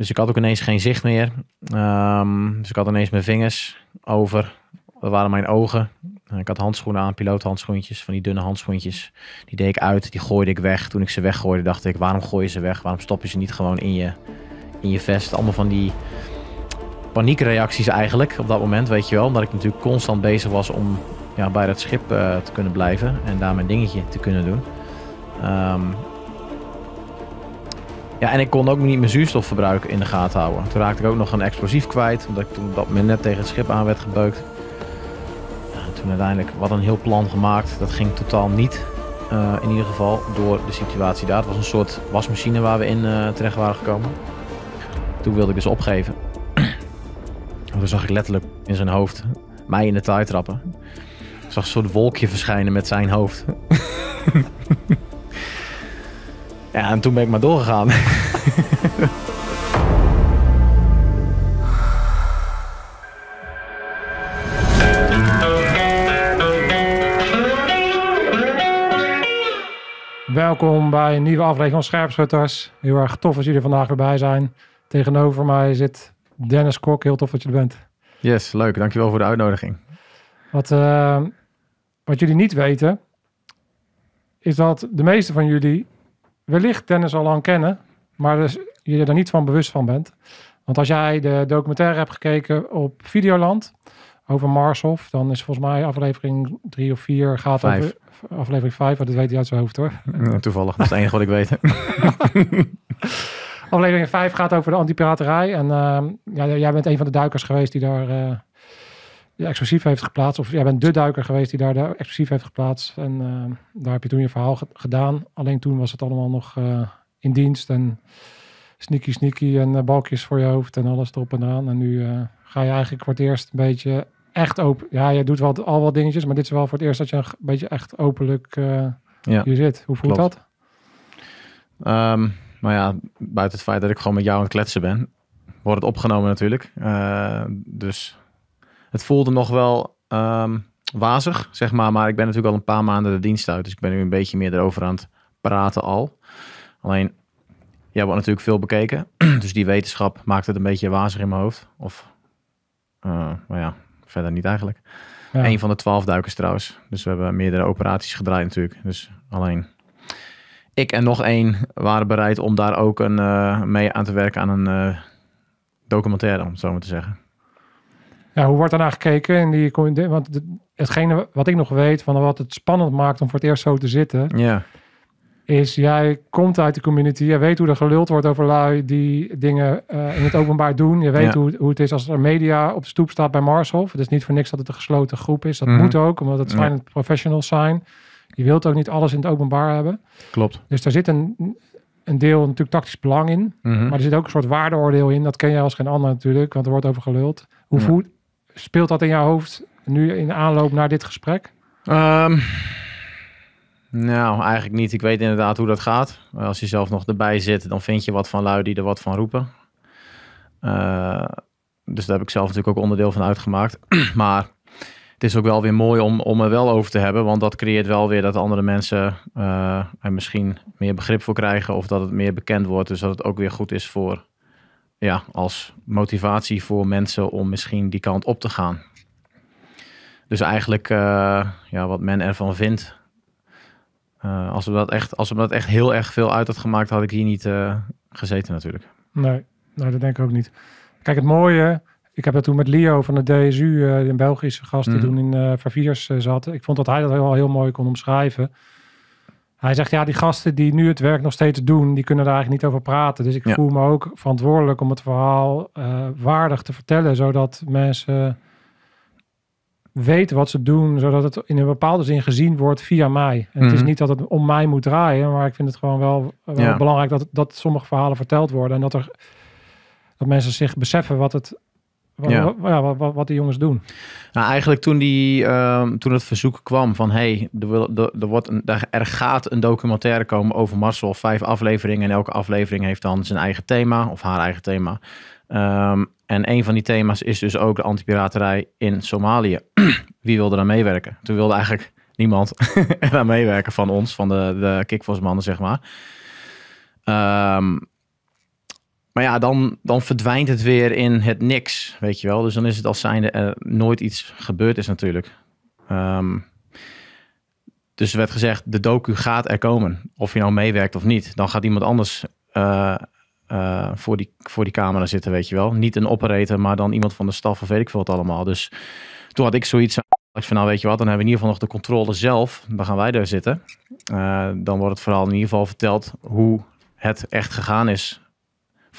Dus ik had ook ineens geen zicht meer. Ehm, dus ik had ineens mijn vingers over. Dat waren mijn ogen. Ik had handschoenen aan, piloothandschoentjes, van die dunne handschoentjes. Die deed ik uit, die gooide ik weg. Toen ik ze weggooide, dacht ik: waarom gooi je ze weg? Waarom stop je ze niet gewoon in je, in je vest? Allemaal van die paniekreacties eigenlijk op dat moment, weet je wel. Omdat ik natuurlijk constant bezig was om ja, bij dat schip eh, te kunnen blijven en daar mijn dingetje te kunnen doen. Ehm, ja, en ik kon ook niet mijn zuurstofverbruik in de gaten houden. Toen raakte ik ook nog een explosief kwijt, omdat ik toen dat me net tegen het schip aan werd gebeukt. Ja, toen uiteindelijk, wat een heel plan gemaakt. Dat ging totaal niet, eh, in ieder geval, door de situatie daar. Het was een soort wasmachine waar we in uh, terecht waren gekomen. Toen wilde ik dus opgeven. toen zag ik letterlijk in zijn hoofd mij in de taai trappen. Ik zag een soort wolkje verschijnen met zijn hoofd. Ja, en toen ben ik maar doorgegaan. Welkom bij een nieuwe aflevering van Scherpschutters. Heel erg tof dat jullie vandaag erbij zijn. Tegenover mij zit Dennis Kok. Heel tof dat je er bent. Yes, leuk. Dankjewel voor de uitnodiging. Wat, eh, wat jullie niet weten, is dat de meeste van jullie wellicht Dennis al lang kennen, maar dus je er niet van bewust van bent. Want als jij de documentaire hebt gekeken op Videoland over Marshoff, dan is volgens mij aflevering drie of vier gaat over aflevering 5, dat weet hij uit zijn hoofd hoor. toevallig, dat is het enige wat ik weet. aflevering 5 gaat over de antipiraterij en ehm, ja, jij bent een van de duikers geweest die daar... Eh, explosief heeft geplaatst. Of jij bent de duiker geweest die daar de explosief heeft geplaatst. En eh, daar heb je toen je verhaal gedaan. Alleen toen was het allemaal nog eh, in dienst. En sneaky sneaky en eh, balkjes voor je hoofd en alles erop en aan. En nu ga je eigenlijk voor het eerst een beetje echt open. Ja, je doet wel, al wat dingetjes. Maar dit is wel voor het eerst dat je een beetje echt openlijk ja, hier zit. Hoe voelt dat? Um, maar ja, buiten het feit dat ik gewoon met jou aan het kletsen ben. Wordt het opgenomen natuurlijk. dus het voelde nog wel ehm, wazig, zeg maar. Maar ik ben natuurlijk al een paar maanden de dienst uit. Dus ik ben nu een beetje meer erover aan het praten al. Alleen, jij wordt natuurlijk veel bekeken. Dus die wetenschap maakt het een beetje wazig in mijn hoofd. Of, uh, maar ja, verder niet eigenlijk. Ja. Een van de twaalf duikers trouwens. Dus we hebben meerdere operaties gedraaid natuurlijk. Dus alleen ik en nog één waren bereid om daar ook een, eh, mee aan te werken aan een eh, documentaire, om het zo maar te zeggen. Ja, hoe wordt daarnaar gekeken? En die, want hetgene wat ik nog weet van wat het spannend maakt om voor het eerst zo te zitten, ja. is jij komt uit de community, je weet hoe er geluld wordt over lui die dingen eh, in het openbaar doen. Je weet hoe, hoe het is als er media op de stoep staat bij Marshof. Het is niet voor niks dat het een gesloten groep is. Dat mhm. moet ook, omdat het zijn professionals zijn. Je wilt ook niet alles in het openbaar hebben. Klopt. Dus daar zit een, een deel natuurlijk tactisch belang in. Mhm. Maar er zit ook een soort waardeoordeel in. Dat ken jij als geen ander natuurlijk, want er wordt over geluld. Hoe, voelt, Speelt dat in jouw hoofd nu in de aanloop naar dit gesprek? Ehm, nou, eigenlijk niet. Ik weet inderdaad hoe dat gaat. Als je zelf nog erbij zit, dan vind je wat van lui die er wat van roepen. Eh, dus daar heb ik zelf natuurlijk ook onderdeel van uitgemaakt. maar het is ook wel weer mooi om, om er wel over te hebben. Want dat creëert wel weer dat andere mensen uh, er misschien meer begrip voor krijgen. Of dat het meer bekend wordt. Dus dat het ook weer goed is voor ja, als motivatie voor mensen om misschien die kant op te gaan. Dus eigenlijk, eh, ja, wat men ervan vindt. Eh, als, we dat echt, als we dat echt heel erg veel uit had gemaakt, had ik hier niet eh, gezeten natuurlijk. Nee, nou, dat denk ik ook niet. Kijk, het mooie, ik heb dat toen met Leo van de DSU, een Belgische gast die mhm. toen in uh, Verviers zat. Ik vond dat hij dat wel heel mooi kon omschrijven. Hij zegt, ja, die gasten die nu het werk nog steeds doen, die kunnen daar eigenlijk niet over praten. Dus ik voel me ook verantwoordelijk om het verhaal eh, waardig te vertellen, zodat mensen weten wat ze doen, zodat het in een bepaalde zin gezien wordt via mij. En het is mhm. niet dat het om mij moet draaien, maar ik vind het gewoon wel, belangrijk dat, dat sommige verhalen verteld worden en dat, er, dat mensen zich beseffen wat het wat, ja. wat, de jongens doen. Nou, eigenlijk toen, die, ehm, toen het verzoek kwam van hey, er, wil, wordt een, er gaat een documentaire komen over Marcel, vijf afleveringen en elke aflevering heeft dan zijn eigen thema of haar eigen thema. Ehm, en een van die thema's is dus ook de antipiraterij in Somalië. Wie wilde daar meewerken? Toen wilde eigenlijk niemand daar meewerken van ons, van de, de mannen zeg maar. Um, maar ja, dan, dan verdwijnt het weer in het niks, weet je wel. Dus dan is het als zijnde er nooit iets gebeurd is natuurlijk. Ehm, dus er werd gezegd, de docu gaat er komen. Of je nou meewerkt of niet. Dan gaat iemand anders eh, eh, voor, die, voor die camera zitten, weet je wel. Niet een operator, maar dan iemand van de staf of weet ik veel wat allemaal. Dus toen had ik zoiets van, nou weet je wat, dan hebben we in ieder geval nog de controle zelf. Dan gaan wij daar zitten. Eh, dan wordt het vooral in ieder geval verteld hoe het echt gegaan is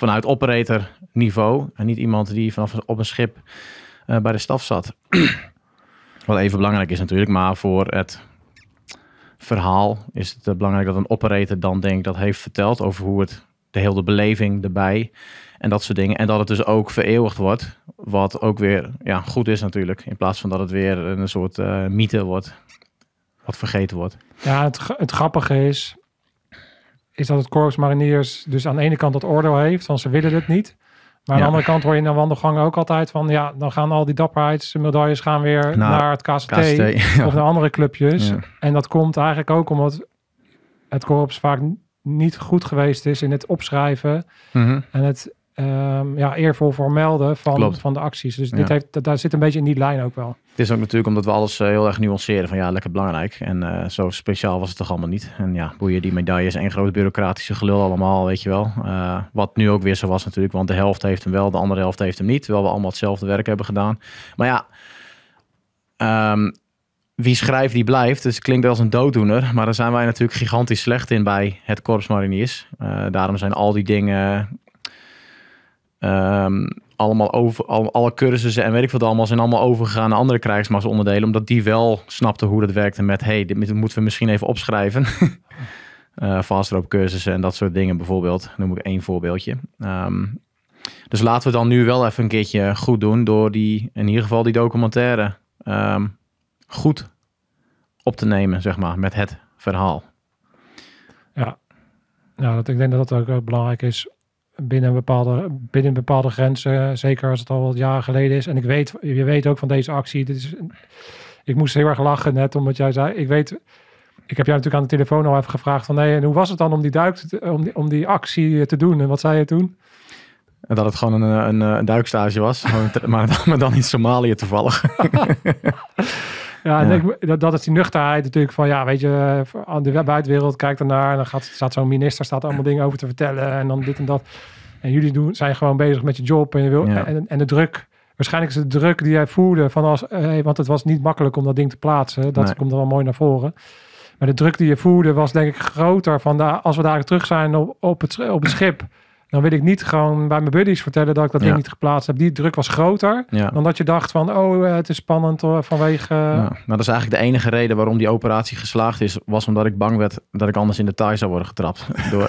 vanuit operator niveau. En niet iemand die vanaf op een schip eh, bij de staf zat. Wat even belangrijk is natuurlijk, maar voor het verhaal is het eh, belangrijk dat een operator dan denkt dat heeft verteld over hoe het de hele beleving erbij en dat soort dingen. En dat het dus ook vereeuwigd wordt, wat ook weer ja, goed is natuurlijk, in plaats van dat het weer een soort eh, mythe wordt, wat vergeten wordt. Ja, het, het grappige is, is dat het Corps Mariniers dus aan de ene kant dat oordeel heeft, want ze willen het niet. Maar aan de andere kant hoor je in de wandelgangen ook altijd van ja, dan gaan al die dapperheidsmedailles gaan weer naar het KCT, of naar andere clubjes. En dat komt eigenlijk ook omdat het corps vaak niet goed geweest is in het opschrijven mhm. en het ehm, ja, eervol vermelden van, van de acties. Dus dit heeft, daar zit een beetje in die lijn ook wel. Het is ook natuurlijk omdat we alles eh, heel erg nuanceren van ja, lekker belangrijk. En eh, zo speciaal was het toch allemaal niet. En ja, boeien, die medailles is groot bureaucratische gelul allemaal, weet je wel. Eh, wat nu ook weer zo was natuurlijk, want de helft heeft hem wel, de andere helft heeft hem niet. Terwijl we allemaal hetzelfde werk hebben gedaan. Maar ja, ehm, wie schrijft, die blijft. Dus het klinkt als een dooddoener. Maar daar zijn wij natuurlijk gigantisch slecht in bij het Korps Mariniers. Uh, daarom zijn al die dingen... Ehm, allemaal over, alle cursussen en weet ik wat allemaal, zijn allemaal overgegaan naar andere krijgsmachtsonderdelen, omdat die wel snapten hoe dat werkte met, hey, dit moeten we misschien even opschrijven. uh, eh, Vastroop cursussen en dat soort dingen bijvoorbeeld, noem ik één voorbeeldje. Ehm, dus laten we dan nu wel even een keertje goed doen door die, in ieder geval die documentaire, ehm, goed op te nemen, zeg maar, met het verhaal. Ja, ja dat, ik denk dat dat ook belangrijk is binnen bepaalde, binnen bepaalde grenzen. Zeker als het al wat jaren geleden is. En ik weet, je weet ook van deze actie. Dit is, ik moest heel erg lachen net omdat jij zei. Ik weet, ik heb jou natuurlijk aan de telefoon al even gevraagd van nee, en hoe was het dan om die duik, te, om die, om die actie te doen? En wat zei je toen? En Dat het gewoon een, een, een duikstage was, maar, dan, maar dan in Somalië toevallig. Ja, Ik, dat, dat is die nuchterheid natuurlijk van, ja, weet je, eh, aan de buitenwereld kijkt ernaar en dan gaat, staat zo'n minister staat allemaal dingen over te vertellen en dan dit en dat. En jullie doen, zijn gewoon bezig met je job en, je wil, en, en de druk waarschijnlijk is de druk die jij voerde van als, eh, want het was niet makkelijk om dat ding te plaatsen. Dat komt dan wel mooi naar voren. Maar de druk die je voerde was denk ik groter van daar nou, als we daar terug zijn op, op, het, op het schip dan wil ik niet gewoon bij mijn buddies vertellen dat ik dat ding niet geplaatst heb. Die druk was groter dan dat je dacht van, oh, eh, het is spannend vanwege... Ja. Nou, dat is eigenlijk de enige reden waarom die operatie geslaagd is, was omdat ik bang werd dat ik anders in de taai zou worden getrapt door,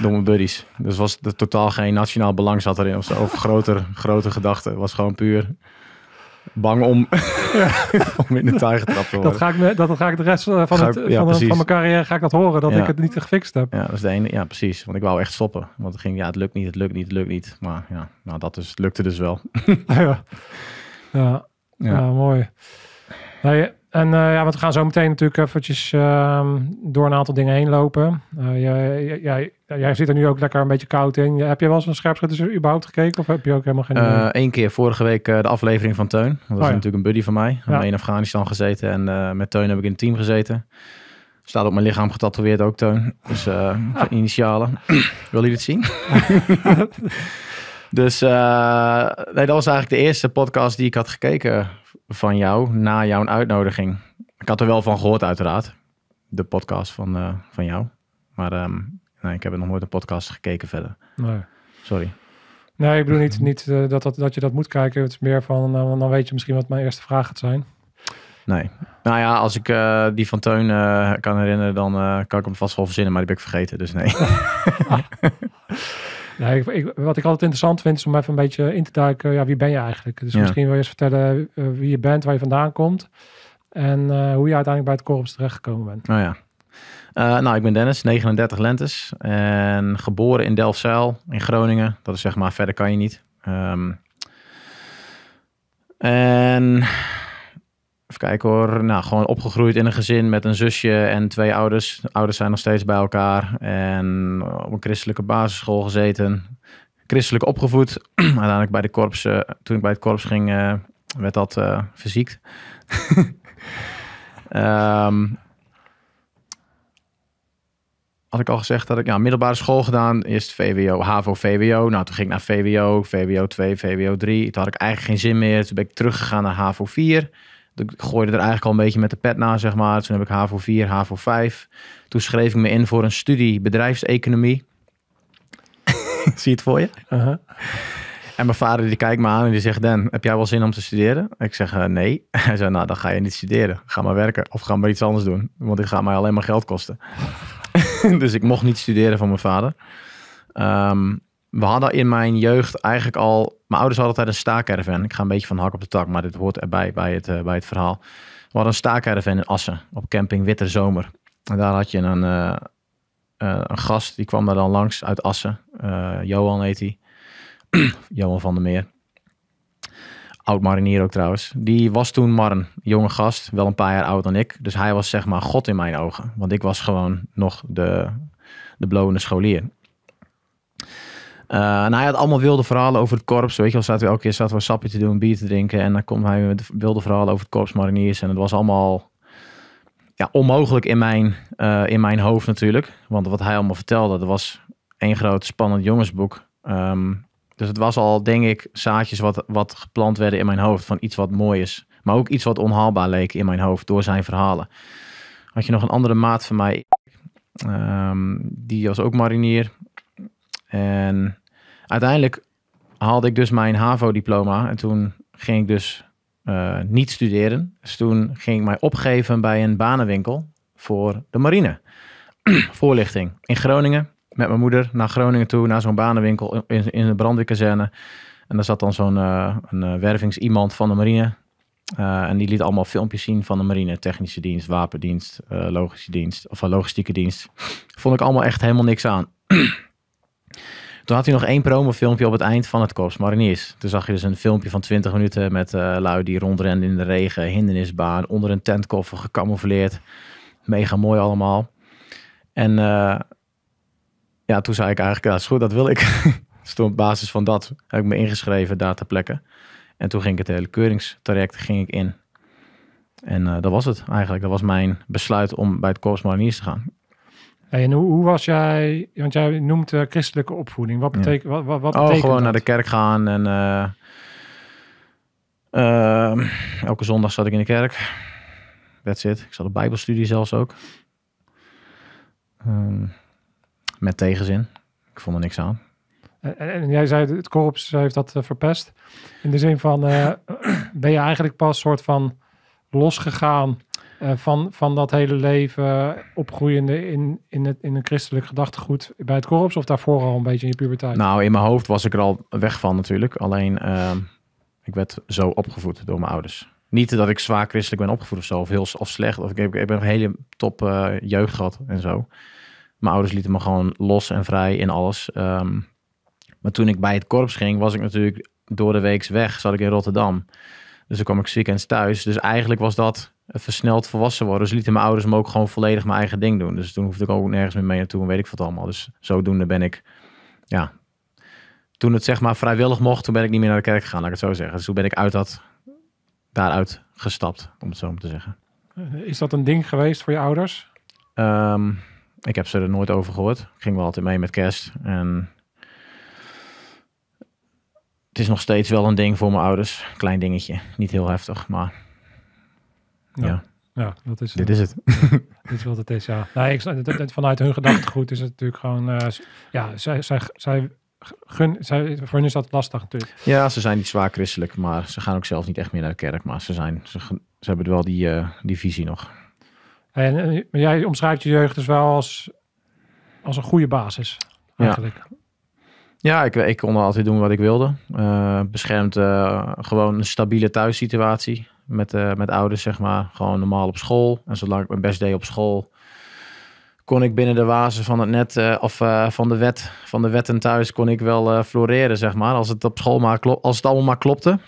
door mijn buddies. Dus was er totaal geen nationaal belang zat erin of zo, of groter, grote gedachten was gewoon puur... Bang om, om in de tuin te worden. Dat ga ik, dat ga ik de rest eh, van, het, van, van, mijn carrière ga ik dat horen, dat ik het niet gefixt heb. Ja, dat is de ene, ja, precies. Want ik wou echt stoppen. Want het ging, ja, het lukt niet, het lukt niet, het lukt niet. Maar ja, nou, dat dus, lukte dus wel. ja. Ja, mooi. Nou, en eh, ja, want we gaan zo meteen natuurlijk eventjes ehm, door een aantal dingen heen lopen. Eh, jij, jij, jij, zit er nu ook lekker een beetje koud in. Heb je wel eens een scherpschutter überhaupt gekeken? Of heb je ook helemaal geen... Eén eh, keer vorige week de aflevering van Teun. Dat was oh natuurlijk een buddy van mij. We ja. in Afghanistan gezeten en met Teun heb ik in het team gezeten. Staat op mijn lichaam getatoeëerd ook, Teun. Dus initialen. Wil je het zien? Dus eh, nee, dat was eigenlijk de eerste podcast die ik had gekeken van jou na jouw uitnodiging. Ik had er wel van gehoord, uiteraard. De podcast van, eh, van jou. Maar ehm, ik heb nog nooit een podcast gekeken verder. Nee. Sorry. Nee, ik bedoel niet, niet eh, dat, dat, dat je dat moet kijken. Het is meer van, dan weet je misschien wat mijn eerste vraag gaat zijn. Nee. Nou ja, als ik die van Teun kan herinneren, dan kan ik hem vast wel verzinnen, maar die heb ik vergeten, dus nee. Nee, ik, wat ik altijd interessant vind is om even een beetje in te duiken. Ja, wie ben je eigenlijk? Dus misschien wil je eens vertellen eh, wie je bent, waar je vandaan komt. En eh, hoe je uiteindelijk bij het korps gekomen bent. Nou ja. Eh, nou, ik ben Dennis, 39 lentes. En geboren in Delfzijl, in Groningen. Dat is zeg maar, verder kan je niet. Ehm, en Even kijken hoor. Nou, gewoon opgegroeid in een gezin met een zusje en twee ouders. ouders zijn nog steeds bij elkaar. En op een christelijke basisschool gezeten. Christelijk opgevoed. Uiteindelijk bij de korps, toen ik bij het korps ging, eh, werd dat uh, verziekt. Ehm, had ik al gezegd dat ik ja, middelbare school gedaan. Eerst VWO, HAVO, VWO. Nou, toen ging ik naar VWO, VWO 2, VWO 3. Toen had ik eigenlijk geen zin meer. Toen ben ik teruggegaan naar HAVO 4 ik gooide er eigenlijk al een beetje met de pet na, zeg maar. Toen heb ik HAVO 4, HAVO 5. Toen schreef ik me in voor een studie bedrijfseconomie. Zie je het voor je? Uh-huh. En mijn vader die kijkt me aan en die zegt... Dan, heb jij wel zin om te studeren? Ik zeg, eh, nee. Hij zei, nou, dan ga je niet studeren. Ga maar werken of ga maar iets anders doen. Want ik ga mij alleen maar geld kosten. dus ik mocht niet studeren van mijn vader. Um, we hadden in mijn jeugd eigenlijk al. Mijn ouders hadden altijd een staakerven. Ik ga een beetje van hak op de tak, maar dit hoort erbij bij het, eh, bij het verhaal. We hadden een staakerven in Assen op camping Witte Zomer. En daar had je een, eh, eh, een gast, die kwam daar dan langs uit Assen. Johan heet hij. Johan van der Meer. Oud marinier ook trouwens. Die was toen Marn, jonge gast, wel een paar jaar ouder dan ik. Dus hij was zeg maar God in mijn ogen. Want ik was gewoon nog de, de scholier. Eh, en hij had allemaal wilde verhalen over het korps. Weet je wel, zaten we elke keer zaten we een sapje te doen, bier te drinken. En dan komt hij met wilde verhalen over het korps mariniers. En het was allemaal ja, onmogelijk in mijn, eh, in mijn hoofd natuurlijk. Want wat hij allemaal vertelde, dat was één groot spannend jongensboek. Ehm, dus het was al, denk ik, zaadjes wat, wat geplant werden in mijn hoofd van iets wat mooi is. Maar ook iets wat onhaalbaar leek in mijn hoofd door zijn verhalen. Had je nog een andere maat van mij, ehm, die was ook marinier. En uiteindelijk haalde ik dus mijn HAVO-diploma. En toen ging ik dus eh, niet studeren. Dus toen ging ik mij opgeven bij een banenwinkel voor de marine. Voorlichting in Groningen. Met mijn moeder naar Groningen toe, naar zo'n banenwinkel in, in de brandweerkazerne. En daar zat dan zo'n uh, een eh, wervingsiemand van de marine. en die liet allemaal filmpjes zien van de marine, technische dienst, wapendienst, logische dienst of logistieke dienst. Vond ik allemaal echt helemaal niks aan. Toen had hij nog één promofilmpje op het eind van het Corps Mariniers. Toen zag je dus een filmpje van 20 minuten met uh, lui die rondrennen in de regen, hindernisbaan, onder een tentkoffer gecamoufleerd. Mega mooi allemaal. En eh, ja, toen zei ik eigenlijk, dat is goed, dat wil ik. dus toen op basis van dat heb ik me ingeschreven daar ter plekke. En toen ging ik het hele keuringstraject ging ik in. En eh, dat was het eigenlijk. Dat was mijn besluit om bij het Corps Mariniers te gaan en hoe, was jij, want jij noemt eh, christelijke opvoeding. Wat betekent, wat, wat, oh, betekent oh, gewoon naar de kerk gaan en eh, ehm, elke zondag zat ik in de kerk. That's it. Ik zat op bijbelstudie zelfs ook. Ehm, met tegenzin. Ik vond er niks aan. En, jij zei, het korps heeft dat eh, verpest. In de zin van, ben je eigenlijk pas soort van losgegaan eh, van, van dat hele leven opgroeiende in, in, het, in een christelijk gedachtegoed bij het korps? Of daarvoor al een beetje in je puberteit? Nou, in mijn hoofd was ik er al weg van natuurlijk. Alleen, ehm, ik werd zo opgevoed door mijn ouders. Niet dat ik zwaar christelijk ben opgevoed of zo, of heel of slecht. Of ik, heb, ik heb een hele top eh, jeugd gehad en zo. Mijn ouders lieten me gewoon los en vrij in alles. Ehm, maar toen ik bij het korps ging, was ik natuurlijk door de weeks weg. Zat ik in Rotterdam. Dus dan kwam ik weekends thuis. Dus eigenlijk was dat versneld volwassen worden. Dus lieten mijn ouders me ook gewoon volledig mijn eigen ding doen. Dus toen hoefde ik ook nergens meer mee naartoe en weet ik wat allemaal. Dus zodoende ben ik, ja, toen het zeg maar vrijwillig mocht, toen ben ik niet meer naar de kerk gegaan, laat ik het zo zeggen. Dus toen ben ik uit dat, daaruit gestapt, om het zo maar te zeggen. Eh, is dat een ding geweest voor je ouders? Ehm, ik heb ze er nooit over gehoord. Ik ging wel altijd mee met kerst. En het is nog steeds wel een ding voor mijn ouders. Klein dingetje. Niet heel heftig, maar ja. Ja, dat is. Dit is het. Dit is wat het is, ja. ik, vanuit hun gedachtegoed is het natuurlijk gewoon. Eh, ja, zij, zij, zij, zij, voor hun is dat lastig natuurlijk. Ja, ze zijn niet zwaar christelijk, maar ze gaan ook zelf niet echt meer naar de kerk. Maar ze, zijn, ze, hebben wel die, eh, die visie nog. En, eh, jij omschrijft je jeugd dus wel als, als een goede basis, eigenlijk. Ja. ik, ik kon altijd doen wat ik wilde. beschermt beschermd gewoon een stabiele thuissituatie met, eh, met ouders, zeg maar. Gewoon normaal op school. En zolang ik mijn best deed op school, kon ik binnen de wazen van het net eh, of eh, van de wet, van de wetten thuis, kon ik wel floreren, zeg maar. Als het op school maar klopt, als het allemaal maar klopte,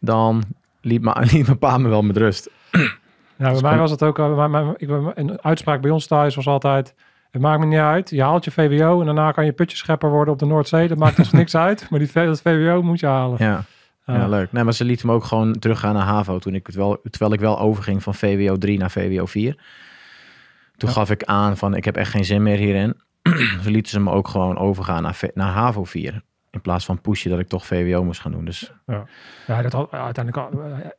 dan liep mijn liep mijn pa me wel met rust. Ja, bij dus mij was het ook, een uitspraak bij ons thuis was altijd, het maakt me niet uit. Je haalt je VWO en daarna kan je putjeschepper worden op de Noordzee. Dat maakt dus niks uit. Maar die, dat VWO moet je halen. Ja ja, oh. leuk. Nee, maar ze liet hem ook gewoon teruggaan naar HAVO toen ik het wel, terwijl ik wel overging van VWO 3 naar VWO 4. Toen gaf ik aan van ik heb echt geen zin meer hierin. ze lieten ze me ook gewoon overgaan naar, naar HAVO 4 in plaats van pushen dat ik toch VWO moest gaan doen. Dus. Ja, ja dat had, uiteindelijk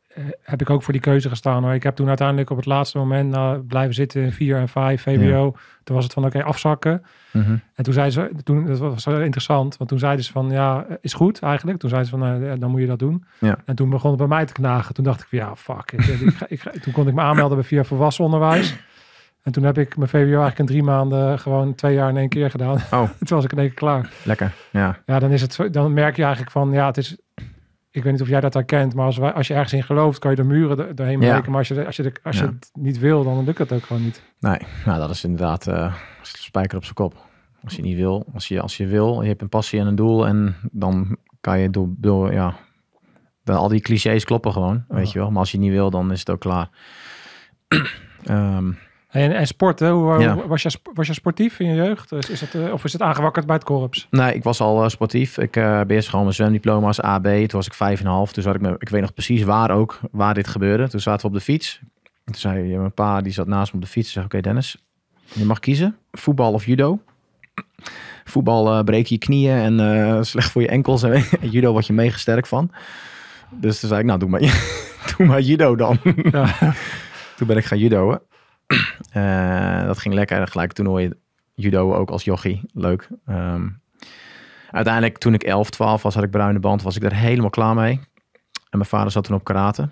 eh, heb ik ook voor die keuze gestaan. Ik heb toen uiteindelijk op het laatste moment blijven zitten in 4 en 5 VWO. Toen was het van oké, afzakken. Mhm. En toen zeiden ze, toen, dat was interessant, want toen zeiden ze van ja, is goed eigenlijk. Toen zeiden ze van nou, dan moet je dat doen. En toen begon het bij mij te knagen. Toen dacht ik van ja, fuck. Ik, ik, toen kon ik me aanmelden bij via volwassen onderwijs. En toen heb ik mijn VWO eigenlijk in drie maanden gewoon twee jaar in één keer gedaan. Oh. toen was ik in één keer klaar. Lekker, ja. Ja, dan, is het, dan merk je eigenlijk van, ja, het is... Ik weet niet of jij dat herkent, maar als, als je ergens in gelooft, kan je de muren erheen breken. Maar als je, als, je, de, als je het niet wil, dan lukt het ook gewoon niet. Nee, nou dat is inderdaad eh, spijker op zijn kop. Als je niet wil, als je, als je wil, je hebt een passie en een doel en dan kan je door, ja, dan al die clichés kloppen gewoon, weet je wel. Maar als je niet wil, dan is het ook klaar. Ehm, en, en sport, Hoe, was, je, was sportief in je jeugd? Is, is het, eh, of is het aangewakkerd bij het korps? Nee, ik was al eh, sportief. Ik uh, eh, eerst gewoon mijn zwemdiploma's AB. Toen was ik 5,5. Toen zat ik me, ik weet nog precies waar ook, waar dit gebeurde. Toen zaten we op de fiets. Toen zei mijn pa, die zat naast me op de fiets. zei, oké Dennis, je mag kiezen. Voetbal of judo? Voetbal uh, breek je knieën en uh, slecht voor je enkels. En judo word je mega van. Dus toen zei ik, nou doe maar, doe maar judo dan. Ja. toen ben ik gaan judoën. Eh, dat ging lekker. Gelijk toernooi judo ook als jochie. Leuk. Ehm, uiteindelijk toen ik 11, 12 was, had ik bruine band. Was ik daar helemaal klaar mee. En mijn vader zat toen op karate.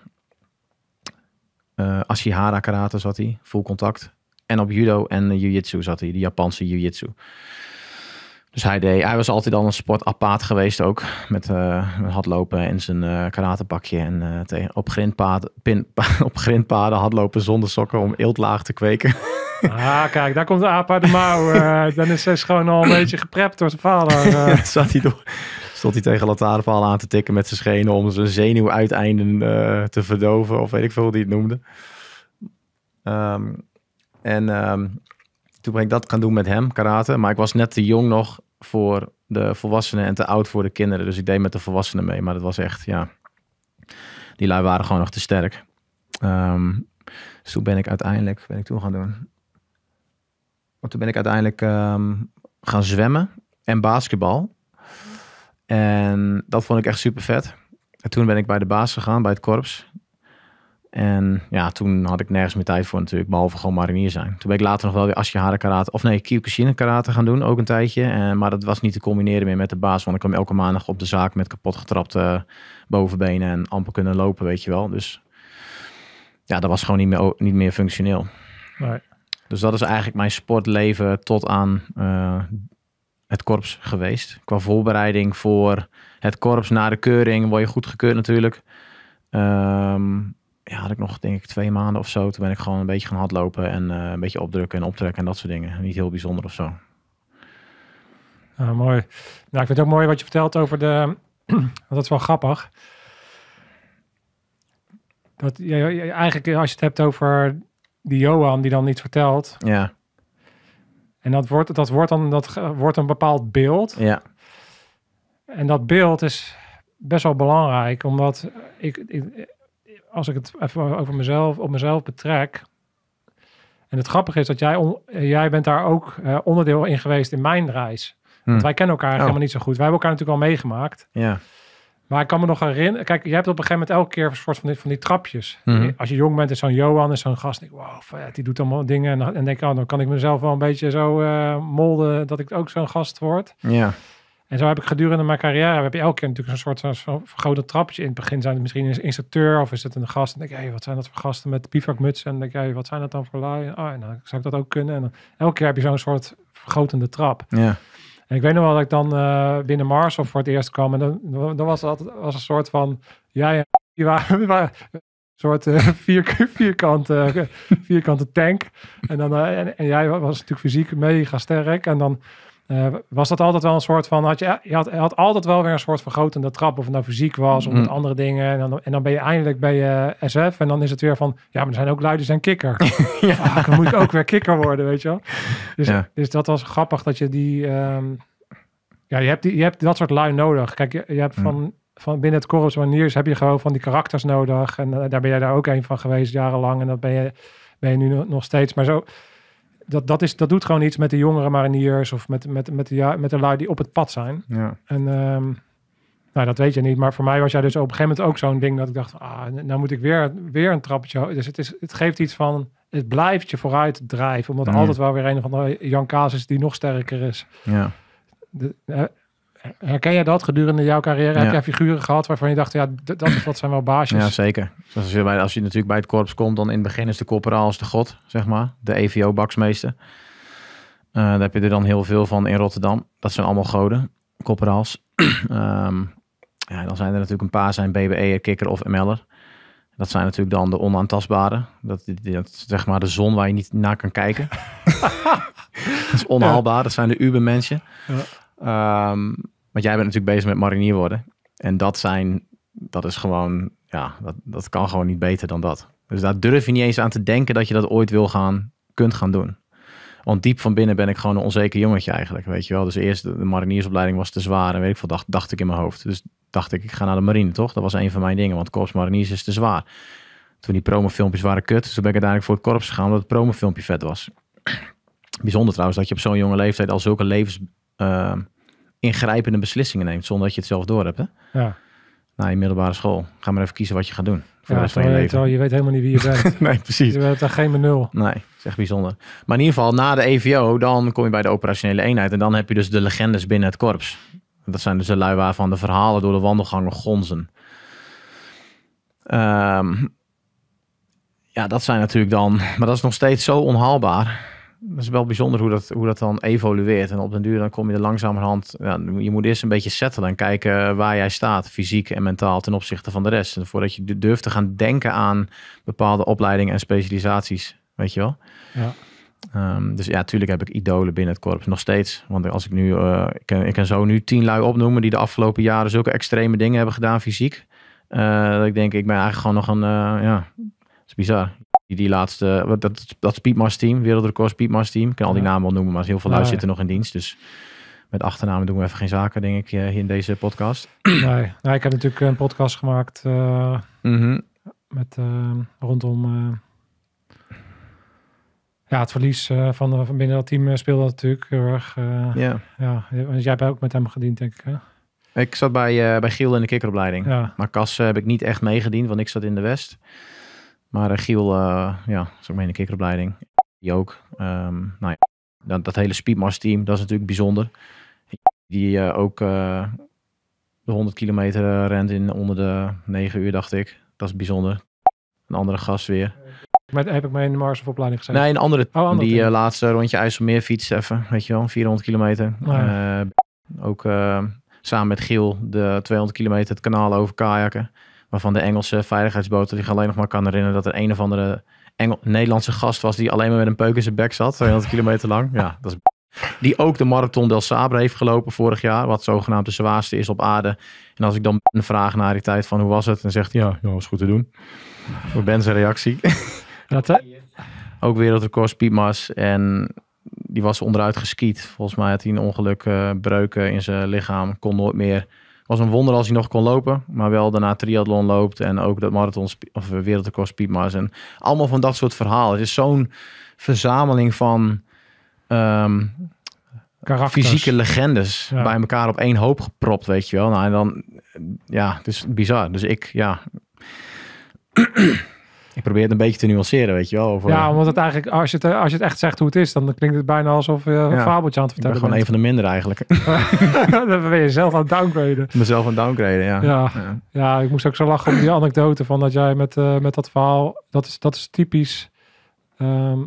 Uh, Ashihara karate zat hij. Full contact. En op judo en jiu-jitsu zat hij. De Japanse jiu-jitsu. Dus hij, deed, hij was altijd al een sportapaat geweest ook. Met uh, hardlopen in zijn uh, eh, karatepakje. En eh, op, grindpaden, pin, op grindpaden hardlopen zonder sokken om eeltlaag te kweken. Ah, kijk, daar komt de aap uit de mouw. dan is ze gewoon al een beetje geprept door zijn vader. zat hij door, stond hij tegen lantaarnpalen aan te tikken met zijn schenen... om zijn zenuwuiteinden te verdoven, of weet ik veel hoe het noemde. Ehm, en... Ehm, toen ben ik dat gaan doen met hem, karate. Maar ik was net te jong nog voor de volwassenen en te oud voor de kinderen. Dus ik deed met de volwassenen mee. Maar dat was echt, ja, die lui waren gewoon nog te sterk. Ehm, dus toen ben ik uiteindelijk, ben ik toen gaan doen. Want toen ben ik uiteindelijk ehm, gaan zwemmen en basketbal. En dat vond ik echt super vet. En toen ben ik bij de baas gegaan, bij het korps. En ja, toen had ik nergens meer tijd voor natuurlijk, behalve gewoon marinier zijn. Toen ben ik later nog wel weer Ashihara karate, of nee, Kyokushin karate gaan doen, ook een tijdje. maar dat was niet te combineren meer met de baas, want ik kwam elke maandag op de zaak met kapot getrapte bovenbenen en amper kunnen lopen, weet je wel. Dus ja, dat was gewoon niet meer, niet meer functioneel. Dus dat is eigenlijk mijn sportleven tot aan eh, het korps geweest. Qua voorbereiding voor het korps, na de keuring word je goedgekeurd natuurlijk. Um, ja, had ik nog denk ik twee maanden of zo. Toen ben ik gewoon een beetje gaan hardlopen en eh, een beetje opdrukken en optrekken en dat soort dingen. Niet heel bijzonder of zo. Ah, mooi. Nou, ik vind het ook mooi wat je vertelt over de... dat is wel grappig. Dat, je, eigenlijk eh, als je het hebt over die Johan die dan iets vertelt. Ja. En dat wordt, dat wordt, dan, dat wordt een bepaald beeld. Ja. En dat beeld is best wel belangrijk, omdat ik, ik als ik het even over mezelf, op mezelf betrek. En het grappige is dat jij, jij bent daar ook eh, onderdeel in geweest in mijn reis. Hmm. Want wij kennen elkaar oh. helemaal niet zo goed. Wij hebben elkaar natuurlijk al meegemaakt. Ja. Maar ik kan me nog herinneren. Kijk, je hebt op een gegeven moment elke keer een soort van die, van die trapjes. Hmm. Als je jong bent, is zo'n Johan, is zo'n gast. wow, die doet allemaal dingen. En, denk, oh, dan kan ik mezelf wel een beetje zo eh, molden dat ik ook zo'n gast word. Ja. En zo heb ik gedurende mijn carrière, heb je elke keer natuurlijk een soort van grote trapje. In het begin zijn het misschien een instructeur of is het een gast. En dan denk hey, wat zijn dat voor gasten met bivakmutsen? En dan denk ik, hey, wat zijn dat dan voor lui? Oh, en, zou ik dat ook kunnen? En elke keer heb je zo'n soort vergrotende trap. Ja. En ik weet nog wel dat ik dan eh, binnen Mars of voor het eerst kwam. En dan, dan was dat was een soort van, jij ja, waren, een soort eh, vierkante, vierkante tank. En, dan, eh, en, en, jij was natuurlijk fysiek mega sterk. En dan eh, was dat altijd wel een soort van, had je, eh, je had, had, altijd wel weer een soort vergrotende trap, of het nou fysiek was, of mhm. andere dingen. En dan, en dan ben je eindelijk bij eh, SF en dan is het weer van, ja, maar er zijn ook luiders en kikker. ja. dan moet ik ook weer kikker worden, weet je wel. Dus, dus dat was grappig dat je die, ehm, ja, je hebt, die, je hebt dat soort lui nodig. Kijk, je, je hebt van, van binnen het korps maniers heb je gewoon van die karakters nodig. En daar ben jij daar ook een van geweest jarenlang en dat ben je, ben je nu nog steeds. Maar zo dat, dat, is, dat doet gewoon iets met de jongere mariniers of met, met, met, de, ja, met de lui die op het pad zijn. Ja. En ehm, nou, dat weet je niet. Maar voor mij was jij dus op een gegeven moment ook zo'n ding dat ik dacht, ah, nou moet ik weer, weer een trappetje. Dus het, is, het geeft iets van, het blijft je vooruit drijven. Omdat altijd wel weer een van de Jan Kaas die nog sterker is. Ja. De, herken jij dat gedurende jouw carrière? Heb jij figuren gehad waarvan je dacht, ja, dat, dat zijn wel baasjes? Ja, zeker. als, je bij, als je natuurlijk bij het korps komt, dan in het begin is de corporaal als de god, zeg maar. De EVO-baksmeester. Eh, daar heb je er dan heel veel van in Rotterdam. Dat zijn allemaal goden, corporaals. Ehm, ja, dan zijn er natuurlijk een paar zijn BBE'er, kikker of ML'er. Dat zijn natuurlijk dan de onaantastbare. Dat, zeg maar de zon waar je niet naar kan kijken. dat is onhaalbaar. Dat zijn de Ubermensen. Ja. Ehm, want jij bent natuurlijk bezig met marinier worden. En dat zijn, dat is gewoon, ja, dat, dat kan gewoon niet beter dan dat. Dus daar durf je niet eens aan te denken dat je dat ooit wil gaan, kunt gaan doen. Want diep van binnen ben ik gewoon een onzeker jongetje eigenlijk, weet je wel. Dus eerst de, mariniersopleiding was te zwaar en weet ik veel, dacht, dacht ik in mijn hoofd. Dus dacht ik, ik ga naar de marine, toch? Dat was een van mijn dingen, want korps mariniers is te zwaar. Toen die promofilmpjes waren kut, dus toen ben ik uiteindelijk voor het korps gegaan omdat het promofilmpje vet was. Bijzonder trouwens dat je op zo'n jonge leeftijd al zulke levens... Ehm, ingrijpende beslissingen neemt zonder dat je het zelf door hebt. Hè? Ja. Na je middelbare school. Ga maar even kiezen wat je gaat doen. Voor ja, je, leven. Al, je weet helemaal niet wie je bent. nee, precies. Je bent daar geen nul. Nee, dat is echt bijzonder. Maar in ieder geval, na de EVO, dan kom je bij de operationele eenheid. En dan heb je dus de legendes binnen het korps. Dat zijn dus de lui waarvan de verhalen door de wandelgangen gonzen. Ehm, ja, dat zijn natuurlijk dan. Maar dat is nog steeds zo onhaalbaar dat is wel bijzonder hoe dat, hoe dat dan evolueert. En op den duur dan kom je er langzamerhand... Ja, je moet eerst een beetje settelen en kijken waar jij staat. Fysiek en mentaal ten opzichte van de rest. voordat je durft te gaan denken aan bepaalde opleidingen en specialisaties. Weet je wel? Ja. Ehm, dus ja, natuurlijk heb ik idolen binnen het korps. Nog steeds. Want als ik nu... Eh, ik, kan, ik kan zo nu tien lui opnoemen die de afgelopen jaren zulke extreme dingen hebben gedaan fysiek. Eh, dat ik denk, ik ben eigenlijk gewoon nog een... Eh, ja, het is bizar. Die, die laatste, dat, dat Speedmars team, wereldrecord Speedmars team. kan al die namen wel noemen, maar heel veel luisteren nog in dienst. Dus met achternamen doen we even geen zaken, denk ik, hier eh, in deze podcast. Nee, ik heb natuurlijk een podcast gemaakt eh, mhm. met, eh, rondom ja, het verlies van, van binnen dat team speelde dat natuurlijk heel erg. Yeah. ja. Jij bent ook met hem gediend, denk ik, hè? Ik zat bij, bij Giel in de kikkeropleiding. Ja. Maar Cas heb ik niet echt meegediend, want ik zat in de West. Maar eh, Giel, eh, ja, is ook mee de Die ook. Ehm, nou ja, dat, dat hele Speedmars team, dat is natuurlijk bijzonder. Die eh, ook de 100 kilometer rent in onder de 9 uur, dacht ik. Dat is bijzonder. Een andere gast weer. Met, heb ik mijn in de Mars of gezet? Nee, een andere. Oh, die laatste rondje IJsselmeer fietst. even. Weet je wel, 400 kilometer. Ah, ja. ook samen met Giel de 200 kilometer het kanaal over kajakken. Waarvan de Engelse veiligheidsboten die alleen nog maar kan herinneren dat er een of andere Engel Nederlandse gast was die alleen maar met een peuk in zijn bek zat, 200 kilometer lang. Ja, dat is die ook de Marathon del Sabre heeft gelopen vorig jaar, wat zogenaamd de zwaarste is op aarde. En als ik dan een vraag naar die tijd van hoe was het, dan zegt hij ja, dat was goed te doen. Wat Ben zijn reactie. Dat hè? Ook wereldrecord Mars en die was onderuit geskiet. Volgens mij had hij een ongeluk, uh, breuken in zijn lichaam, kon nooit meer was een wonder als hij nog kon lopen. Maar wel daarna triathlon loopt. En ook dat marathon of eh, wereldrecord speedmars. En allemaal van dat soort verhalen. Het is zo'n verzameling van um, fysieke legendes bij elkaar op één hoop gepropt, weet je wel. Nou, en dan, ja, het is bizar. Dus ik, ja. Ik probeer het een beetje te nuanceren, weet je wel. Over... Ja, want het eigenlijk, als je het, eh, als je het echt zegt hoe het is, dan klinkt het bijna alsof je een ja. fabeltje aan het vertellen Ik ben gewoon een van de minder eigenlijk. dan ben je zelf aan het downgraden. Mezelf aan het downgraden, ja. ja. Ja, ik moest ook zo lachen op die anekdote van dat jij met, eh, met dat verhaal... Dat is, dat is typisch... Ehm,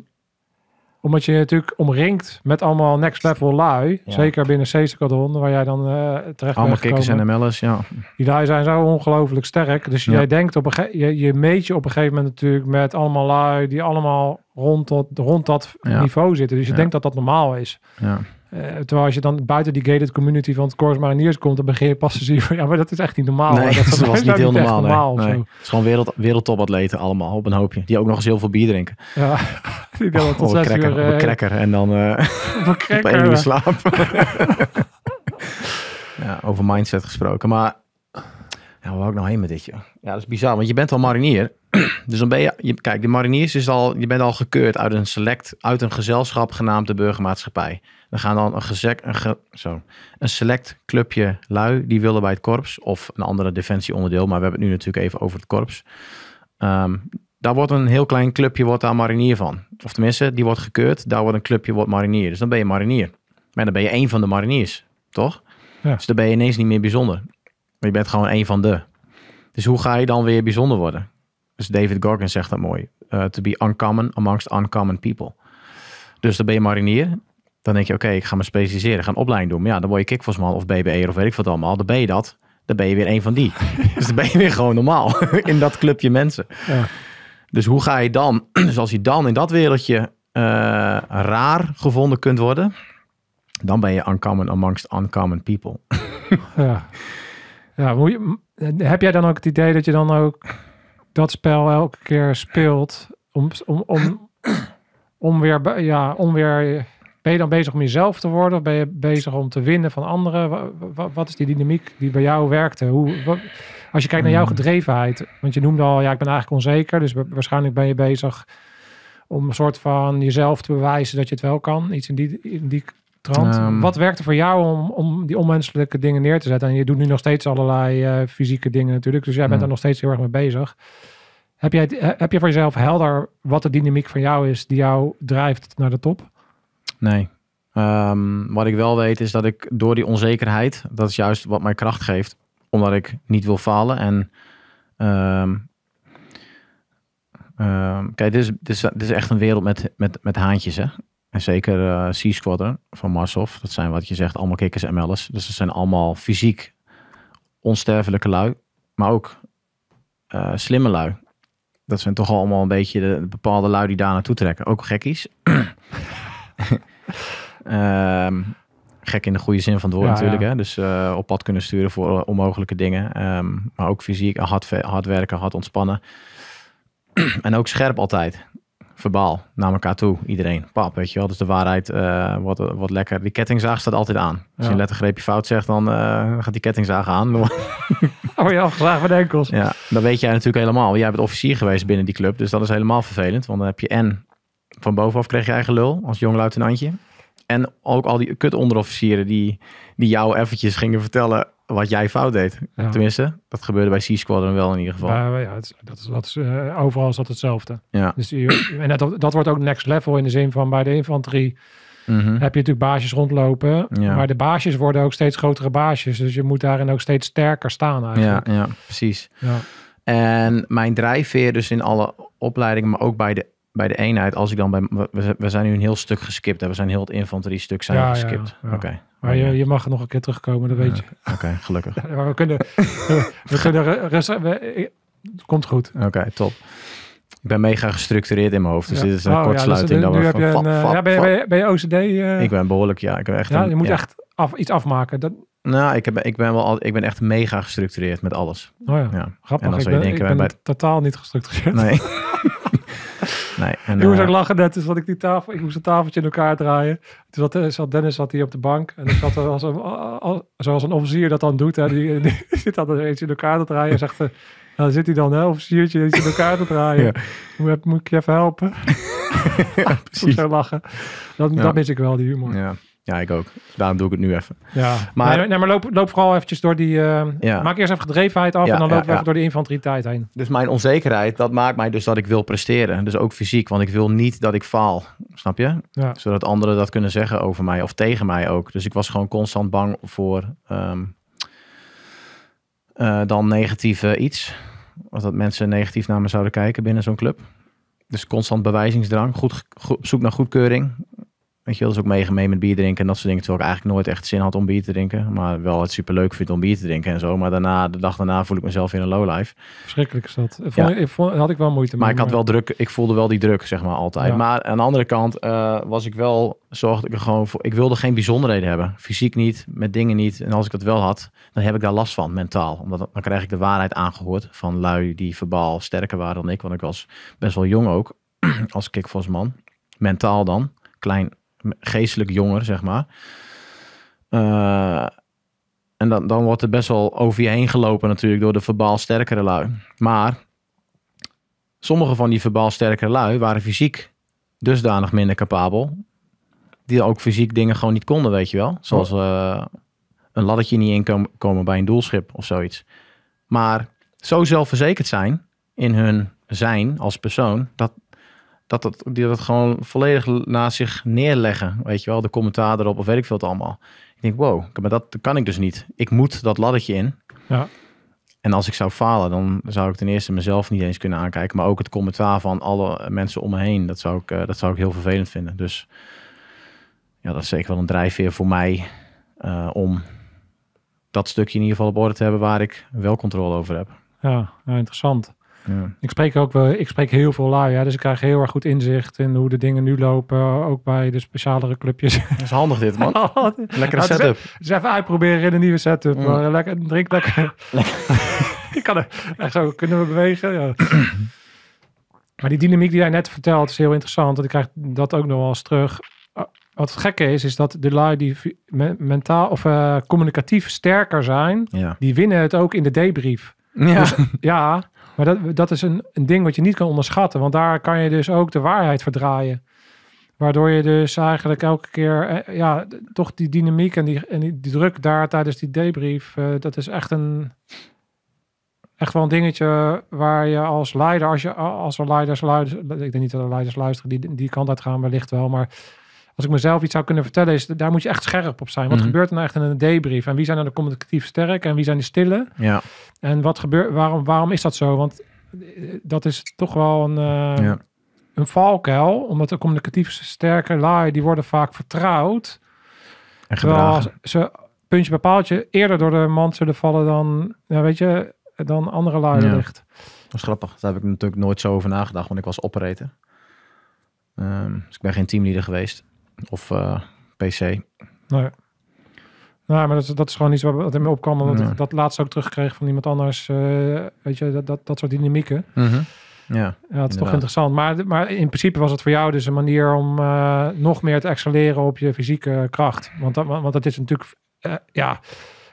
omdat je natuurlijk omringt met allemaal next level lui. Zeker binnen C-squadron, waar jij dan uh, terecht Allemaal kikkers en ML's, ja. Die lui zijn zo ongelooflijk sterk. Dus jij denkt op een je, je meet je op een gegeven moment natuurlijk met allemaal lui die allemaal rond dat, rond dat niveau zitten. Dus je denkt dat dat normaal is. Ja. Eh, terwijl als je dan buiten die gated community van het Corps Mariniers komt, dan begin je pas te zien van ja, maar dat is echt niet normaal. Nee, dat, was niet heel normaal. normaal nee. Het is gewoon wereld, wereldtopatleten allemaal op een hoopje. Die ook nog eens heel veel bier drinken. Ja, die oh, tot cracker, uur, eh, cracker, en dan uh, op, cracker, één uur slaap. ja, over mindset gesproken. Maar ja, waar ik nou heen met dit, joh? Ja, dat is bizar, want je bent al marinier. dus dan ben je, je, kijk, de mariniers is al, je bent al gekeurd uit een select, uit een gezelschap genaamd de burgermaatschappij. We gaan dan een, gezek, een, ge, zo, een select clubje lui, die willen bij het korps of een andere defensieonderdeel, maar we hebben het nu natuurlijk even over het korps. Ehm, daar wordt een heel klein clubje wordt daar marinier van. Of tenminste, die wordt gekeurd, daar wordt een clubje wordt marinier. Dus dan ben je marinier. Maar dan ben je één van de mariniers, toch? Ja. Dus dan ben je ineens niet meer bijzonder. Maar je bent gewoon één van de. Dus hoe ga je dan weer bijzonder worden? Dus David Goggins zegt dat mooi. Eh, to be uncommon amongst uncommon people. Dus dan ben je marinier. Dan denk je, oké, ik ga me specialiseren, ga een opleiding doen. Maar ja, dan word je kickboxman of BBE of weet ik wat allemaal. Dan ben je dat, dan ben je weer een van die. dus dan ben je weer gewoon normaal in dat clubje mensen. Ja. Dus hoe ga je dan, dus als je dan in dat wereldje eh, raar gevonden kunt worden, dan ben je uncommon amongst uncommon people. ja. ja je, heb jij dan ook het idee dat je dan ook dat spel elke keer speelt om, om, om, om weer, ja, om weer ben je dan bezig om jezelf te worden? Of ben je bezig om te winnen van anderen? Wat, is die dynamiek die bij jou werkte? Hoe, als je kijkt naar jouw mm. gedrevenheid. Want je noemde al, ja, ik ben eigenlijk onzeker. Dus waarschijnlijk ben je bezig om een soort van jezelf te bewijzen dat je het wel kan. Iets in die, in die trant. Ehm. wat werkte voor jou om, om die onmenselijke dingen neer te zetten? En je doet nu nog steeds allerlei eh, fysieke dingen natuurlijk. Dus jij bent er mm. daar nog steeds heel erg mee bezig. Heb, jij, heb je voor jezelf helder wat de dynamiek van jou is die jou drijft naar de top? Nee. Ehm, wat ik wel weet is dat ik door die onzekerheid, dat is juist wat mij kracht geeft, omdat ik niet wil falen. En ehm, ehm, kijk, dit is, dit, is, echt een wereld met, met, met haantjes. Hè? En zeker uh, eh, C-Squadron van Marshoff, dat zijn wat je zegt, allemaal kikkers en ML's. Dus dat zijn allemaal fysiek onsterfelijke lui, maar ook uh, slimme lui. Dat zijn toch allemaal een beetje de bepaalde lui die daar naartoe trekken. Ook gekkies. Ehm, gek in de goede zin van het woord natuurlijk. Hè? Dus eh, op pad kunnen sturen voor onmogelijke dingen. Ehm, maar ook fysiek hard, werken, hard ontspannen. en ook scherp altijd. Verbaal, naar elkaar toe, iedereen. Pap, weet je wel. is dus de waarheid uh, wat, wat lekker. Die kettingzaag staat altijd aan. Als je een lettergreepje fout zegt, dan eh, gaat die kettingzaag aan. Oh ja, graag van enkels. Ja, dat weet jij natuurlijk helemaal. Jij bent officier geweest binnen die club. Dus dat is helemaal vervelend. Want dan heb je en van bovenaf kreeg je eigen lul als jong luitenantje. En ook al die kut onderofficieren die, die jou eventjes gingen vertellen wat jij fout deed. Tenminste, dat gebeurde bij C-Squadron wel in ieder geval. ja, dat is, dat is, eh, overal is dat hetzelfde. Ja. Dus, en dat, dat wordt ook next level in de zin van bij de infanterie mhm. heb je natuurlijk baasjes rondlopen. Maar de baasjes worden ook steeds grotere baasjes. Dus je moet daarin ook steeds sterker staan eigenlijk. Ja, ja precies. Ja. En mijn drijfveer dus in alle opleidingen, maar ook bij de bij de eenheid, als ik dan bij. We, we zijn nu een heel stuk geskipt. Hè? We zijn heel het stuk zijn ja, geskipt. Oké. Maar je, je mag nog een keer terugkomen, dat weet je. Oké, gelukkig. we kunnen. we kunnen rest, we, komt goed. Oké, top. Ik ben mega gestructureerd in mijn hoofd. Dus dit is een kortsluiting. dat we ja, ben, je, ben, OCD? Eh? ik ben behoorlijk, ja. Ik ben echt ja je moet echt af, iets afmaken. Dat, nou, ik, heb, ik, ben wel, ik ben echt mega gestructureerd met alles. Oh ja, grappig. En als ik ben, denken, ik bij... totaal niet gestructureerd. Nee. Nee, en, ik moest eh, ook lachen net, dus dat ik die tafel, ik moest een tafeltje in elkaar draaien. Toen zat, eh, zat Dennis zat hier op de bank en ik zat er als een, als, zoals een officier dat dan doet, hè, die, die zit dan eens in elkaar te draaien en zegt, eh, nou zit hij dan, hè, officiertje, eentje in elkaar te draaien. Ja. Moet, moet ik je even helpen? ja, precies. Ik lachen. Dat, dat mis ik wel, die humor. Ja. Ja, ik ook. Daarom doe ik het nu even. Ja. Maar, nee, maar loop, loop vooral eventjes door die... Eh, maak eerst even gedrevenheid af en dan loop ik even door die infanterietijd heen. Dus mijn onzekerheid, dat maakt mij dus dat ik wil presteren. Dus ook fysiek, want ik wil niet dat ik faal. Snap je? Zodat anderen dat kunnen zeggen over mij of tegen mij ook. Dus ik was gewoon constant bang voor ehm, eh, dan negatieve iets. Of dat mensen negatief naar me zouden kijken binnen zo'n club. Dus constant bewijzingsdrang, goed, goed, zoek naar goedkeuring. Weet je dat is ook meegemeen met bier drinken en dat soort dingen. Terwijl ik eigenlijk nooit echt zin had om bier te drinken. Maar wel het superleuk vind om bier te drinken en zo. Maar daarna, de dag daarna voel ik mezelf in een low life Verschrikkelijk is dat. Ik, had ik wel moeite mee. Maar ik had wel druk. Ik voelde wel die druk, zeg maar, altijd. Maar aan de andere kant eh, was ik wel... Zorgde ik er gewoon voor... Ik wilde geen bijzonderheden hebben. Fysiek niet, met dingen niet. En als ik dat wel had, dan heb ik daar last van, mentaal. Omdat dan krijg ik de waarheid aangehoord van lui die verbaal sterker waren dan ik. Want ik was best wel jong ook, als kickfossman. Mentaal dan. Klein geestelijk jonger, zeg maar. Eh, en dan, dan wordt er best wel over je heen gelopen natuurlijk door de verbaal sterkere lui. Maar sommige van die verbaal sterkere lui waren fysiek dusdanig minder capabel. Die ook fysiek dingen gewoon niet konden, weet je wel. Zoals eh, een laddertje niet inkomen komen bij een doelschip of zoiets. Maar zo zelfverzekerd zijn in hun zijn als persoon, dat, dat, dat, die dat gewoon volledig naast zich neerleggen. Weet je wel, de commentaar erop of weet ik veel het allemaal. Ik denk, wow, maar dat kan ik dus niet. Ik moet dat laddertje in. Ja. En als ik zou falen, dan zou ik ten eerste mezelf niet eens kunnen aankijken. Maar ook het commentaar van alle mensen om me heen. Dat zou ik, eh, dat zou ik heel vervelend vinden. Dus ja, dat is zeker wel een drijfveer voor mij eh, om dat stukje in ieder geval op orde te hebben waar ik wel controle over heb. Ja, interessant. Ik spreek ook wel, ik spreek heel veel lui, dus ik krijg heel erg goed inzicht in hoe de dingen nu lopen, ook bij de specialere clubjes. Dat is handig dit man. Oh, lekker nou, ah, setup. Dus, even uitproberen in een nieuwe setup. Mm. lekker, drink lekker. ik kan er, zo kunnen we bewegen. Ja. maar die dynamiek die jij net vertelt is heel interessant, want ik krijg dat ook nog wel eens terug. Ah, wat gekke is, is dat de lui die mentaal of eh, communicatief sterker zijn, die winnen het ook in de debrief. Ja. Dus, ja, maar dat, dat is een, een ding wat je niet kan onderschatten. Want daar kan je dus ook de waarheid verdraaien. Waardoor je dus eigenlijk elke keer eh, ja, toch die dynamiek en die, en die, druk daar tijdens die debrief, eh, dat is echt een echt wel een dingetje waar je als leider, als je als er leiders luisteren, ik denk niet dat er leiders luisteren, die die kant uit gaan wellicht wel, maar als ik mezelf iets zou kunnen vertellen, is daar moet je echt scherp op zijn. Wat mhm. gebeurt er nou echt in een debrief? En wie zijn nou de communicatief sterk en wie zijn de stille? Ja. En wat gebeurt, waarom, waarom is dat zo? Want eh, dat is toch wel een, eh, een valkuil, omdat de communicatief sterke laai die worden vaak vertrouwd. En gedragen ze puntje bepaaltje eerder door de mand zullen vallen dan, ja, weet je, dan andere lui ja. ligt. Dat is grappig. Daar heb ik natuurlijk nooit zo over nagedacht, want ik was operator. Ehm, dus ik ben geen teamleader geweest of eh, PC. Nee. Nou, maar dat, dat is gewoon iets wat me opkwam. Want nee. dat laatst ook terugkreeg van iemand anders. Eh, weet je, dat, dat, dat soort dynamieken. Mhm. Ja, ja het is toch interessant. Maar, maar in principe was het voor jou dus een manier om eh, nog meer te accelereren op je fysieke kracht. Want dat, want dat is natuurlijk, ja,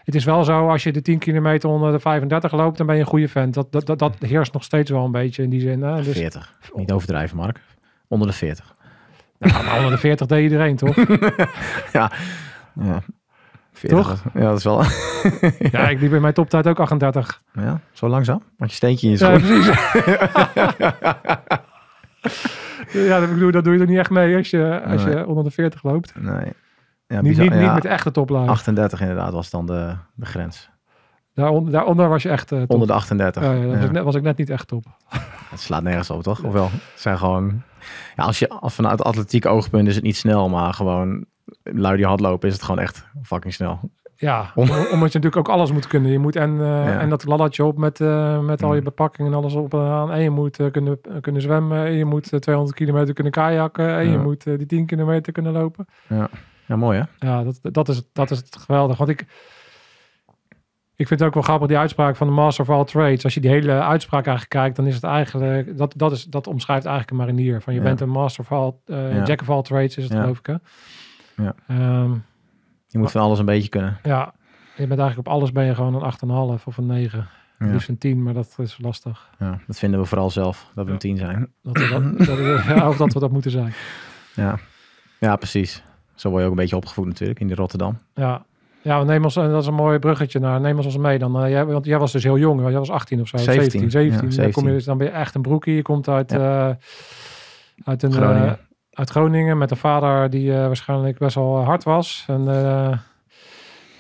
het is wel zo als je de 10 kilometer onder de 35 loopt, dan ben je een goede vent. Dat, dat, dat, dat heerst nog steeds wel een beetje in die zin. Hè? Dus, 40, niet overdrijven Mark. Onder de 40. Nou, 140 deed iedereen, toch? ja. ja. Toch? Ja, dat is wel... ja. ik liep in mijn toptijd ook 38. Ja, zo langzaam? Want je steentje in je schoen. Ja, precies. ja, dat, bedoel, dat doe je er niet echt mee als je, als je onder de 40 loopt. Nee. Ja, niet, niet, met echte toplaag. 38 inderdaad was dan de, de grens. Daaronder, daaronder was je echt. 138. Eh, onder de 38. was, ik net, was, ik net, niet echt top. Het slaat nergens op, toch? Ofwel, het zijn gewoon. Ja, als je vanuit atletiek oogpunt is het niet snel, maar gewoon lui die hardlopen is het gewoon echt fucking snel. Ja, omdat je natuurlijk ook alles moet kunnen. Je moet en, eh, en dat laddertje op met, eh, met al je mm. bepakking en alles op en aan. En je moet kunnen, kunnen zwemmen. En je moet 200 kilometer kunnen kajakken. En je moet die 10 kilometer kunnen lopen. Ja, ja mooi hè? Ja, dat, dat, is, dat is het geweldig. Want ik ik vind het ook wel grappig die uitspraak van de Master of All Trades. Als je die hele uitspraak eigenlijk kijkt, dan is het eigenlijk dat dat is dat omschrijft eigenlijk een marinier. Van je bent een Master of All, eh, Jack of All Trades is het geloof ik. Ja. Ehm, je moet van alles een beetje kunnen. Ja, je bent eigenlijk op alles ben je gewoon een 8,5 of een 9. Ja. Liefst een 10, maar dat is lastig. Ja, dat vinden we vooral zelf, dat we een 10 zijn. Dat we dat, dat of dat we dat moeten zijn. Ja. ja, precies. Zo word je ook een beetje opgevoed natuurlijk in de Rotterdam. Ja, ja, neem ons, en dat is een mooi bruggetje naar. Neem ons mee dan. Eh, jij, want jij was dus heel jong, jij was 18 of zo. 17. 17. Dan, kom je, dus, dan ben je echt een broekie. Je komt uit, eh, uit, een, eh, Groningen. uit Groningen met een vader die waarschijnlijk best wel hard was. En,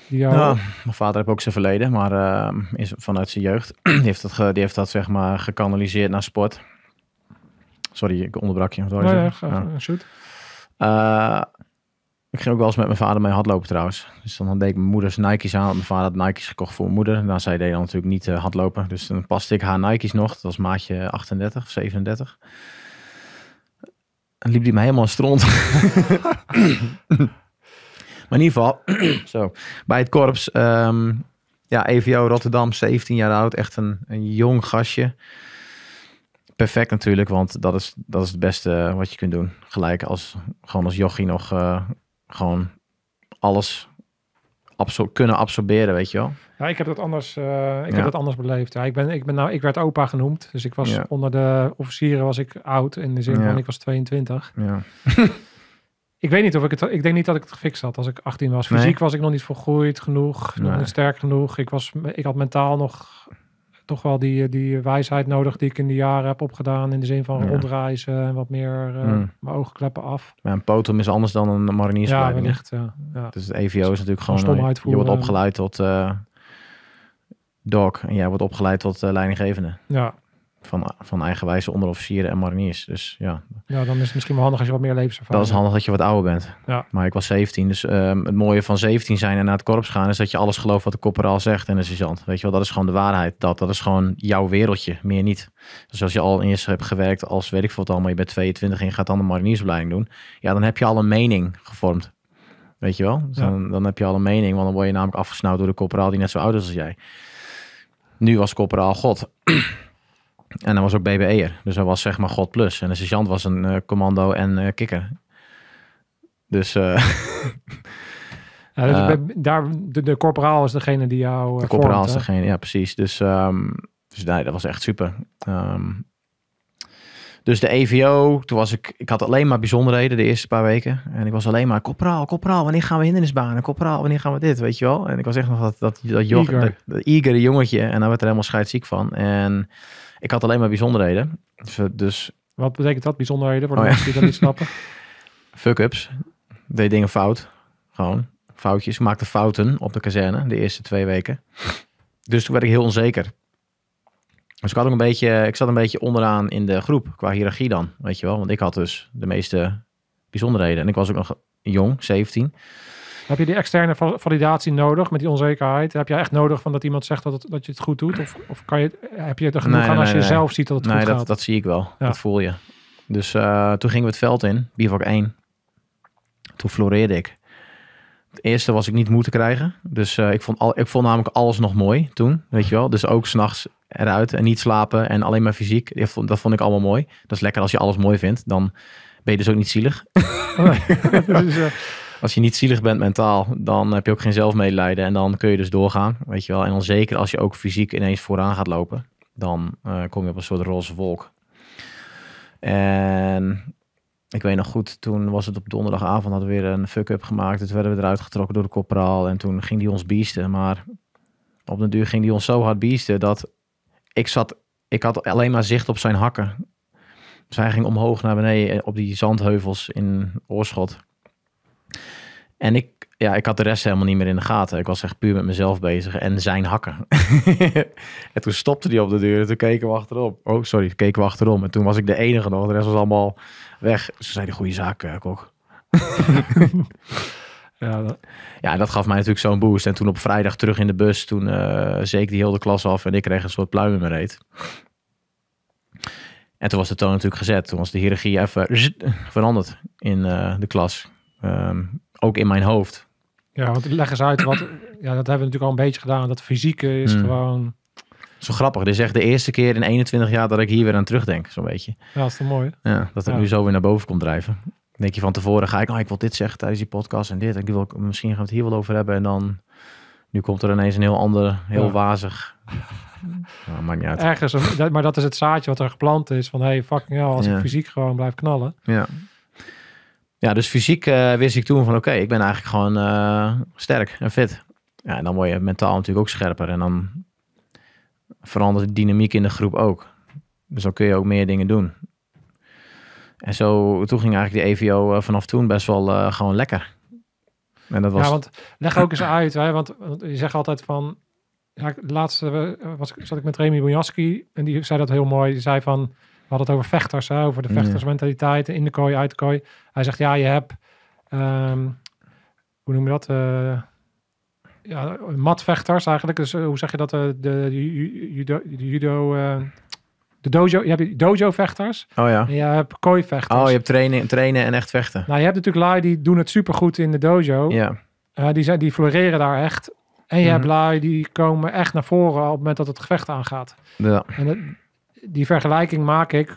die jou... Nou, mijn vader heb ook zijn verleden, maar is vanuit zijn jeugd. die, heeft dat die heeft dat zeg maar gekanaliseerd naar sport. Sorry, ik onderbrak je. Sorry, nee, ja, ja, ik ging ook wel eens met mijn vader mee hardlopen trouwens. Dus dan deed ik mijn moeders Nike's aan. Mijn vader had Nike's gekocht voor mijn moeder. En nou, zij deed dan natuurlijk niet uh, hardlopen. Dus dan paste ik haar Nike's nog. Dat was maatje 38 of 37. En liep die me helemaal stront. maar in ieder geval, zo. Bij het korps, ehm, ja, EVO Rotterdam, 17 jaar oud. Echt een, een jong gastje perfect natuurlijk, want dat is, dat is het beste eh, wat je kunt doen. Gelijk als gewoon als jochie nog eh, gewoon alles kunnen absorberen, weet je wel. Ja, ik heb dat anders, eh, ik heb dat anders beleefd. Ja, ik, ben, ik, ben nou, ik werd opa genoemd, dus ik was onder de officieren was ik oud in de zin van ik was 22. Ja. ik weet niet of ik het, ik denk niet dat ik het gefixt had als ik 18 was. Fysiek was ik nog niet volgroeid genoeg, nog niet sterk genoeg. Ik, was, ik had mentaal nog toch wel die, eh, die wijsheid nodig die ik in de jaren heb opgedaan. In de zin van rondreizen en wat meer uh, mm. mijn oogkleppen af. Maar een potum is anders dan een mariniersopleiding. Ja, echt. Ja. Dus het EVO is natuurlijk gewoon, eh, stom je wordt opgeleid tot uh, en jij wordt opgeleid tot leidinggevende. Ja van, van eigenwijze onderofficieren en mariniers. Dus ja. Ja, dan is het misschien wel handig als je wat meer levenservaring hebt. Dat is handig dat je wat ouder bent. Ja. Maar ik was 17, dus ehm, het mooie van 17 zijn en naar het korps gaan is dat je alles gelooft wat de korporaal zegt en de sergeant. Weet je wel, dat is gewoon de waarheid. Dat, dat is gewoon jouw wereldje, meer niet. Dus als je al eerst hebt gewerkt als, weet ik veel wat allemaal, je bent 22 en gaat dan de mariniersopleiding doen. Ja, dan heb je al een mening gevormd. Weet je wel? Dus dan, dan heb je al een mening, want dan word je namelijk afgesnauwd door de korporaal die net zo oud is als jij. Nu was korporaal God. En hij was ook BBE'er. Dus hij was zeg maar God plus. En de sergeant was een eh, commando en eh, kikker. Dus... Eh, ja, dus daar, de, de corporaal is degene die jou De corporaal is degene, ja precies. Dus, ehm, dus nee, dat was echt super. Ehm, dus de EVO, toen was ik, ik had alleen maar bijzonderheden de eerste paar weken. En ik was alleen maar, kopraal, kopraal, wanneer gaan we hindernisbanen? Kopraal, wanneer gaan we dit, weet je wel? En ik was echt nog dat, dat, dat, eager. dat, eager jongetje. En daar werd er helemaal scheidsziek van. En ik had alleen maar bijzonderheden. Dus, eh, dus, Wat betekent dat, bijzonderheden, voor de oh mensen die dat niet snappen? Fuck-ups. Deed dingen fout. Gewoon foutjes. Ik maakte fouten op de kazerne de eerste twee weken. Dus toen werd ik heel onzeker. Dus ik, had ook een beetje, ik zat een beetje onderaan in de groep, qua hiërarchie dan, weet je wel. Want ik had dus de meeste bijzonderheden. En ik was ook nog jong, 17. Heb je die externe validatie nodig met die onzekerheid? Heb je echt nodig van dat iemand zegt dat, dat je het goed doet? Of, of kan je, heb je er genoeg nee, aan als je zelf ziet dat het goed gaat? Nee, dat zie ik wel. Dat voel je. Dus eh, toen gingen we het veld in, bivak 1. Toen floreerde ik. Het eerste was ik niet moe te krijgen. Dus eh, ik, vond al, ik vond namelijk alles nog mooi toen, weet je wel. Dus ook s'nachts eruit en niet slapen en alleen maar fysiek. Dat vond, ik allemaal mooi. Dat is lekker als je alles mooi vindt. Dan ben je dus ook niet zielig. Oh, dus, eh, als je niet zielig bent mentaal, dan heb je ook geen zelfmedelijden. En dan kun je dus doorgaan, weet je wel. En dan zeker als je ook fysiek ineens vooraan gaat lopen, dan eh, kom je op een soort roze wolk. En ik weet nog goed, toen was het op donderdagavond, hadden we weer een fuck-up gemaakt. Het werden we eruit getrokken door de koperaal en toen ging die ons biesten. Maar op den duur ging die ons zo hard biesten dat ik zat, ik had alleen maar zicht op zijn hakken. Zij dus ging omhoog naar beneden op die zandheuvels in Oorschot. En ik, ja, ik had de rest helemaal niet meer in de gaten. Ik was echt puur met mezelf bezig en zijn hakken. en toen stopte hij op de deur en toen keken we achterop. Oh, sorry, keken we achterom. En toen was ik de enige nog. De rest was allemaal weg. Ze dus zei de goede zaak, uh, kok. ja, dat... ja, dat gaf mij natuurlijk zo'n boost. En toen op vrijdag terug in de bus, toen uh, zeek die heel de klas af en ik kreeg een soort pluim in mijn reet. En toen was de toon natuurlijk gezet. Toen was de hiërarchie even veranderd in eh, de klas. Um, ook in mijn hoofd. Ja, want leg eens uit, wat, ja, dat hebben we natuurlijk al een beetje gedaan. Dat fysieke is hmm. gewoon... Zo grappig. Dit is echt de eerste keer in 21 jaar dat ik hier weer aan terugdenk, zo'n beetje. Ja, dat is toch mooi? Ja, dat het nu zo weer naar boven komt drijven. denk je van tevoren, ga ik, oh, ik wil dit zeggen tijdens die podcast en dit. En ik wil, misschien gaan we het hier wel over hebben. En dan, nu komt er ineens een heel ander, heel wazig... nou, niet uit. Ergens, maar dat is het zaadje wat er geplant is. Van, hey, fucking ja, als ik fysiek gewoon blijf knallen. Ja. Ja, dus fysiek eh, wist ik toen van oké, ik ben eigenlijk gewoon eh, sterk en fit. Ja, en dan word je mentaal natuurlijk ook scherper. En dan verandert de dynamiek in de groep ook. Dus dan kun je ook meer dingen doen. En zo, toen ging eigenlijk de EVO eh, vanaf toen best wel gewoon lekker. En dat was... Ja, want leg ook eens uit, hè, want, je zegt altijd van... Ja, laatst was, zat ik met Remy Bojanski en die zei dat heel mooi. Die zei van hadden het over vechters, over de vechtersmentaliteit in de kooi, uit de kooi. Hij zegt, ja, je hebt, ehm, hoe noem je dat? Eh, ja, matvechters eigenlijk. Dus eh, hoe zeg je dat? Eh, de, de judo, de judo de dojo, je hebt dojo-vechters. Oh ja. En je hebt kooi-vechters. Oh, je hebt trainen, trainen en echt vechten. Nou, je hebt natuurlijk lui die doen het supergoed in de dojo. Ja. die, zijn, die floreren daar echt. En je hebt mhm. laai die komen echt naar voren op het moment dat het gevecht aangaat. Ja. En die vergelijking maak ik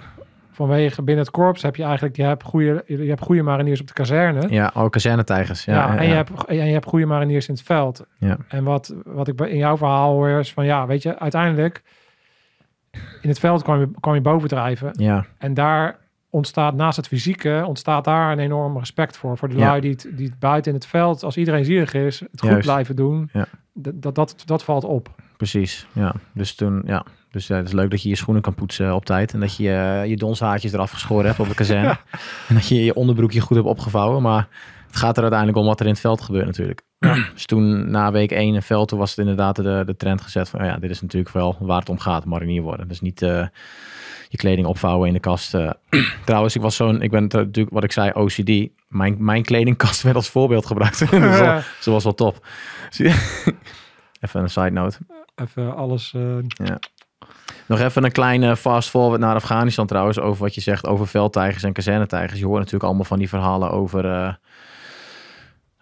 vanwege binnen het korps heb je eigenlijk, je hebt goede, je hebt goede mariniers op de kazerne. Ja, al oh, kazernetijgers. Ja, ja, en, Je hebt, en je hebt goede mariniers in het veld. Ja. En wat, wat ik in jouw verhaal hoor is van, ja, weet je, uiteindelijk in het veld kwam je, kwam je bovendrijven. Ja. En daar ontstaat naast het fysieke, ontstaat daar een enorm respect voor. Voor de lui die het, die buiten in het veld, als iedereen zierig is, het goed blijven doen. Ja. Dat, dat, dat valt op precies. Ja. Dus toen, ja. Dus ja, het is leuk dat je je schoenen kan poetsen op tijd. En dat je eh, je donshaartjes eraf geschoren hebt op de kazerne. En dat je je onderbroekje goed hebt opgevouwen. Maar het gaat er uiteindelijk om wat er in het veld gebeurt natuurlijk. dus toen na week 1 in veld, was het inderdaad de, de trend gezet van... Oh ja, dit is natuurlijk wel waar het om gaat, marinier worden. Dus niet eh, je kleding opvouwen in de kast. Eh. Trouwens, ik was zo'n... Ik ben natuurlijk, wat ik zei, OCD. Mijn, mijn kledingkast werd als voorbeeld gebruikt. Zo was wel top. Even een side note even alles. Eh, ja. Nog even een kleine fast forward naar Afghanistan trouwens. Over wat je zegt over veldtijgers en kazernetijgers. Je hoort natuurlijk allemaal van die verhalen over. Eh,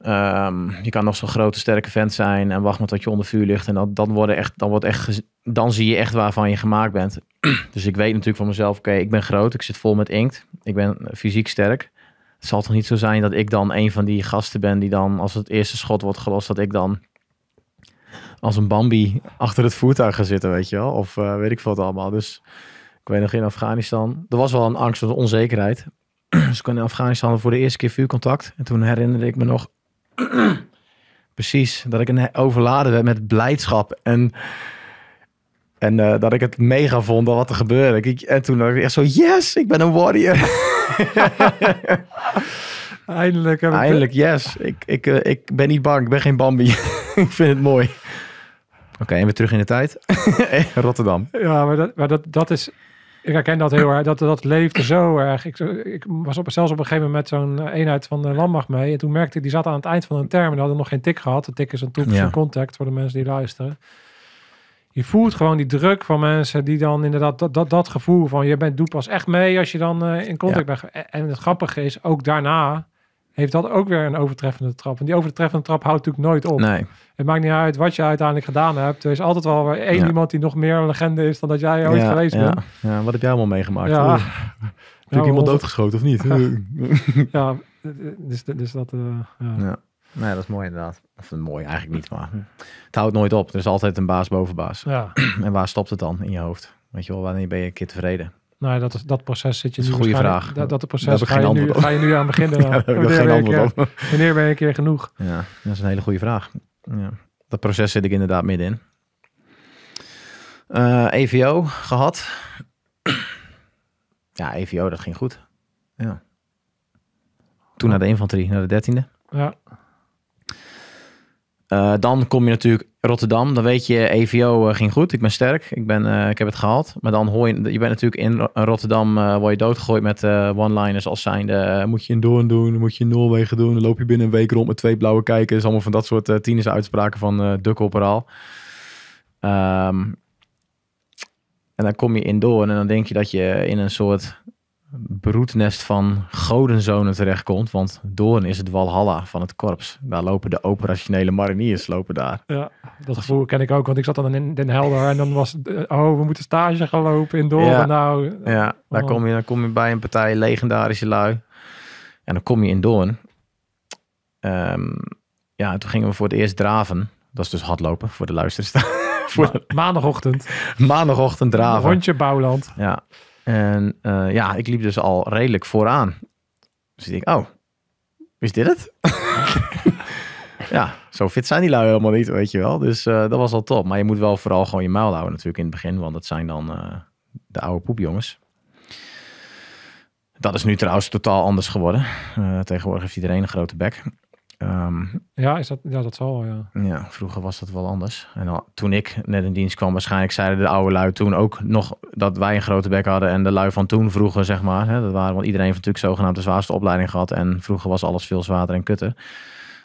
ehm, je kan nog zo'n grote sterke vent zijn en wacht maar tot je onder vuur ligt. En dat, dan, worden echt, dan, wordt echt, dan zie je echt waarvan je gemaakt bent. dus ik weet natuurlijk van mezelf, oké, ik ben groot. Ik zit vol met inkt. Ik ben fysiek sterk. Het zal toch niet zo zijn dat ik dan een van die gasten ben die dan als het eerste schot wordt gelost, dat ik dan als een Bambi achter het voertuig gaan zitten, weet je wel. Of eh, weet ik wat allemaal. Dus ik weet nog in Afghanistan. Er was wel een angst de onzekerheid. dus ik kwam in Afghanistan voor de eerste keer vuurcontact. En toen herinnerde ik me nog precies dat ik een overladen werd met blijdschap. En, en eh, dat ik het mega vond wat er gebeurde. Ik, en toen dacht ik echt zo, yes, ik ben een warrior. Eindelijk. Eindelijk, yes. Ik, ik, eh, ik ben niet bang. Ik ben geen Bambi. ik vind het mooi. Oké, en weer terug in de tijd. Rotterdam. Ja, maar dat, maar dat, dat is... Ik herken dat heel erg. Dat, dat leefde zo erg. Ik, ik was op, zelfs op een gegeven moment met zo'n eenheid van de landmacht mee. En toen merkte ik, die zat aan het eind van een term. En hadden nog geen tik gehad. De tik is een toep ja. contact voor de mensen die luisteren. Je voelt gewoon die druk van mensen die dan inderdaad dat, dat, dat gevoel van je bent, doe pas echt mee als je dan eh, in contact bent. en het grappige is, ook daarna heeft dat ook weer een overtreffende trap. En die overtreffende trap houdt natuurlijk nooit op. Nee. Het maakt niet uit wat je uiteindelijk gedaan hebt. Er is altijd wel weer één iemand die nog meer een legende is dan dat jij ooit geweest ja. bent. Ja, wat heb jij allemaal meegemaakt? Ja. je iemand doodgeschoten of niet? ja, dus, dus dat... Eh, ja. Nee, dat is mooi inderdaad. Of mooi eigenlijk niet, maar het houdt nooit op. Er is altijd een baas boven baas. Ja. En waar stopt het dan in je hoofd? Weet je wel, wanneer ben je een keer tevreden? Nou, dat, is, dat proces zit je dat nu. Goede vraag. Dat, dat proces ga, je nu, ga je nu aan beginnen. wanneer, geen ben keer, ben je een keer genoeg? Ja, dat is een hele goede vraag. Ja. Dat proces zit ik inderdaad middenin. Uh, eh, EVO gehad. Ja, EVO, dat ging goed. Ja. Toen naar de infanterie, naar de dertiende. Ja. Eh, dan kom je natuurlijk Rotterdam. Dan weet je, EVO eh, ging goed. Ik ben sterk. Ik, ben, eh, ik heb het gehaald. Maar dan hoor je, je bent natuurlijk in Rotterdam, word je doodgegooid met one-liners als zijnde. moet je in Doorn doen, moet je in Noorwegen doen. Dan loop je binnen een week rond met twee blauwe kijkers. Allemaal van dat soort uh, tieners uitspraken van uh, en dan kom je in Doorn en dan denk je dat je in een soort broednest van godenzonen terechtkomt. Want Doorn is het Walhalla van het korps. Daar lopen de operationele mariniers lopen daar. Ja, dat gevoel ken ik ook. Want ik zat dan in Den Helder en dan was eh, oh, we moeten stage gaan lopen in Doorn. Ja, nou, ja daar oh. kom je, dan kom je bij een partij legendarische lui. En dan kom je in Doorn. Um, ja, toen gingen we voor het eerst draven. Dat is dus hardlopen voor de luisteraars. maandagochtend. maandagochtend draven. Rondje Bouwland. Ja. En eh, ja, ik liep dus al redelijk vooraan. Dus ik denk, oh, is dit het? ja, zo fit zijn die lui helemaal niet, weet je wel. Dus eh, dat was al top. Maar je moet wel vooral gewoon je muil houden natuurlijk in het begin. Want dat zijn dan eh, de oude poepjongens. Dat is nu trouwens totaal anders geworden. tegenwoordig heeft iedereen een grote bek. Ehm, ja, is dat, ja, dat zal ja. ja. Vroeger was dat wel anders. En toen ik net in dienst kwam, waarschijnlijk zeiden de oude lui toen ook nog dat wij een grote bek hadden. En de lui van toen vroeger, zeg maar. Hè, dat waren, want iedereen heeft natuurlijk zogenaamd de zwaarste opleiding gehad. En vroeger was alles veel zwaarder en kutter.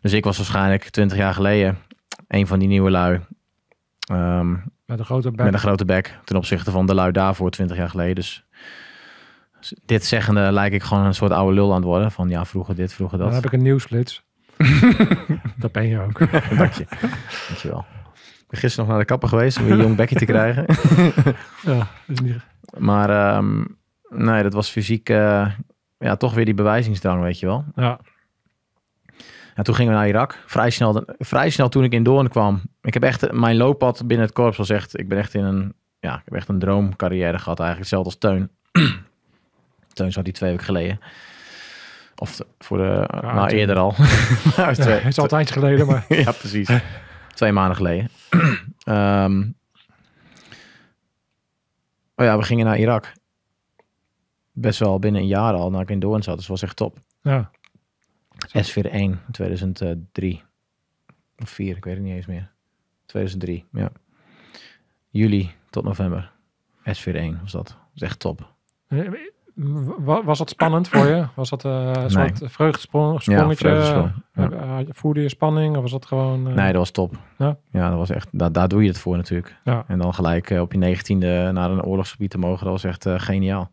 Dus ik was waarschijnlijk twintig jaar geleden een van die nieuwe lui. Ehm, met een grote bek. Met een grote bek ten opzichte van de lui daarvoor twintig jaar geleden. Dus dit zeggende lijkt ik gewoon een soort oude lul aan het worden. Van ja, vroeger dit, vroeger dat. Dan heb ik een nieuwsflits. dat ben je ook. Dank je. Dankjewel. Ik ben gisteren nog naar de kapper geweest om een jong bekkie te krijgen. ja, dus niet... Maar ehm, nee, dat was fysiek eh, ja, toch weer die bewijzingsdrang, weet je wel. Ja. En toen gingen we naar Irak. Vrij snel, vrij snel toen ik in Doorn kwam. Ik heb echt mijn looppad binnen het korps was echt... Ik ben echt in een... Ja, ik heb echt een droomcarrière gehad eigenlijk. Hetzelfde als Teun. Teun zat die twee weken geleden. Of voor de, ah, eerder al. ja, nou, het is al een geleden, maar... ja, precies. Twee maanden geleden. um, oh ja, we gingen naar Irak. Best wel binnen een jaar al, nadat ik in Doorn zat. Dus was echt top. Ja. S41, 2003. Of 4, ik weet het niet eens meer. 2003, ja. Juli tot november. S41 was dat. Dat is echt top. Eh, was dat spannend voor je? Was dat eh, een nee. soort vreugdesprongetje? Ja, ja. Eh, eh, Voerde je spanning? Of was dat gewoon... Nee, dat was top. Ja, ja dat was echt, daar, daar doe je het voor natuurlijk. Ja. En dan gelijk op je negentiende naar een oorlogsgebied te mogen, dat was echt geniaal.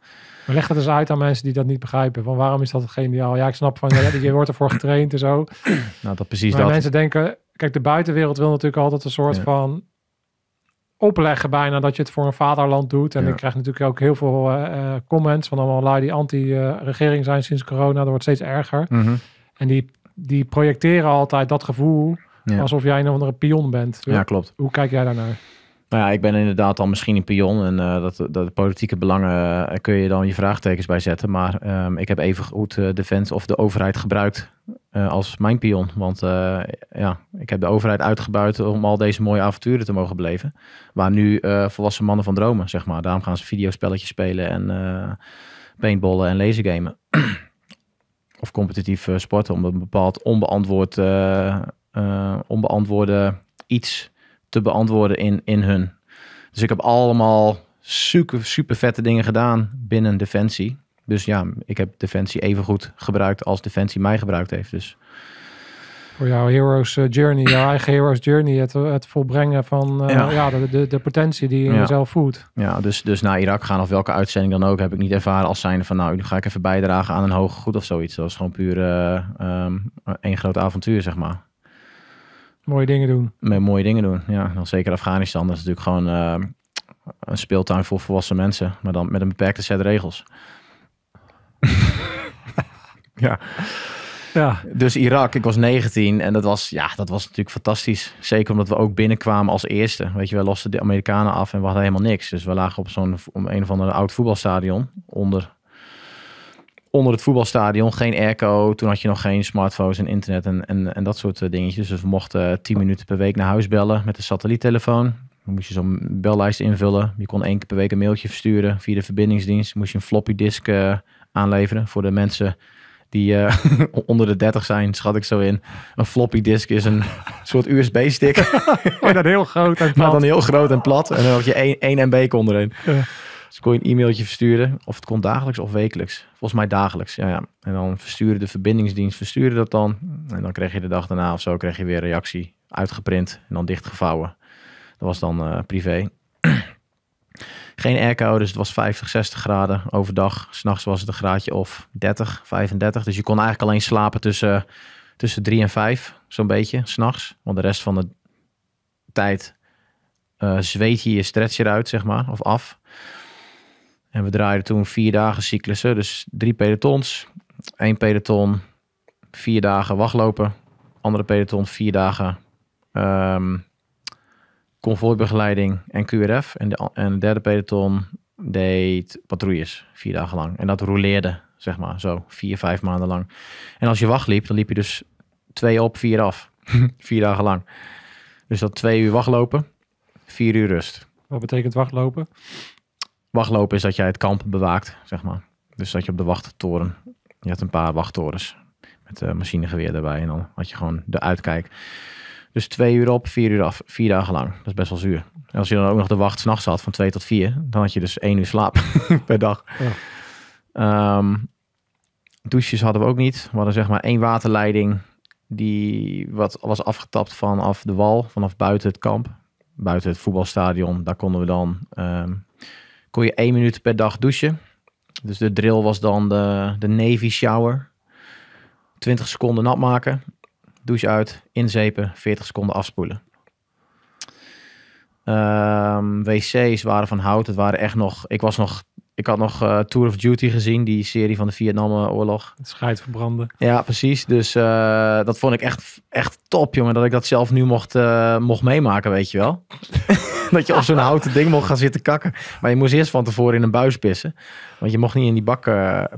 Maar leg het eens uit aan mensen die dat niet begrijpen. Van waarom is dat geniaal? Ja, ik snap van, ja, je wordt ervoor getraind en zo. Nou, dat precies maar dat. mensen denken... Kijk, de buitenwereld wil natuurlijk altijd een soort van opleggen bijna dat je het voor een vaderland doet. En ik krijg natuurlijk ook heel veel eh, eh, comments van allemaal lui die anti-regering zijn sinds corona. Dat wordt steeds erger. Mhm. En die, die projecteren altijd dat gevoel alsof jij een of andere pion bent. Ja, klopt. Hoe kijk jij daarnaar? Nou ja, ik ben inderdaad dan misschien een pion en eh, dat, dat de politieke belangen kun je dan je vraagtekens bij zetten. Maar ehm, ik heb even goed de fans of de overheid gebruikt eh, als mijn pion. Want eh, ja, ik heb de overheid uitgebuit om al deze mooie avonturen te mogen beleven. Waar nu eh, volwassen mannen van dromen, zeg maar. Daarom gaan ze videospelletjes spelen en paintballen en lasergamen. of competitief sporten om een bepaald onbeantwoord, onbeantwoorde iets te beantwoorden in, in hun. Dus ik heb allemaal super, super vette dingen gedaan binnen Defensie. Dus ja, ik heb Defensie even goed gebruikt als Defensie mij gebruikt heeft. Dus. Voor jouw hero's eh, journey, jouw eigen hero's journey, het, het volbrengen van eh, ja. de, de, de potentie die je ja. zelf voedt. Ja, dus, dus naar Irak gaan of welke uitzending dan ook, heb ik niet ervaren als zijnde van nou, nu ga ik even bijdragen aan een hoog goed of zoiets. Dat is gewoon puur eh, ehm, één groot avontuur, zeg maar. Mooie dingen doen. Met mooie dingen doen, ja. Dan zeker Afghanistan, dat is natuurlijk gewoon een speeltuin voor volwassen mensen, maar dan met een beperkte set regels. ja. Ja. Dus Irak, ik was 19 en dat was, ja, dat was natuurlijk fantastisch. Zeker omdat we ook binnenkwamen als eerste. Weet je, we losten de Amerikanen af en we hadden helemaal niks. Dus we lagen op zo'n om een of andere oud voetbalstadion onder, onder het voetbalstadion. Geen airco, toen had je nog geen smartphones en internet en, en, dat soort eh, dingetjes. Dus we mochten 10 eh, minuten per week naar huis bellen met een satelliettelefoon. Dan moest je zo'n bellijst invullen. Je kon één keer per week een mailtje versturen via de verbindingsdienst. moest je een floppy disk... Eh, aanleveren voor de mensen die eh, onder de 30 zijn, schat ik zo in. Een floppy disk is een soort USB-stick. maar oh, dan heel groot en plat. dan heel groot en plat. En dan had je 1, MB onderin. Dus kon je een e-mailtje versturen. Of het kon dagelijks of wekelijks. Volgens mij dagelijks. Ja, ja. En dan verstuurde de verbindingsdienst verstuurde dat dan. En dan kreeg je de dag daarna of zo kreeg je weer reactie. Uitgeprint en dan dichtgevouwen. Dat was dan eh, privé. Geen airco, dus het was 50, 60 graden overdag. S'nachts was het een graadje of 30, 35. Dus je kon eigenlijk alleen slapen tussen, tussen 3 en 5, zo'n beetje, s'nachts. Want de rest van de tijd uh, zweet je je stretcher uit, zeg maar, of af. En we draaiden toen vier dagen cyclussen. Dus drie pelotons, één peloton, vier dagen wachtlopen. Andere peloton, vier dagen ehm, Convoybegeleiding en QRF. En de, en de derde peloton deed patrouilles vier dagen lang. En dat roleerde, zeg maar, zo vier, vijf maanden lang. En als je wacht liep, dan liep je dus twee op, vier af. vier dagen lang. Dus dat twee uur wachtlopen, vier uur rust. Wat betekent wachtlopen? Wachtlopen is dat jij het kamp bewaakt, zeg maar. Dus dat je op de wachttoren, je had een paar wachttorens met eh, machinegeweer erbij. En dan had je gewoon de uitkijk. Dus twee uur op, vier uur af, vier dagen lang. Dat is best wel zuur. En als je dan ook nog de wacht s'nachts had van twee tot vier, dan had je dus één uur slaap per dag. Ja. Ehm, douches hadden we ook niet. We hadden zeg maar één waterleiding die wat was afgetapt vanaf de wal, vanaf buiten het kamp, buiten het voetbalstadion. Daar konden we dan um, kon je één minuut per dag douchen. Dus de drill was dan de, de Navy shower. 20 seconden nat maken douche uit, inzepen, 40 seconden afspoelen. Ehm, wc's waren van hout. Het waren echt nog. Ik was nog ik had nog eh, Tour of Duty gezien, die serie van de Vietnamoorlog. Scheid verbranden. Ja, precies. Dus eh, dat vond ik echt, echt top, jongen. Dat ik dat zelf nu mocht, eh, mocht meemaken, weet je wel. dat je op zo'n houten ding mocht gaan zitten kakken. Maar je moest eerst van tevoren in een buis pissen. Want je mocht niet in die bak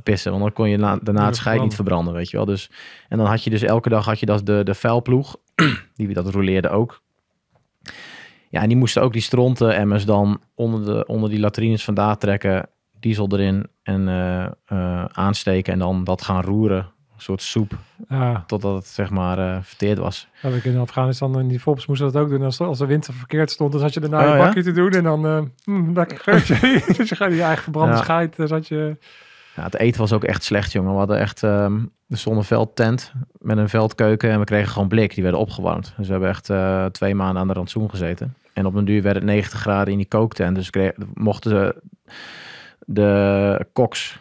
pissen. Want dan kon je daarna het scheid niet verbranden, weet je wel. Dus, en dan had je dus elke dag had je dat de, de vuilploeg. die dat roleerde ook. Ja, en die moesten ook die stronten emmers dan onder, de, onder die latrines vandaan trekken diesel erin en eh, eh, aansteken en dan dat gaan roeren. Een soort soep. Ah. Totdat het zeg maar eh, verteerd was. Heb ik in Afghanistan in die Fops moesten dat ook doen. Als, de winter verkeerd stond, dan zat je daarna oh, een bakje te doen. En dan uh, lekker geurtje. dus je je eigen verbrande ja. zat je... Ja, het eten was ook echt slecht, jongen. We hadden echt um, ehm, de zonneveldtent met een veldkeuken. En we kregen gewoon blik. Die werden opgewarmd. Dus we hebben echt twee maanden aan de rantsoen gezeten. En op een duur werd het 90 graden in die kooktent. Dus kregen, mochten ze de koks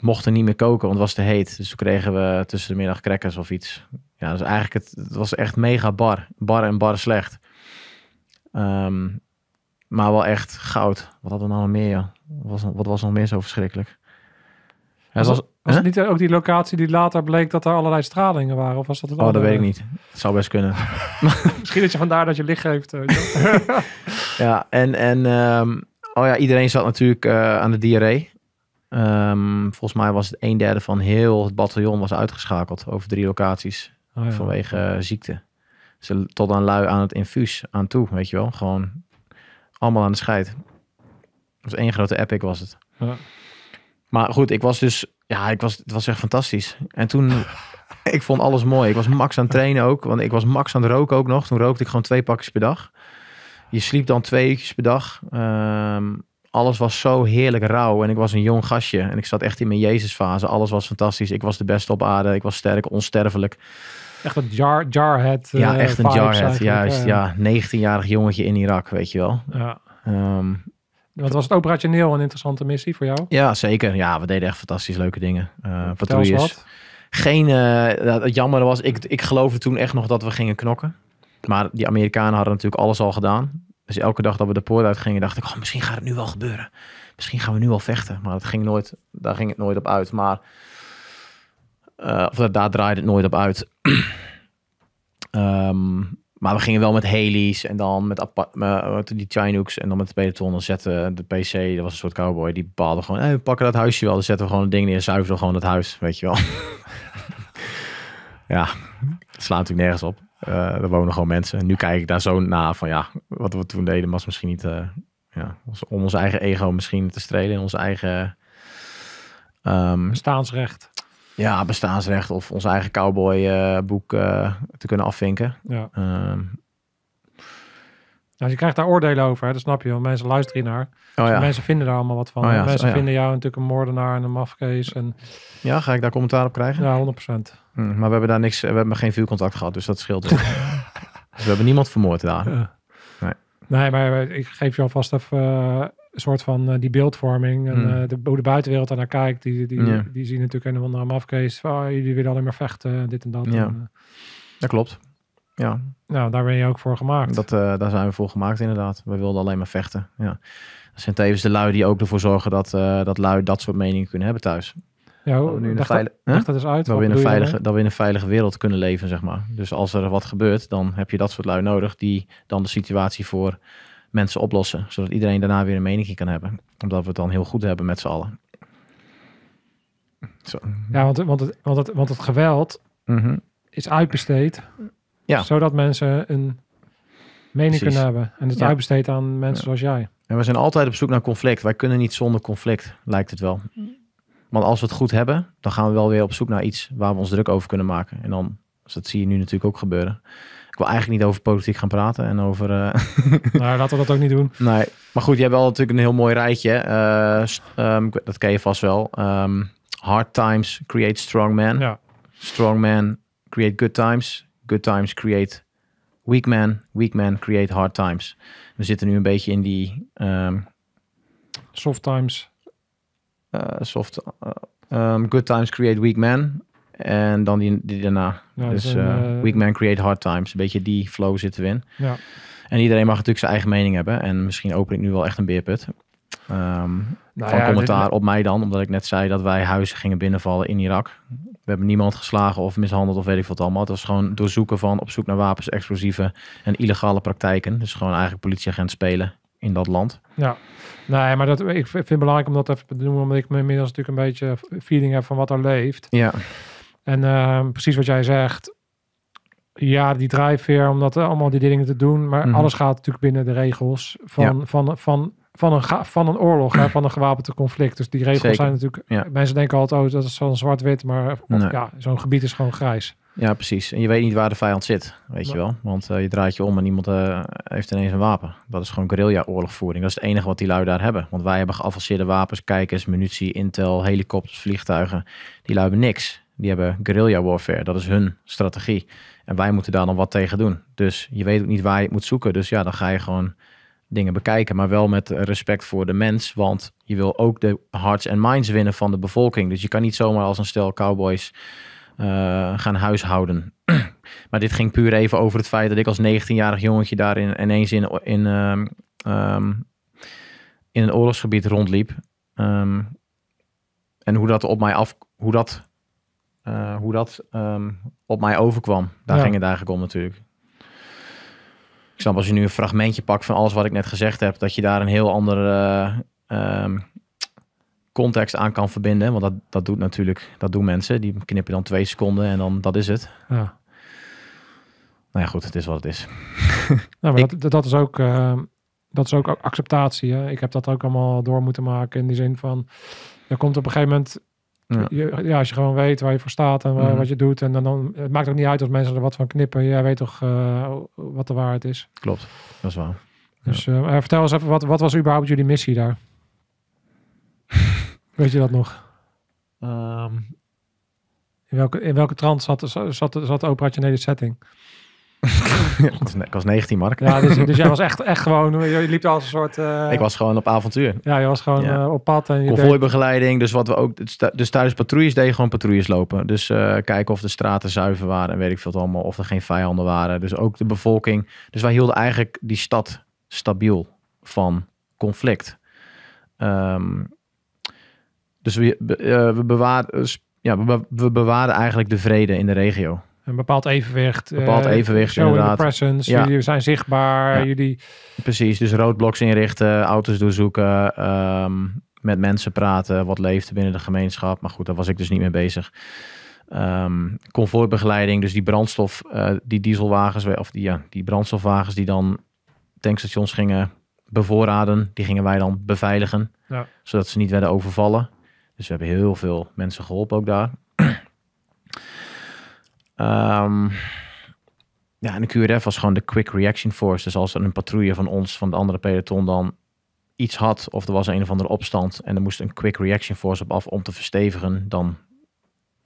mochten niet meer koken, want het was te heet. Dus toen kregen we tussen de middag crackers of iets. Ja, dus eigenlijk het, het was echt mega bar. Bar en bar slecht. Ehm, maar wel echt goud. Wat hadden we nou nog meer? Wat, was, wat was nog meer zo verschrikkelijk? was, was, het niet ook die locatie die later bleek dat er allerlei stralingen waren? Of was dat het oh, dat weet ik niet. Het zou best kunnen. Misschien dat je vandaar dat je licht geeft. Eh, ja, en, en ehm, Oh ja, iedereen zat natuurlijk eh, aan de diarree. Ehm, volgens mij was het een derde van heel het bataljon was uitgeschakeld over drie locaties oh vanwege eh, ziekte. Ze tot aan lui aan het infuus aan toe, weet je wel. Gewoon allemaal aan de scheid. Dat was één grote epic was het. Ja. Maar goed, ik was dus, ja, ik was, het was echt fantastisch. En toen, ik vond alles mooi. Ik was max aan trainen ook, want ik was max aan het roken ook nog. Toen rookte ik gewoon twee pakjes per dag. Je sliep dan twee uurtjes per dag. Ehm, alles was zo heerlijk rauw. En ik was een jong gastje. En ik zat echt in mijn Jezusfase. Alles was fantastisch. Ik was de beste op aarde. Ik was sterk, onsterfelijk. Echt een jar, jarhead. Ja, eh, echt een jarhead. Juist, eh. ja. 19-jarig jongetje in Irak, weet je wel. Ja. Um, wat was het operationeel een interessante missie voor jou? Ja, zeker. Ja, we deden echt fantastisch leuke dingen. Uh, patrouilles. Geen, uh, jammer was, ik, ik geloofde toen echt nog dat we gingen knokken. Maar die Amerikanen hadden natuurlijk alles al gedaan. Dus elke dag dat we de poort uit gingen, dacht ik, oh, misschien gaat het nu wel gebeuren. Misschien gaan we nu wel vechten. Maar dat ging nooit, daar ging het nooit op uit. Maar, eh, of dat, daar draaide het nooit op uit. Ehm, maar we gingen wel met Helis en dan met, eh, met die Chinooks en dan met de peloton. Dan zetten de PC, dat was een soort cowboy, die bepaalde gewoon, hey, eh, we pakken dat huisje wel. Dan zetten we gewoon een ding neer, zuiveren gewoon het huis, weet je wel. ja, het slaat natuurlijk nergens op. Eh, er wonen gewoon mensen. En nu kijk ik daar zo naar van ja, wat we toen deden was misschien niet... Eh, ja, om ons eigen ego misschien te strelen in ons eigen... Ehm, bestaansrecht. Ja, bestaansrecht of ons eigen cowboyboek eh, boek te kunnen afvinken. Ja. Ehm, nou, je krijgt daar oordelen over, hè? dat snap je. Want mensen luisteren naar. Oh, dus ja. mensen vinden daar allemaal wat van. Oh ja. Mensen oh vinden jou natuurlijk een moordenaar en een mafkees. En... Ja, ga ik daar commentaar op krijgen? Ja, 100%. Hm, maar we hebben daar niks, we hebben geen vuurcontact gehad, dus dat scheelt. dus we hebben niemand vermoord daar. Nee. nee. maar ik geef je alvast even uh, een soort van eh, die beeldvorming. En, hm. eh, de, hoe de buitenwereld daarnaar kijkt, die, die, die, zien natuurlijk een of andere mafkees. Oh, jullie willen alleen maar vechten, dit en dat. Ja. dat klopt. Ja. Nou, daar ben je ook voor gemaakt. Dat, eh, daar zijn we voor gemaakt, inderdaad. We wilden alleen maar vechten. Ja. Dat zijn tevens de lui die ook ervoor zorgen dat, eh, dat lui dat soort meningen kunnen hebben thuis. Ja, dat, we dat, is uit. Dat we, in een veilige, dat we in een veilige wereld kunnen leven, zeg maar. Dus als er wat gebeurt, dan heb je dat soort lui nodig die dan de situatie voor mensen oplossen. Zodat iedereen daarna weer een mening kan hebben. Omdat we het dan heel goed hebben met z'n allen. Zo. Ja, want, want, het, want, het, want het geweld mhm. is uitbesteed zodat mensen een mening kunnen hebben. En het ja. uitbesteedt aan mensen zoals jij. En we zijn altijd op zoek naar conflict. Wij kunnen niet zonder conflict, lijkt het wel. Want als we het goed hebben, dan gaan we wel weer op zoek naar iets waar we ons druk over kunnen maken. En dan, dus dat zie je nu natuurlijk ook gebeuren. Ik wil eigenlijk niet over politiek gaan praten en over. Uh... Nou, laten we dat ook niet doen. Nee, maar goed, je hebt wel natuurlijk een heel mooi rijtje. Eh, ehm, dat ken je vast wel. Ehm, hard times create strong men. Ja. Strong men create good times good times create weak men, weak men create hard times. We zitten nu een beetje in die... Ehm, soft times. Eh, soft, eh, ehm, good times create weak men. En dan die, daarna. dus zijn, eh, weak men create hard times. Een beetje die flow zitten we in. Ja. En iedereen mag natuurlijk zijn eigen mening hebben. En misschien open ik nu wel echt een beerput. Ehm, nou, van dus- commentaar op mij dan, omdat ik net zei dat wij huizen gingen binnenvallen in Irak. We hebben niemand geslagen of mishandeld of weet ik wat allemaal. Het was gewoon doorzoeken van op zoek naar wapens, explosieven en illegale praktijken. Dus gewoon eigenlijk politieagent spelen in dat land. Ja, nee, maar dat, ik vind het belangrijk om dat even te noemen, omdat ik me inmiddels natuurlijk een beetje feeling heb van wat er leeft. Ja. En ehm, precies wat jij zegt, ja, die drijfveer om dat eh, allemaal die dingen te doen. Maar mhm. alles gaat natuurlijk binnen de regels van, van, van, van een, van een oorlog, hè, van een gewapend conflict. Dus die regels zijn natuurlijk. Ja. Mensen denken altijd, oh, dat is zo'n zwart-wit, maar ja, zo'n gebied is gewoon grijs. Ja, precies. En je weet niet waar de vijand zit, weet je wel. Want eh, je draait je om en iemand eh, heeft ineens een wapen. Dat is gewoon guerrilla-oorlogvoering. Dat is het enige wat die lui daar hebben. Want wij hebben geavanceerde wapens, kijkers, munitie, intel, helikopters, vliegtuigen. Die lui hebben niks. Die hebben guerrilla-warfare. Dat is hun strategie. En wij moeten daar dan wat tegen doen. Dus je weet ook niet waar je moet zoeken. Dus ja, dan ga je gewoon dingen bekijken, maar wel met respect voor de mens. Want je wil ook de hearts en minds winnen van de bevolking. Dus je kan niet zomaar als een stel cowboys uh, gaan huishouden. maar dit ging puur even over het feit dat ik als 19-jarig jongetje daar in, ineens in, in, ehm, ehm, in een oorlogsgebied rondliep. Ehm, en hoe dat op mij af, hoe dat, eh, hoe dat op mij overkwam. Daar ging het eigenlijk om natuurlijk. Ik snap als je nu een fragmentje pakt van alles wat ik net gezegd heb, dat je daar een heel andere eh, ehm, context aan kan verbinden. Want dat, dat doet natuurlijk, dat doen mensen. Die knippen dan twee seconden en dan dat is het. Ja. Nou ja, goed, het is wat het is. nou, maar dat, dat, is ook, ehm, dat is ook acceptatie. Hè? Ik heb dat ook allemaal door moeten maken in die zin van. Er komt op een gegeven moment ja. ja. als je gewoon weet waar je voor staat en mhm. wat je doet. En dan, dan, het maakt ook niet uit als mensen er wat van knippen. Jij weet toch eh, wat de waarheid is. Klopt, dat is waar. Dus eh, eh, vertel eens even, wat, wat was überhaupt jullie missie daar? weet je dat nog? Ehm. In, welke, in welke trant zat, zat, zat de operationele setting? ik was 19, Mark. Ja, dus, dus jij was echt, echt gewoon, je liep als een soort... Eh, ik was gewoon op avontuur. Ja, je was gewoon eh, op pad. En dus wat we ook... Dus, dus tijdens patrouilles deden gewoon patrouilles lopen. Dus eh, kijken of de straten zuiver waren en weet ik veel allemaal. Of er geen vijanden waren. Dus ook de bevolking. Dus wij hielden eigenlijk die stad stabiel van conflict. Ehm, dus we, we, bewaarden, dus, ja, we bewaarden eigenlijk de vrede in de regio. Een bepaald evenwicht. bepaald eh, evenwicht, uh, inderdaad. ja. jullie zijn zichtbaar. Jullie... Precies, dus roadblocks inrichten, auto's doorzoeken, ehm, met mensen praten, wat leeft binnen de gemeenschap. Maar goed, daar was ik dus niet mee bezig. Um, comfortbegeleiding, dus die brandstof, eh, die dieselwagens, of die, ja, die brandstofwagens die dan tankstations gingen bevoorraden, die gingen wij dan beveiligen, ja. zodat ze niet werden overvallen. Dus we hebben heel veel mensen geholpen ook daar. Ehm, ja, en de QRF was gewoon de quick reaction force. Dus als een patrouille van ons, van de andere peloton, dan iets had of er was een of andere opstand en er moest een quick reaction force op af om te verstevigen, dan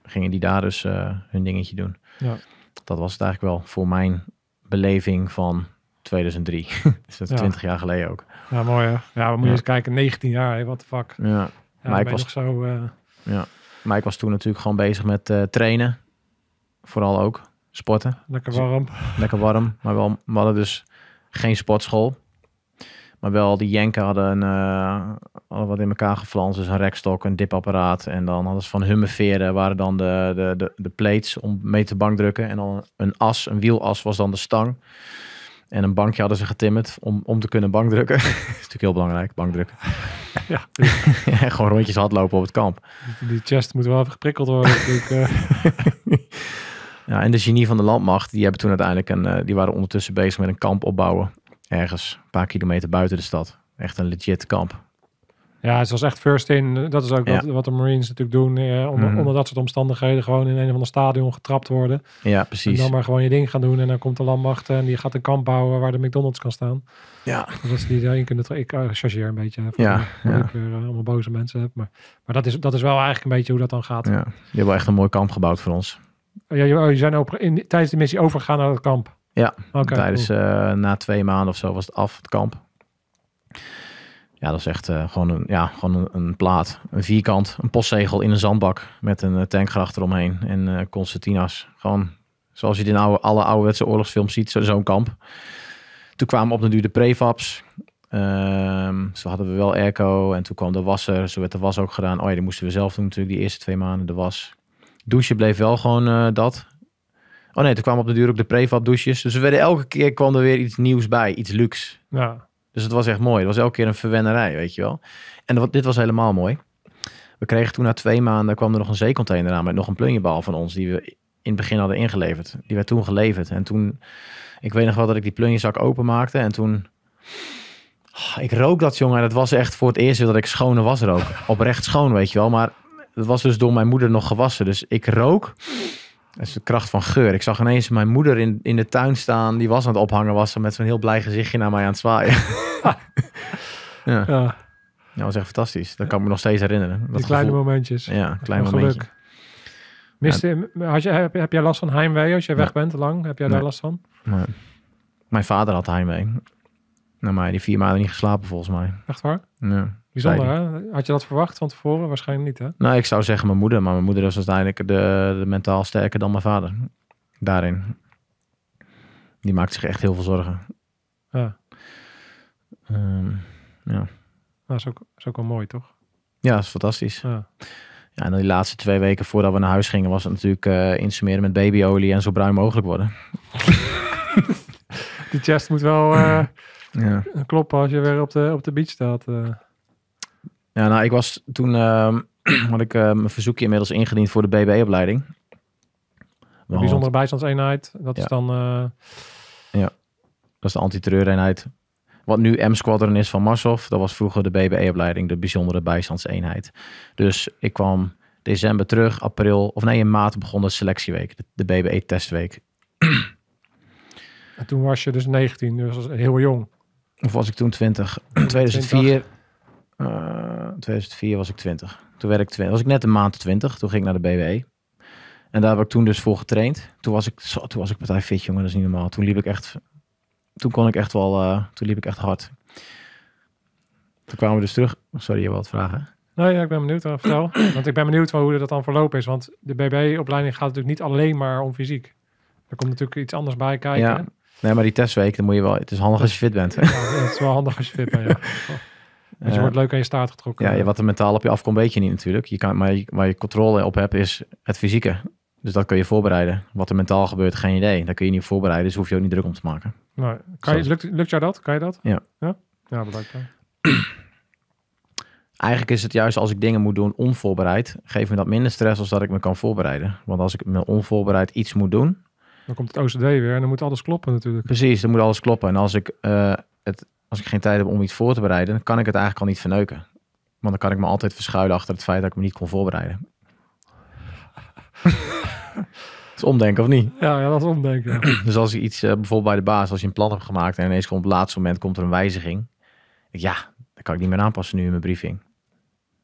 gingen die daar dus eh, hun dingetje doen. Ja. Dat was het eigenlijk wel voor mijn beleving van 2003. dus dat 20 jaar geleden ook. Ja, mooi hè? Ja, we moeten eens kijken, 19 jaar, hè? wat de fuck. Ja, maar ik was... Zo, eh, Ja, maar ik was toen natuurlijk gewoon bezig met eh, trainen vooral ook. Sporten. Lekker warm. Lekker warm. Maar wel, we hadden dus geen sportschool. Maar wel, die Jenken hadden, uh, wat in elkaar geflanst. Dus een rekstok, een dipapparaat. En dan hadden ze van veren waren dan de, de, de, de plates om mee te bankdrukken. En dan een as, een wielas was dan de stang. En een bankje hadden ze getimmerd om, om te kunnen bankdrukken. dat is natuurlijk heel belangrijk, bankdrukken. Ja. gewoon rondjes hardlopen op het kamp. Die chest moet wel even geprikkeld worden natuurlijk. Eh. Ja, en de genie van de landmacht, die hebben toen uiteindelijk een, eh, die waren ondertussen bezig met een kamp opbouwen. Ergens, een paar kilometer buiten de stad. Echt een legit kamp. Ja, het was echt first in. Dat is ook wat, wat, de Marines natuurlijk doen. Eh, mhm. onder, dat soort omstandigheden gewoon in een of ander stadion getrapt worden. Ja, precies. En dan maar gewoon je ding gaan doen. En dan komt de landmacht en die gaat een kamp bouwen waar de McDonald's kan staan. Ja. dat dus ze die daarin kunnen... Ik uh, chargeer een beetje. ja. Ik weer eh, allemaal boze mensen heb. Maar, maar dat, is, dat is wel eigenlijk een beetje hoe dat dan gaat. Ja. Die hebben echt een mooi kamp gebouwd voor ons. Ja, je oh, zijn tijdens de missie overgegaan naar het kamp. Ja, tijdens eh, na twee maanden of zo was het af, het kamp. Ja, dat is echt eh, gewoon, een, ja, gewoon een, plaat. Een vierkant, een postzegel in een zandbak met een uh, tankgracht eromheen en Constantina's. Gewoon zoals je in oude, alle ouderwetse oorlogsfilms ziet, zo'n kamp. Toen kwamen op de duur de prefabs. zo ehm, hadden we wel airco en toen kwam de wasser. Zo werd de was ook gedaan. Oh ja, die moesten we zelf doen natuurlijk die eerste twee maanden, de was douchen bleef wel gewoon eh, dat. Oh nee, toen kwamen op de duur ook de prefab douches. Dus we werden elke keer kwam er weer iets nieuws bij, iets luxe. Ja. Dus het was echt mooi. Het was elke keer een verwennerij, weet je wel. En dit was helemaal mooi. We kregen toen na twee maanden kwam er nog een zeecontainer aan met nog een plunjebal van ons die we in het begin hadden ingeleverd. Die werd toen geleverd. En toen, ik weet nog wel dat ik die plunjezak openmaakte en toen... Ah, ik rook dat, jongen. Dat was echt voor het eerst dat ik schone was rook. Oprecht schoon, weet je wel. Maar dat was dus door mijn moeder nog gewassen. Dus ik rook. Dat is de kracht van geur. Ik zag ineens mijn moeder in, in de tuin staan. Die was aan het ophangen was. met zo'n heel blij gezichtje naar mij aan het zwaaien. ja. ja. Dat was echt fantastisch. Dat kan ik me nog steeds herinneren. Dat Die kleine momentjes. Ja, klein momentje. Miste, had je, heb, heb jij last van heimwee als je weg bent lang? Heb jij daar last van? Nee. Mijn vader had heimwee. Nou, maar die vier maanden niet geslapen volgens mij. Echt waar? Ja. Bijzonder, hè? Had je dat verwacht van tevoren? Waarschijnlijk niet, hè? Nou, ik zou zeggen mijn moeder. Maar mijn moeder was uiteindelijk de, de mentaal sterker dan mijn vader. Daarin. Die maakt zich echt heel veel zorgen. Ja. Um, ja. dat nou, is ook, is ook wel mooi, toch? Ja, dat is fantastisch. Ja. ja. en dan die laatste twee weken voordat we naar huis gingen... was het natuurlijk uh, insmeren met babyolie en zo bruin mogelijk worden. die chest moet wel eh, ja. kloppen als je weer op de, op de beach staat. Eh. Ja, nou, ik was toen, uh, had ik eh, mijn verzoekje inmiddels ingediend voor de BB-opleiding. bijzondere bijstandseenheid, dat is dan... Eh, ja, dat is de antiterreureenheid. Wat nu M-squadron is van Marshof, dat was vroeger de BBE-opleiding, de bijzondere bijstandseenheid. Dus ik kwam december terug, april, of nee, in maart begon de selectieweek, de, BBE-testweek. En toen was je dus 19, dus heel jong. Of was ik toen 20? 2004. 2004 eh, was ik 20. Toen werd ik Was ik net een maand 20. Toen ging ik naar de BB e. En daar heb ik toen dus voor getraind. Toen was ik, zo, toen was ik partij fit, jongen. Dat is niet normaal. Toen liep ik echt... Toen kon ik echt wel... Eh, toen liep ik echt hard. Toen kwamen we dus terug. Oh, sorry, je wat vragen. Nou ja, ik ben benieuwd. Eh, Vertel. want ik ben benieuwd van hoe dat dan verlopen is. Want de BB-opleiding gaat natuurlijk niet alleen maar om fysiek. Er komt natuurlijk iets anders bij kijken. Ja. Nee, maar die testweek, dan moet je wel... Het is handig als je fit bent. het is wel handig als je fit bent, ja. Dus je eh, wordt leuk aan je staat getrokken. Ja, wat er mentaal op je afkomt, weet je niet natuurlijk. Je kan, maar je, waar je controle op hebt, is het fysieke. Dus dat kun je voorbereiden. Wat er mentaal gebeurt, geen idee. Dat kun je niet voorbereiden, dus hoef je ook niet druk om te maken. Nou, Kan je, lukt, lukt jou dat? Kan je dat? Ja. Ja, bedankt. Eigenlijk is het juist als ik dingen moet doen onvoorbereid, geef me dat minder stress als dat ik me kan voorbereiden. Want als ik me onvoorbereid iets moet doen... Dan komt het OCD weer en dan moet alles kloppen natuurlijk. Precies, dan moet alles kloppen. En als ik eh, het als ik geen tijd heb om iets voor te bereiden, dan kan ik het eigenlijk al niet verneuken. Want dan kan ik me altijd verschuilen achter het feit dat ik me niet kon voorbereiden. dat is omdenken, of niet? Ja, ja dat is omdenken. dus als je iets, eh, bijvoorbeeld bij de baas, als je een plan hebt gemaakt en ineens komt op het laatste moment komt er een wijziging. Ja, dan kan ik niet meer aanpassen nu in mijn briefing.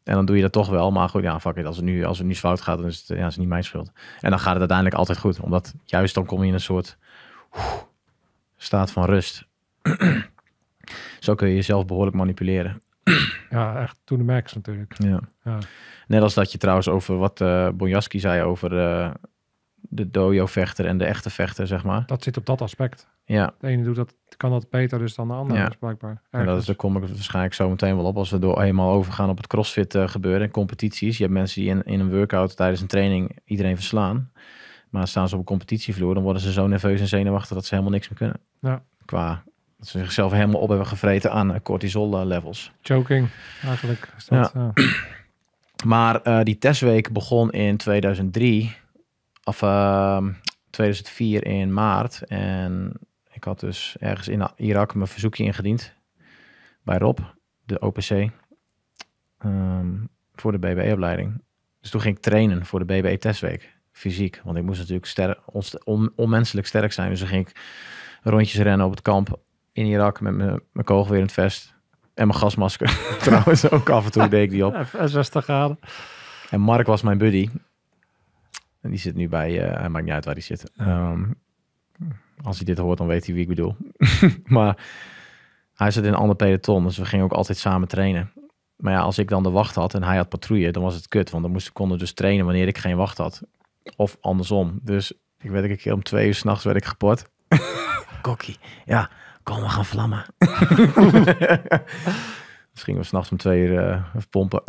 En dan doe je dat toch wel. Maar goed, ja, fuck it. Als het nu, als het nu fout gaat, dan is het, ja, is niet mijn schuld. En dan gaat het uiteindelijk altijd goed. Omdat juist dan kom je in een soort staat van rust. Zo kun je jezelf behoorlijk manipuleren. Ja, echt toen the max natuurlijk. Ja. ja. Net als dat je trouwens over wat uh, eh, Bonjaski zei over eh, de dojo-vechter en de echte vechter, zeg maar. Dat zit op dat aspect. Ja. De ene doet dat, kan dat beter dus dan de ander, ja. Dus en dat is, daar kom ik waarschijnlijk zo meteen wel op als we door eenmaal overgaan op het crossfit eh, gebeuren en competities. Je hebt mensen die in, in een workout tijdens een training iedereen verslaan. Maar staan ze op een competitievloer, dan worden ze zo nerveus en zenuwachtig dat ze helemaal niks meer kunnen. Ja. Qua ze zichzelf helemaal op hebben gevreten aan eh, cortisol eh, levels. Choking, eigenlijk. ja. Eh. Maar die testweek begon in 2003, of 2004 ehm, in maart. En ik had dus ergens in Irak mijn verzoekje ingediend bij Rob, de OPC, ehm, voor de BBE-opleiding. Dus toen ging ik trainen voor de BBE-testweek, fysiek. Want ik moest natuurlijk ster onmenselijk sterk zijn. Dus dan ging ik rondjes rennen op het kamp in Irak met mijn, kogel weer in het vest. En mijn gasmasker trouwens ook af en toe deed ik die op. 60 graden. En Mark was mijn buddy. En die zit nu bij, uh, hij maakt niet uit waar hij zit. Ehm, als hij dit hoort, dan weet hij wie ik bedoel. maar hij zit in een ander peloton, dus we gingen ook altijd samen trainen. Maar ja, als ik dan de wacht had en hij had patrouille, dan was het kut. Want dan moest, konden dus trainen wanneer ik geen wacht had. Of andersom. Dus ik werd een keer om twee uur s'nachts werd ik geport. Kokkie. Ja, Kom, gaan vlammen. Misschien gingen we s'nachts om twee uur uh, pompen.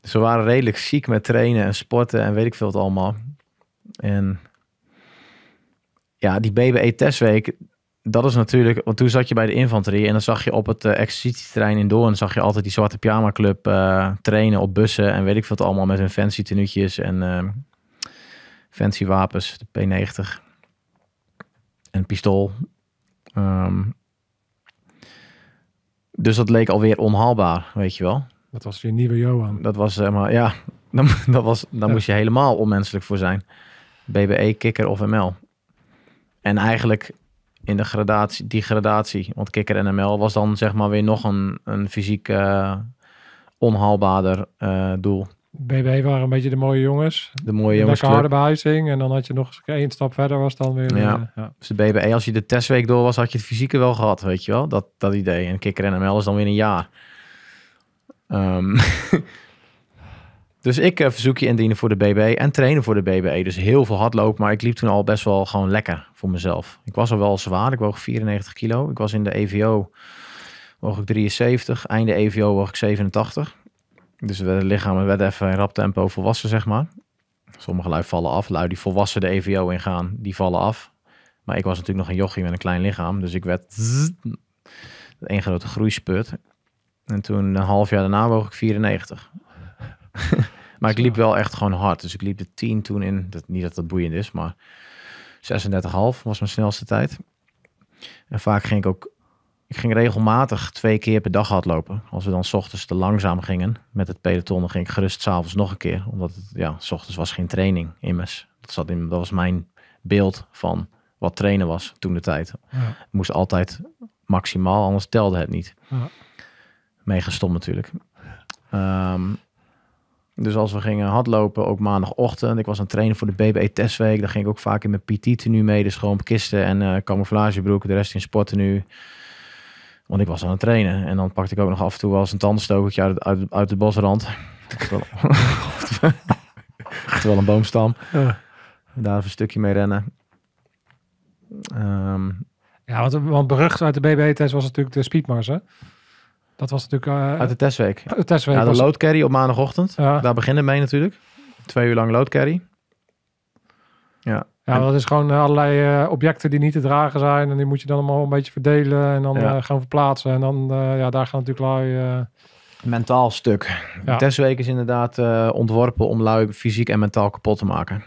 dus we waren redelijk ziek met trainen en sporten en weet ik veel wat allemaal. En ja, die BBE-testweek, dat is natuurlijk... Want toen zat je bij de infanterie en dan zag je op het uh, exercitieterrein in Doorn... zag je altijd die Zwarte Pyjama Club eh, trainen op bussen en weet ik veel het allemaal... met hun fancy tenuutjes en fancy wapens, de P90 een pistool. Ehm, dus dat leek alweer onhaalbaar, weet je wel. Dat was je nieuwe Johan. Dat was, zeg eh, maar, ja, dan, dat was, dan moest je helemaal onmenselijk voor zijn. BBE, kikker of ML. En eigenlijk in de gradatie, die gradatie, want kikker en ML was dan zeg maar weer nog een, een fysiek eh, onhaalbaarder eh, doel. BB waren een beetje de mooie jongens. De mooie jongens. De harde behuizing. En dan had je nog eens één stap verder was dan weer. Ja. Eh, dus de BBE, als je de testweek door was, had je het fysieke wel gehad, weet je wel? Dat, dat idee. En kikker NML is dan weer een jaar. Ehm, dus ik uh, verzoek je indienen voor de BB en trainen voor de BB. Dus heel veel hardloop. Maar ik liep toen al best wel gewoon lekker voor mezelf. Ik was al wel zwaar. Ik woog 94 kilo. Ik was in de EVO woog ik 73. Einde EVO woog ik 87. Dus de lichamen werden even in rap tempo volwassen, zeg maar. Sommige lui vallen af. Lui die volwassen de EVO ingaan, die vallen af. Maar ik was natuurlijk nog een jochie met een klein lichaam. Dus ik werd één grote groeisput. En toen een half jaar daarna woog ik 94. maar ik liep wel echt gewoon hard. Dus ik liep de 10 toen in. Dat, niet dat dat boeiend is, maar 36,5 was mijn snelste tijd. En vaak ging ik ook ik ging regelmatig twee keer per dag hardlopen. Als we dan s ochtends te langzaam gingen met het peloton, dan ging ik gerust s'avonds nog een keer. Omdat het, ja, s ochtends was geen training immers. Dat, zat in, dat was mijn beeld van wat trainen was toen de tijd. Ja. moest altijd maximaal, anders telde het niet. Ja. Mega stom natuurlijk. Ehm, dus als we gingen hardlopen, ook maandagochtend. Ik was aan het trainen voor de BBE-testweek. dan ging ik ook vaak in mijn PT-tenue mee. Dus gewoon kisten en uh, eh, camouflagebroek. De rest in sporten nu want ik was aan het trainen. En dan pakte ik ook nog af en toe als een tandenstokertje uit, uit, de bosrand. Terwijl een boomstam. Daar even een stukje mee rennen. Ehm, ja, want, want berucht uit de BB-test was natuurlijk de speedmars, Dat was natuurlijk... Eh, uit de testweek. de testweek. Ja, de load carry op maandagochtend. Daar beginnen mee natuurlijk. Twee uur lang load carry. Ja, ja, dat is gewoon eh, allerlei eh, objecten die niet te dragen zijn. En die moet je dan allemaal een beetje verdelen en dan eh, gaan verplaatsen. En dan, ja, daar gaan natuurlijk lui... Mentaal stuk. Testweek is inderdaad ontworpen om lui fysiek en mentaal kapot te maken.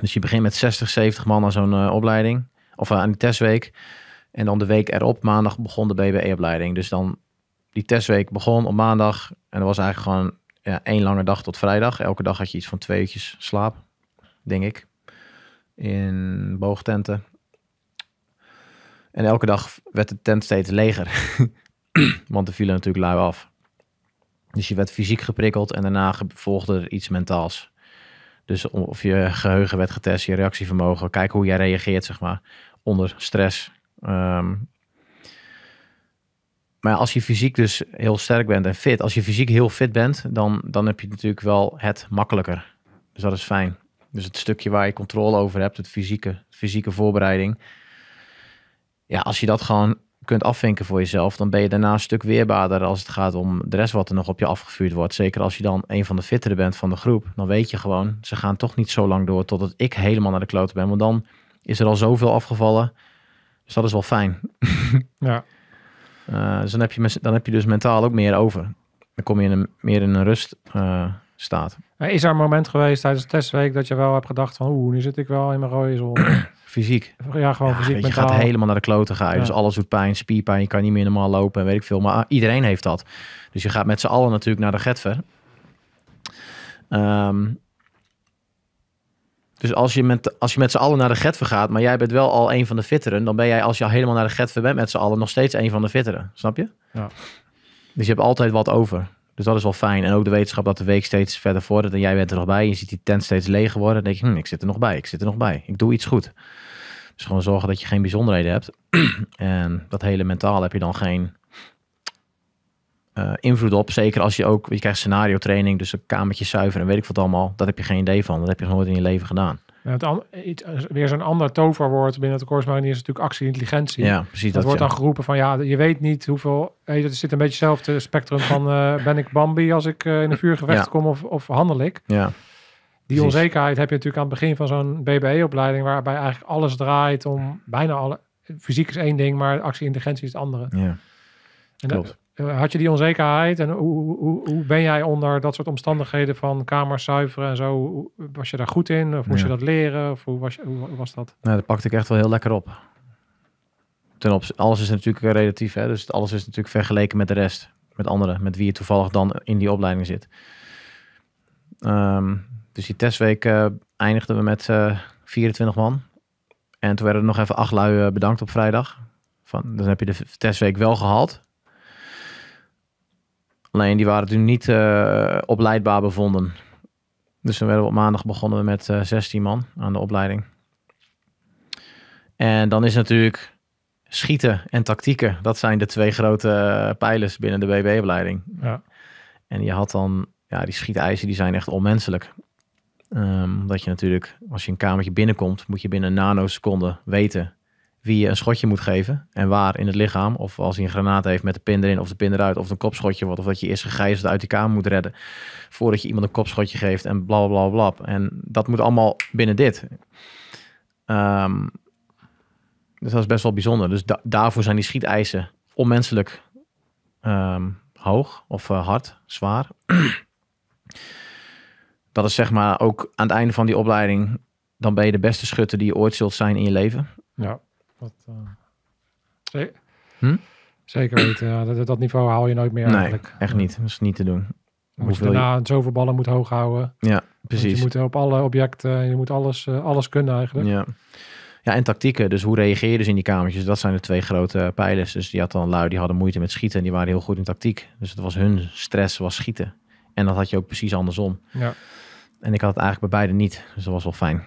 Dus je begint met 60, 70 man aan zo'n opleiding. Of aan die testweek. En dan de week erop, maandag, begon de BBE-opleiding. Dus dan die testweek begon op maandag. En dat was eigenlijk gewoon ja, één lange dag tot vrijdag. Elke dag had je iets van twee uurtjes slaap, denk ik in boogtenten. En elke dag werd de tent steeds leger. Want er vielen natuurlijk lui af. Dus je werd fysiek geprikkeld en daarna volgde er iets mentaals. Dus of je geheugen werd getest, je reactievermogen, kijk hoe jij reageert, zeg maar, onder stress. Ehm, maar als je fysiek dus heel sterk bent en fit, als je fysiek heel fit bent, dan, dan heb je natuurlijk wel het makkelijker. Dus dat is fijn. Dus het stukje waar je controle over hebt, het fysieke, fysieke voorbereiding. Ja, als je dat gewoon kunt afvinken voor jezelf, dan ben je daarna een stuk weerbaarder als het gaat om de rest wat er nog op je afgevuurd wordt. Zeker als je dan een van de fittere bent van de groep, dan weet je gewoon, ze gaan toch niet zo lang door totdat ik helemaal naar de klote ben. Want dan is er al zoveel afgevallen. Dus dat is wel fijn. ja. Eh, dus dan heb, je, dan heb je dus mentaal ook meer over. Dan kom je in een, meer in een rust, eh, staat. Is er een moment geweest tijdens de testweek dat je wel hebt gedacht van oeh, nu zit ik wel in mijn rode zon. fysiek. Ja, gewoon fysiek. Je, gaat helemaal naar de kloten gaan. Dus alles doet pijn, spierpijn, je kan niet meer normaal lopen en weet ik veel. Maar iedereen heeft dat. Dus je gaat met z'n allen natuurlijk naar de getver. Ehm, dus als je, met, als je met z'n allen naar de getver gaat, maar jij bent wel al een van de fitteren, dan ben jij als je al helemaal naar de getver bent met z'n allen nog steeds een van de fitteren. Snap je? Ja. Dus je hebt altijd wat over. Dus dat is wel fijn. En ook de wetenschap dat de week steeds verder vordert en jij bent er nog bij. Je ziet die tent steeds leeg worden. Dan denk je, hm, ik zit er nog bij, ik zit er nog bij. Ik doe iets goed. Dus gewoon zorgen dat je geen bijzonderheden hebt. en dat hele mentaal heb je dan geen eh, invloed op. Zeker als je ook, je krijgt scenario training, dus een kamertje zuiver, en weet ik wat allemaal. Dat heb je geen idee van. Dat heb je nog nooit in je leven gedaan het weer zo'n ander toverwoord binnen de course marine is natuurlijk actie-intelligentie. Ja, precies. Dat, wordt dan geroepen van ja, je weet niet hoeveel. Het zit een beetje hetzelfde spectrum van eh, ben ik Bambi als ik eh, in een vuurgevecht kom of, of handel ik? Ja. Die onzekerheid heb je natuurlijk aan het begin van zo'n BBE-opleiding, waarbij eigenlijk alles draait om bijna alle. Fysiek is één ding, maar actie-intelligentie is het andere. Ja. En dat, eh, had je die onzekerheid en hoe, hoe, hoe, ben jij onder dat soort omstandigheden van kamers zuiveren en zo? Was je daar goed in of moest je dat leren of hoe was, hoe was dat? Nou, dat pakte ik echt wel heel lekker op. Ten op, alles is natuurlijk relatief, hè? dus alles is natuurlijk vergeleken met de rest, met anderen, met wie je toevallig dan in die opleiding zit. Ehm, dus die testweek eh, eindigden we met uh, eh, 24 man. En toen werden er nog even acht lui bedankt op vrijdag. Van, dan heb je de testweek wel gehaald. Alleen die waren toen niet eh, opleidbaar bevonden. Dus dan werden we op maandag begonnen we met uh, eh, 16 man aan de opleiding. En dan is natuurlijk schieten en tactieken. Dat zijn de twee grote eh, pijlers binnen de BB-opleiding. Ja. En je had dan, ja, die schieteisen die zijn echt onmenselijk. Um, ehm, dat je natuurlijk, als je een kamertje binnenkomt, moet je binnen een nanoseconde weten wie je een schotje moet geven en waar in het lichaam. Of als hij een granaat heeft met de pin erin of de pin eruit of een kopschotje wordt. Of dat je eerst gegijzeld uit de kamer moet redden voordat je iemand een kopschotje geeft en bla bla bla. En dat moet allemaal binnen dit. Ehm, dus dat is best wel bijzonder. Dus daarvoor zijn die schieteisen onmenselijk ehm, hoog of eh, hard, zwaar. dat is zeg maar ook aan het einde van die opleiding, dan ben je de beste schutter die je ooit zult zijn in je leven. Ja. Eh, hm? Zeker weten. Ja, dat, dat, niveau haal je nooit meer nee, echt niet. Dat is niet te doen. Moest daarna je... zoveel ballen moet hoog houden. Ja, precies. je moet op alle objecten, je moet alles, eh, alles kunnen eigenlijk. Ja. Ja, en tactieken. Dus hoe reageerden ze dus in die kamertjes? Dat zijn de twee grote pijlers. Dus die had dan lui, die hadden moeite met schieten. En die waren heel goed in tactiek. Dus het was hun stress, was schieten. En dat had je ook precies andersom. Ja. En ik had het eigenlijk bij beide niet. Dus dat was wel fijn.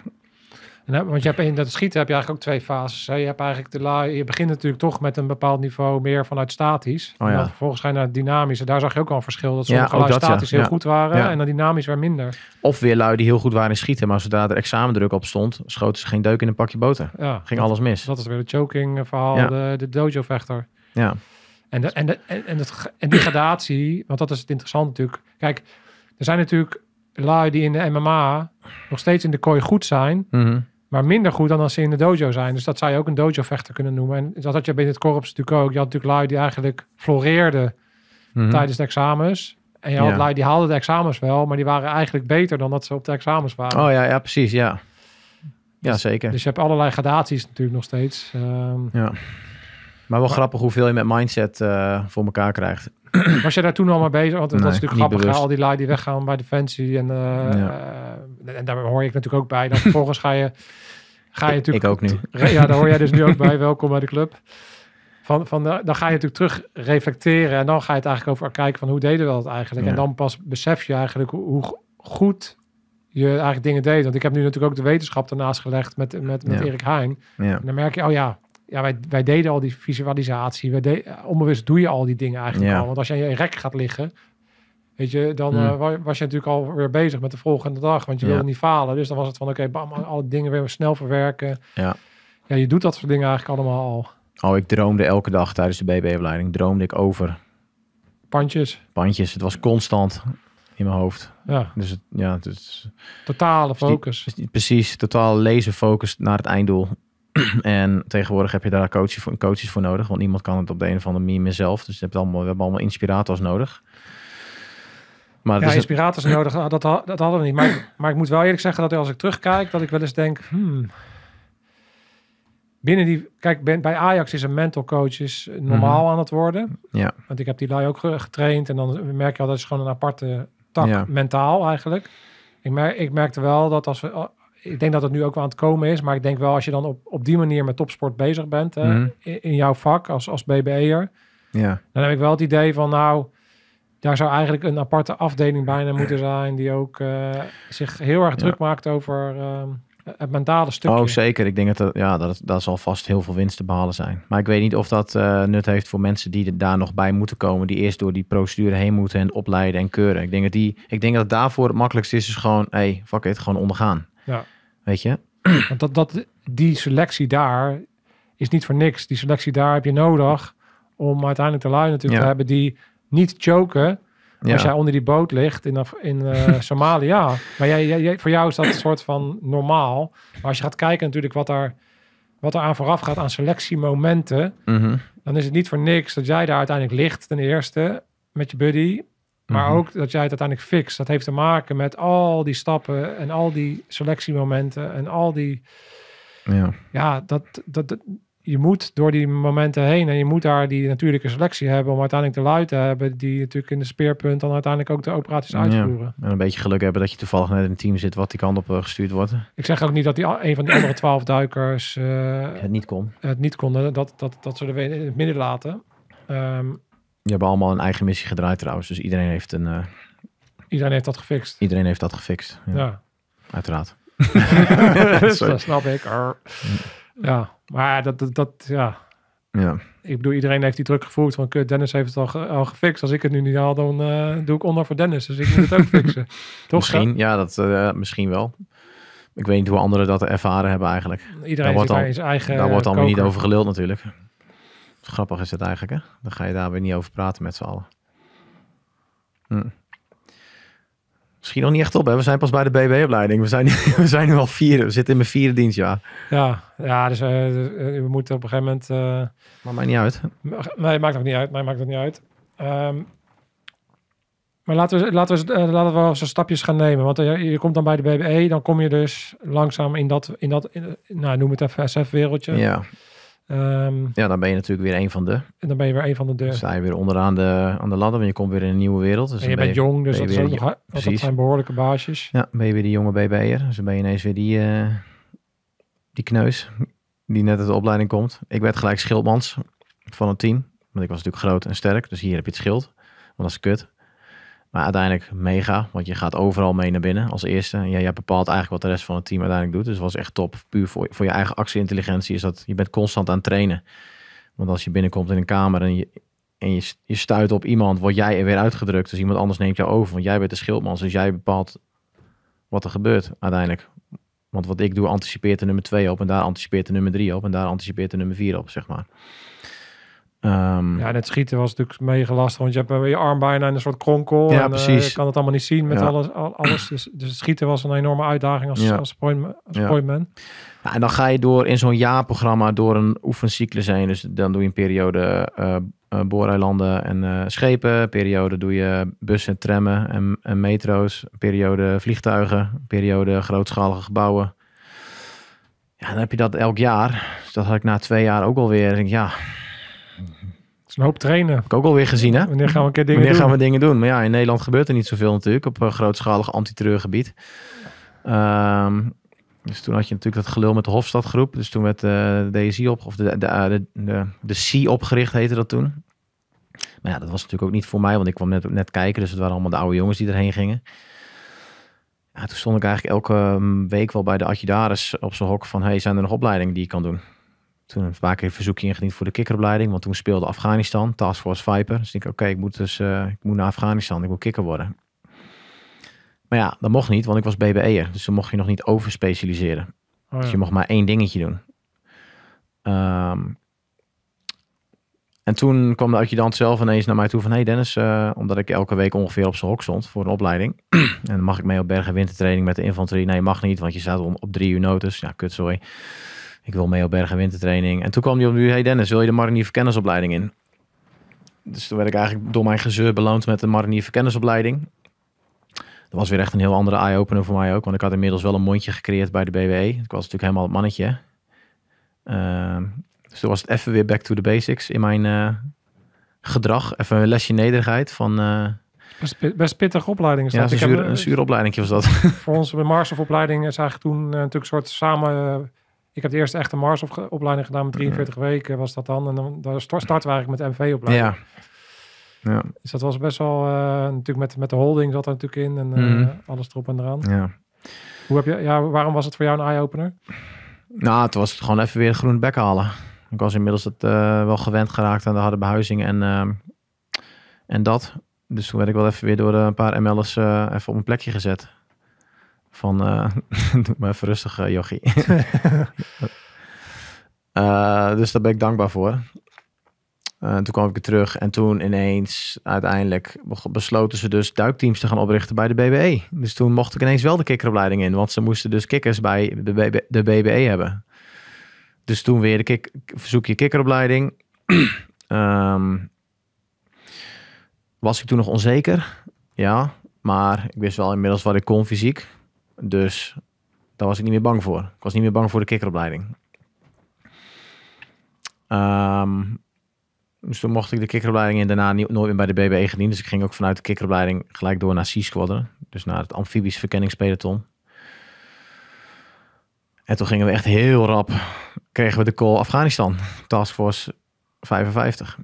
En, want je hebt in dat schieten heb je eigenlijk ook twee fases. Je, hebt eigenlijk de la, je begint natuurlijk toch met een bepaald niveau meer vanuit statisch. Oh, ja. vervolgens ga je naar dynamisch. En daar zag je ook al een verschil. Dat sommige ja, lui statisch heel goed waren en dan dynamisch weer minder. Of weer lui die heel goed waren in schieten. Maar zodra er examendruk op stond, schoten ze geen deuk in een pakje boter. Ging alles mis. Dat is weer het choking eh, verhaal, de, dojo vechter. Ja. En, de, en, de, en, het, en die gradatie, want dat is het interessante natuurlijk. Kijk, er zijn natuurlijk lui die in de MMA nog steeds in de kooi goed zijn. Mhm. Maar minder goed dan als ze in de dojo zijn. Dus dat zou je ook een dojo-vechter kunnen noemen. En dat had je binnen het korps natuurlijk ook. Je had natuurlijk lui die eigenlijk floreerden mhm. tijdens de examens. En je had ja. die haalden de examens wel, maar die waren eigenlijk beter dan dat ze op de examens waren. Oh ja, ja precies, ja. Ja, dus, zeker. Dus je hebt allerlei gradaties natuurlijk nog steeds. Ehm. ja. Maar wel grappig hoeveel je met mindset eh, voor elkaar krijgt. Was je daar toen al mee bezig? Want dat is natuurlijk grappig, al die lui die weggaan bij Defensie. En, eh, eh, en daar hoor ik natuurlijk ook bij. Dan vervolgens ga je, ga je natuurlijk... Ik ook nu. Ja, daar hoor jij dus nu ook bij. Welkom bij de club. Van, van dan ga je natuurlijk terug reflecteren. En dan ga je het eigenlijk over kijken van hoe deden we dat eigenlijk. En dan pas besef je eigenlijk hoe, goed je eigenlijk dingen deed. Want ik heb nu natuurlijk ook de wetenschap daarnaast gelegd met, met, met ja. Erik Heijn. En dan merk je, oh ja, ja, wij, wij deden al die visualisatie. Wij de, onbewust doe je al die dingen eigenlijk ja. al. Want als je in je rek gaat liggen, weet je, dan hmm. eh, was je natuurlijk al weer bezig met de volgende dag. Want je wil niet falen. Dus dan was het van, oké, alle dingen weer snel verwerken. Ja. ja, je doet dat soort dingen eigenlijk allemaal al. Oh, ik droomde elke dag tijdens de BB-opleiding, droomde ik over... Pandjes. Pandjes. Het was constant in mijn hoofd. Ja. Dus het, ja, Totale focus. precies, totale laser focus naar het einddoel. en tegenwoordig heb je daar coaches voor, coaches voor nodig, want niemand kan het op de een of andere manier zelf. Dus je hebt allemaal, we hebben allemaal inspirators nodig. Maar ja, dus inspirators nodig, dat, dat, hadden we niet. Maar, maar ik moet wel eerlijk zeggen dat als ik terugkijk, dat ik wel eens denk, hmm. binnen die, kijk, bij Ajax is een mental coach is normaal mhm. aan het worden. Ja. Want ik heb die lui ook getraind en dan merk je al dat is gewoon een aparte tak mentaal eigenlijk. Ik, merk, ik merkte wel dat als we ik denk dat het nu ook wel aan het komen is. Maar ik denk wel als je dan op, op die manier met topsport bezig bent. Mhm. in, jouw vak als, als bbe'er, Ja. Dan heb ik wel het idee van nou. Daar zou eigenlijk een aparte afdeling bijna moeten zijn. Die ook eh, zich heel erg druk maakt over ehm, het mentale stukje. Oh zeker. Ik denk dat ja, dat, dat zal vast heel veel winst te behalen zijn. Maar ik weet niet of dat eh, nut heeft voor mensen die er daar nog bij moeten komen. Die eerst door die procedure heen moeten en opleiden en keuren. Ik denk dat, die, ik denk dat daarvoor het makkelijkste is, is gewoon, hey, fuck it, gewoon ondergaan. Ja. Weet je? Want dat, dat, die selectie daar is niet voor niks. Die selectie daar heb je nodig om uiteindelijk de lui natuurlijk te hebben die niet choken. Ja. Als jij onder die boot ligt in, in uh, Somalia. Maar jij, jij, voor jou is dat een soort van normaal. Maar als je gaat kijken natuurlijk wat daar, wat er aan vooraf gaat aan selectiemomenten. Mm Dan is het niet voor niks dat jij daar uiteindelijk ligt ten eerste met je buddy. Maar mhm. ook dat jij het uiteindelijk fixt. Dat heeft te maken met al die stappen en al die selectiemomenten en al die. Ja, ja dat, dat, je moet door die momenten heen en je moet daar die natuurlijke selectie hebben om uiteindelijk de luiden te hebben die natuurlijk in de speerpunt dan uiteindelijk ook de operaties uitvoeren. En een beetje geluk hebben dat je toevallig net in een team zit wat die kant op eh, gestuurd wordt. Ik zeg ook niet dat die, een van de andere twaalf duikers eh, het niet kon. Het niet konden, dat, dat, dat zullen we in het midden laten. Um, die hebben allemaal een eigen missie gedraaid trouwens. Dus iedereen heeft een... Eh, iedereen heeft dat gefixt. Iedereen heeft dat gefixt. Ja. Uiteraard. dat snap ik. Ja, maar dat, dat, ja. ja. Ik bedoel, iedereen heeft die druk gevoerd van kut, Dennis heeft het al, al gefixt. Als ik het nu niet haal, dan eh, doe ik onder voor Dennis. Dus ik moet het ook fixen. Toch, misschien, ja, dat, eh, misschien wel. Ik weet niet hoe anderen dat ervaren hebben eigenlijk. Iedereen daar wordt dan, zijn eigen Daar wordt dan niet over geluld natuurlijk. Grappig is het eigenlijk, hè? Dan ga je daar weer niet over praten met z'n allen. Hm. Misschien nog niet echt op, hè? We zijn pas bij de BB-opleiding. We zijn, we zijn nu al vier. We zitten in mijn vierde dienst Ja, ja dus, eh, dus eh, we moeten op een gegeven moment... Uh... Eh, maar maakt niet uit. Nee, maakt ook niet uit. Nee, maakt het niet uit. Ehm, maar laten we, laten we, laten we wel stapjes gaan nemen. Want je, je, komt dan bij de BBE, dan kom je dus langzaam in dat, in dat nou, noem het even SF-wereldje. Ja. Ehm, ja, dan ben je natuurlijk weer een van de. En dan ben je weer een van de. deur. sta je weer onderaan de, aan de ladder, want je komt weer in een nieuwe wereld. Dus en je bent jong, dus dat, zijn behoorlijke baasjes. Ja, ben je weer die jonge BB'er. Dus dan ben je ineens weer die, eh, die kneus die net uit de opleiding komt. Ik werd gelijk schildmans van een team, want ik was natuurlijk groot en sterk. Dus hier heb je het schild, want dat is kut. Maar uiteindelijk mega, want je gaat overal mee naar binnen als eerste. En jij, bepaalt eigenlijk wat de rest van het team uiteindelijk doet. Dus dat was echt top. Puur voor, voor je eigen actieintelligentie is dat je bent constant aan het trainen. Want als je binnenkomt in een kamer en je, en je, stuit op iemand, word jij er weer uitgedrukt. Dus iemand anders neemt jou over, want jij bent de schildman. Dus jij bepaalt wat er gebeurt uiteindelijk. Want wat ik doe, anticipeert de nummer 2 op en daar anticipeert de nummer 3 op en daar anticipeert de nummer 4 op, zeg maar. Ehm, ja, en het schieten was natuurlijk meegelast want je hebt eh, je arm bijna in een soort kronkel. Ja, en, eh, precies. je kan het allemaal niet zien met alles. alles dus, dus, het schieten was een enorme uitdaging als, ja. point, ja. Ja, en dan ga je door in zo'n jaarprogramma door een oefencyclus heen. Dus dan doe je een periode uh, eh, booreilanden en schepen. periode doe je bussen, trammen en, en metro's. periode vliegtuigen. periode grootschalige gebouwen. Ja, dan heb je dat elk jaar. Dus dat had ik na twee jaar ook alweer. Denk ja, het is een hoop trainen. Heb ik ook alweer gezien, hè? Wanneer gaan we een keer dingen Wanneer doen? gaan we dingen doen? Maar ja, in Nederland gebeurt er niet zoveel natuurlijk op een eh, grootschalig antiterreurgebied. Um, dus toen had je natuurlijk dat gelul met de Hofstadgroep. Dus toen werd eh, de DSI op, of de, eh, de, de, de, C opgericht heette dat toen. Maar ja, dat was natuurlijk ook niet voor mij, want ik kwam net, net kijken. Dus het waren allemaal de oude jongens die erheen gingen. Ja, toen stond ik eigenlijk elke mm, week wel bij de adjudaris op zijn hok van... hey, zijn er nog opleidingen die ik kan doen? Toen een paar keer een verzoekje ingediend voor de kikkeropleiding. Want toen speelde Afghanistan, Taskforce Viper. Dus ik oké, ik moet dus eh, ik moet naar Afghanistan. Ik wil kikker worden. Maar ja, dat mocht niet, want ik was BBE'er. Dus dan mocht je nog niet overspecialiseren. Oh, dus je mocht maar één dingetje doen. Ehm, en toen kwam de adjudant zelf ineens naar mij toe van... Hé hey Dennis, eh, omdat ik elke week ongeveer op zijn hok stond voor een opleiding. en dan mag ik mee op bergen wintertraining met de infanterie? Nee, mag niet, want je staat op, op drie uur notus. Ja, kut, sorry. Ik wil mee op bergen wintertraining. En toen kwam hij op nu, hey Dennis, wil je de kennisopleiding in? Dus toen werd ik eigenlijk door mijn gezeur beloond met de kennisopleiding. Dat was weer echt een heel andere eye-opener voor mij ook. Want ik had inmiddels wel een mondje gecreëerd bij de BWE. Ik was natuurlijk helemaal het mannetje. Uh, dus toen was het even weer back to the basics in mijn eh, gedrag. Even een lesje nederigheid van... Eh, best, best pittige opleiding is Ja, een, zuur, een zuur opleiding was dat. Voor ons bij Mars of opleiding is eigenlijk toen eh, natuurlijk een soort samen ik heb de eerste echte Mars-opleiding gedaan met 43 mhm. weken was dat dan. En dan start startte eigenlijk met MV-opleiding. Ja. ja. Dus dat was best wel, eh, natuurlijk met, met de holding zat er natuurlijk in en eh, mhm. alles erop en eraan. Ja. Hoe heb je, ja, waarom was het voor jou een eye-opener? Nou, het was gewoon even weer groen bek halen. Ik was inmiddels het eh, wel gewend geraakt aan de harde behuizing en, en dat. Dus toen werd ik wel even weer door een paar ML's even op een plekje gezet. Van, eh, doe me even rustig, eh, jochie. Eh, dus daar ben ik dankbaar voor. Uh, toen kwam ik er terug en toen ineens uiteindelijk besloten ze dus duikteams te gaan oprichten bij de BBE. Dus toen mocht ik ineens wel de kikkeropleiding in, want ze moesten dus kikkers bij de, BB, BBE e hebben. Dus toen weer de kick, verzoek je ehm, was ik toen nog onzeker? Ja, maar ik wist wel inmiddels wat ik kon fysiek. Dus daar was ik niet meer bang voor. Ik was niet meer bang voor de kikkeropleiding. Ehm, dus toen mocht ik de kikkeropleiding en daarna nooit meer bij de BBE gediend. Dus ik ging ook vanuit de kikkeropleiding gelijk door naar C-Squadron. Dus naar het amfibisch verkenningspeloton. En toen gingen we echt heel rap, kregen we de call Afghanistan, Taskforce 55.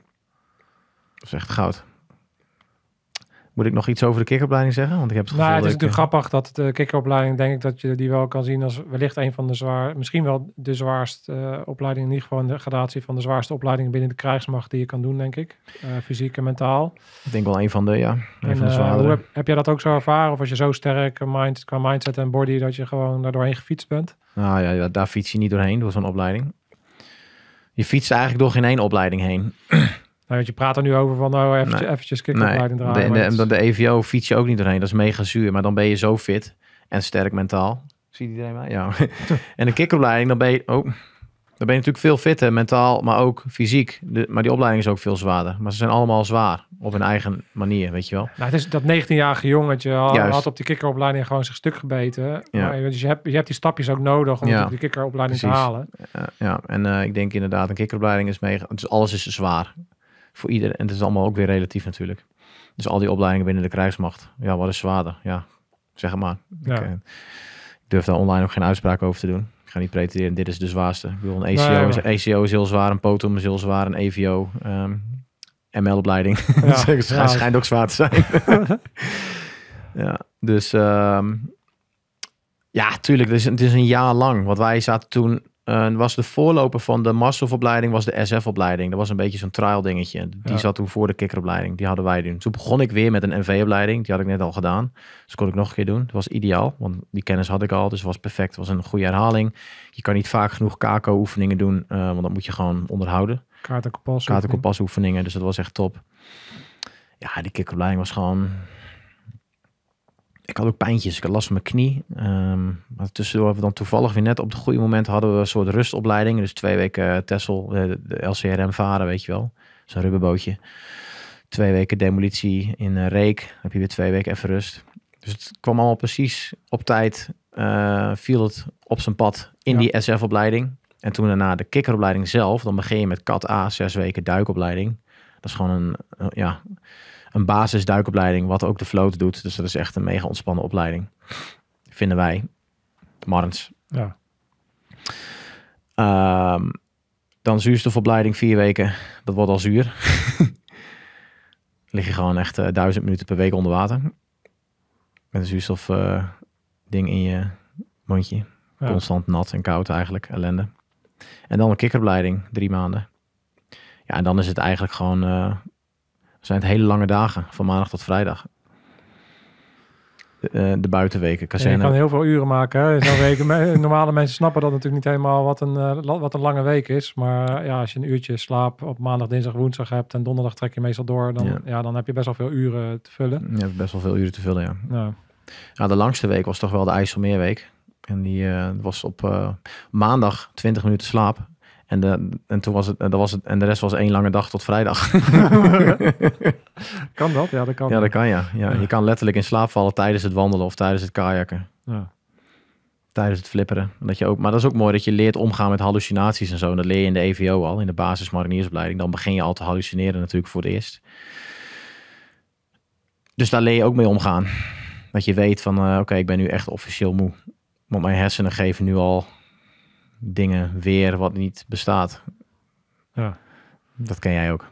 Dat is echt goud. Moet ik nog iets over de kikkeropleiding zeggen? Want ik heb het nou, gevoel nou, het is natuurlijk eh, grappig dat de kikkeropleiding denk ik dat je die wel kan zien als wellicht een van de zwaar, misschien wel de zwaarste eh, opleiding, in ieder geval de gradatie van de zwaarste opleiding binnen de krijgsmacht die je kan doen, denk ik. Eh, fysiek en mentaal. Ik denk wel een van de, ja. van de Hoe heb, heb jij dat ook zo ervaren? Of als je zo sterk mind, qua mindset en body, dat je gewoon daar doorheen gefietst bent? Nou ja, daar fiets je niet doorheen door zo'n opleiding. Je fietst eigenlijk door geen één opleiding heen. Nou, je praat er nu over van nou eventjes, nee. eventjes nee. draaien. De, de, de EVO fiets je ook niet doorheen. Dat is mega zuur. Maar dan ben je zo fit en sterk mentaal. Zie iedereen mij? Ja. en de kickopleiding, dan ben je... Oh, dan ben je natuurlijk veel fitter, mentaal, maar ook fysiek. De, maar die opleiding is ook veel zwaarder. Maar ze zijn allemaal zwaar, op hun eigen manier, weet je wel. Nou, het is dat 19-jarige jongetje had, had, op die kikkeropleiding gewoon zich stuk gebeten. Ja. Maar, eh, dus je hebt, je hebt die stapjes ook nodig om ja. die kikkeropleiding te halen. Ja, ja. en eh, ik denk inderdaad, een kikkeropleiding is mega... Dus alles is zwaar voor ieder. En het is allemaal ook weer relatief natuurlijk. Dus al die opleidingen binnen de krijgsmacht. Ja, wat is zwaarder? Ja, zeg maar. Ik, eh, ik, durf daar online ook geen uitspraak over te doen. Ik ga niet pretenderen, dit is de zwaarste. Ik bedoel, een ACO, is, ACO is heel zwaar, een POTOM is heel zwaar, een EVO, ML-opleiding. Ehm, ja, schijnt, ook zwaar te zijn. ja, dus ehm, ja, tuurlijk, het is, het is een jaar lang. Want wij zaten toen eh, was de voorloper van de masteropleiding was de SF-opleiding. Dat was een beetje zo'n trial dingetje. Die zat toen voor de kikkeropleiding. Die hadden wij doen. Toen begon ik weer met een NV-opleiding. Die had ik net al gedaan. Dus kon ik nog een keer doen. Dat was ideaal, want die kennis had ik al. Dus het was perfect. Het was een goede herhaling. Je kan niet vaak genoeg kako oefeningen doen, eh, want dat moet je gewoon onderhouden. Kaartenkompas oefeningen, Dus dat was echt top. Ja, die kikkeropleiding was gewoon ik had ook pijntjes. Ik had last van mijn knie. Um, maar tussendoor hebben we dan toevallig weer net op het goede moment hadden we een soort rustopleiding. Dus twee weken eh, Tessel, eh, de, de LCRM varen, weet je wel. Zo'n rubberbootje. Twee weken demolitie in eh, reek. Dan heb je weer twee weken even rust. Dus het kwam allemaal precies op tijd. Uh, viel het op zijn pad in die SF-opleiding. En toen daarna de kikkeropleiding zelf. Dan begin je met kat A, zes weken duikopleiding. Dat is gewoon een, ja, een basisduikopleiding, wat ook de vloot doet. Dus dat is echt een mega ontspannen opleiding, vinden wij. Marns. Ja. Ehm, dan zuurstofopleiding vier weken. Dat wordt al zuur. Lig je gewoon echt eh, duizend minuten per week onder water. Met een zuurstof eh, ding in je mondje. Constant nat en koud eigenlijk. Ellende. En dan een kikkeropleiding. Drie maanden. Ja, en dan is het eigenlijk gewoon... Eh, zijn het hele lange dagen, van maandag tot vrijdag. De, eh, de buitenweken, kazerne. je kan heel veel uren maken. Hè? weken, normale mensen snappen dat natuurlijk niet helemaal wat een, eh, wat een lange week is. Maar ja, als je een uurtje slaap op maandag, dinsdag, woensdag hebt en donderdag trek je meestal door, dan, ja. dan heb je best wel veel uren te vullen. Je best wel veel uren te vullen, ja. ja. ja de langste week was toch wel de IJsselmeerweek. En die eh, was op maandag 20 minuten slaap en, de, en, toen was het, eh, dat was het, en de rest was één lange dag tot vrijdag. kan dat? Ja, dat kan. Ja, dat kan ja. ja. Je kan letterlijk in slaap vallen tijdens het wandelen of tijdens het kajakken. Ja. Tijdens het flipperen. Dat je ook, maar dat is ook mooi dat je leert omgaan met hallucinaties en zo. En dat leer je in de EVO al, in de basis mariniersopleiding. Dan begin je al te hallucineren natuurlijk voor het eerst. Dus daar leer je ook mee omgaan. Dat je weet van, eh, oké, ik ben nu echt officieel moe. Want mijn hersenen geven nu al dingen weer wat niet bestaat. Ja. Dat ken jij ook.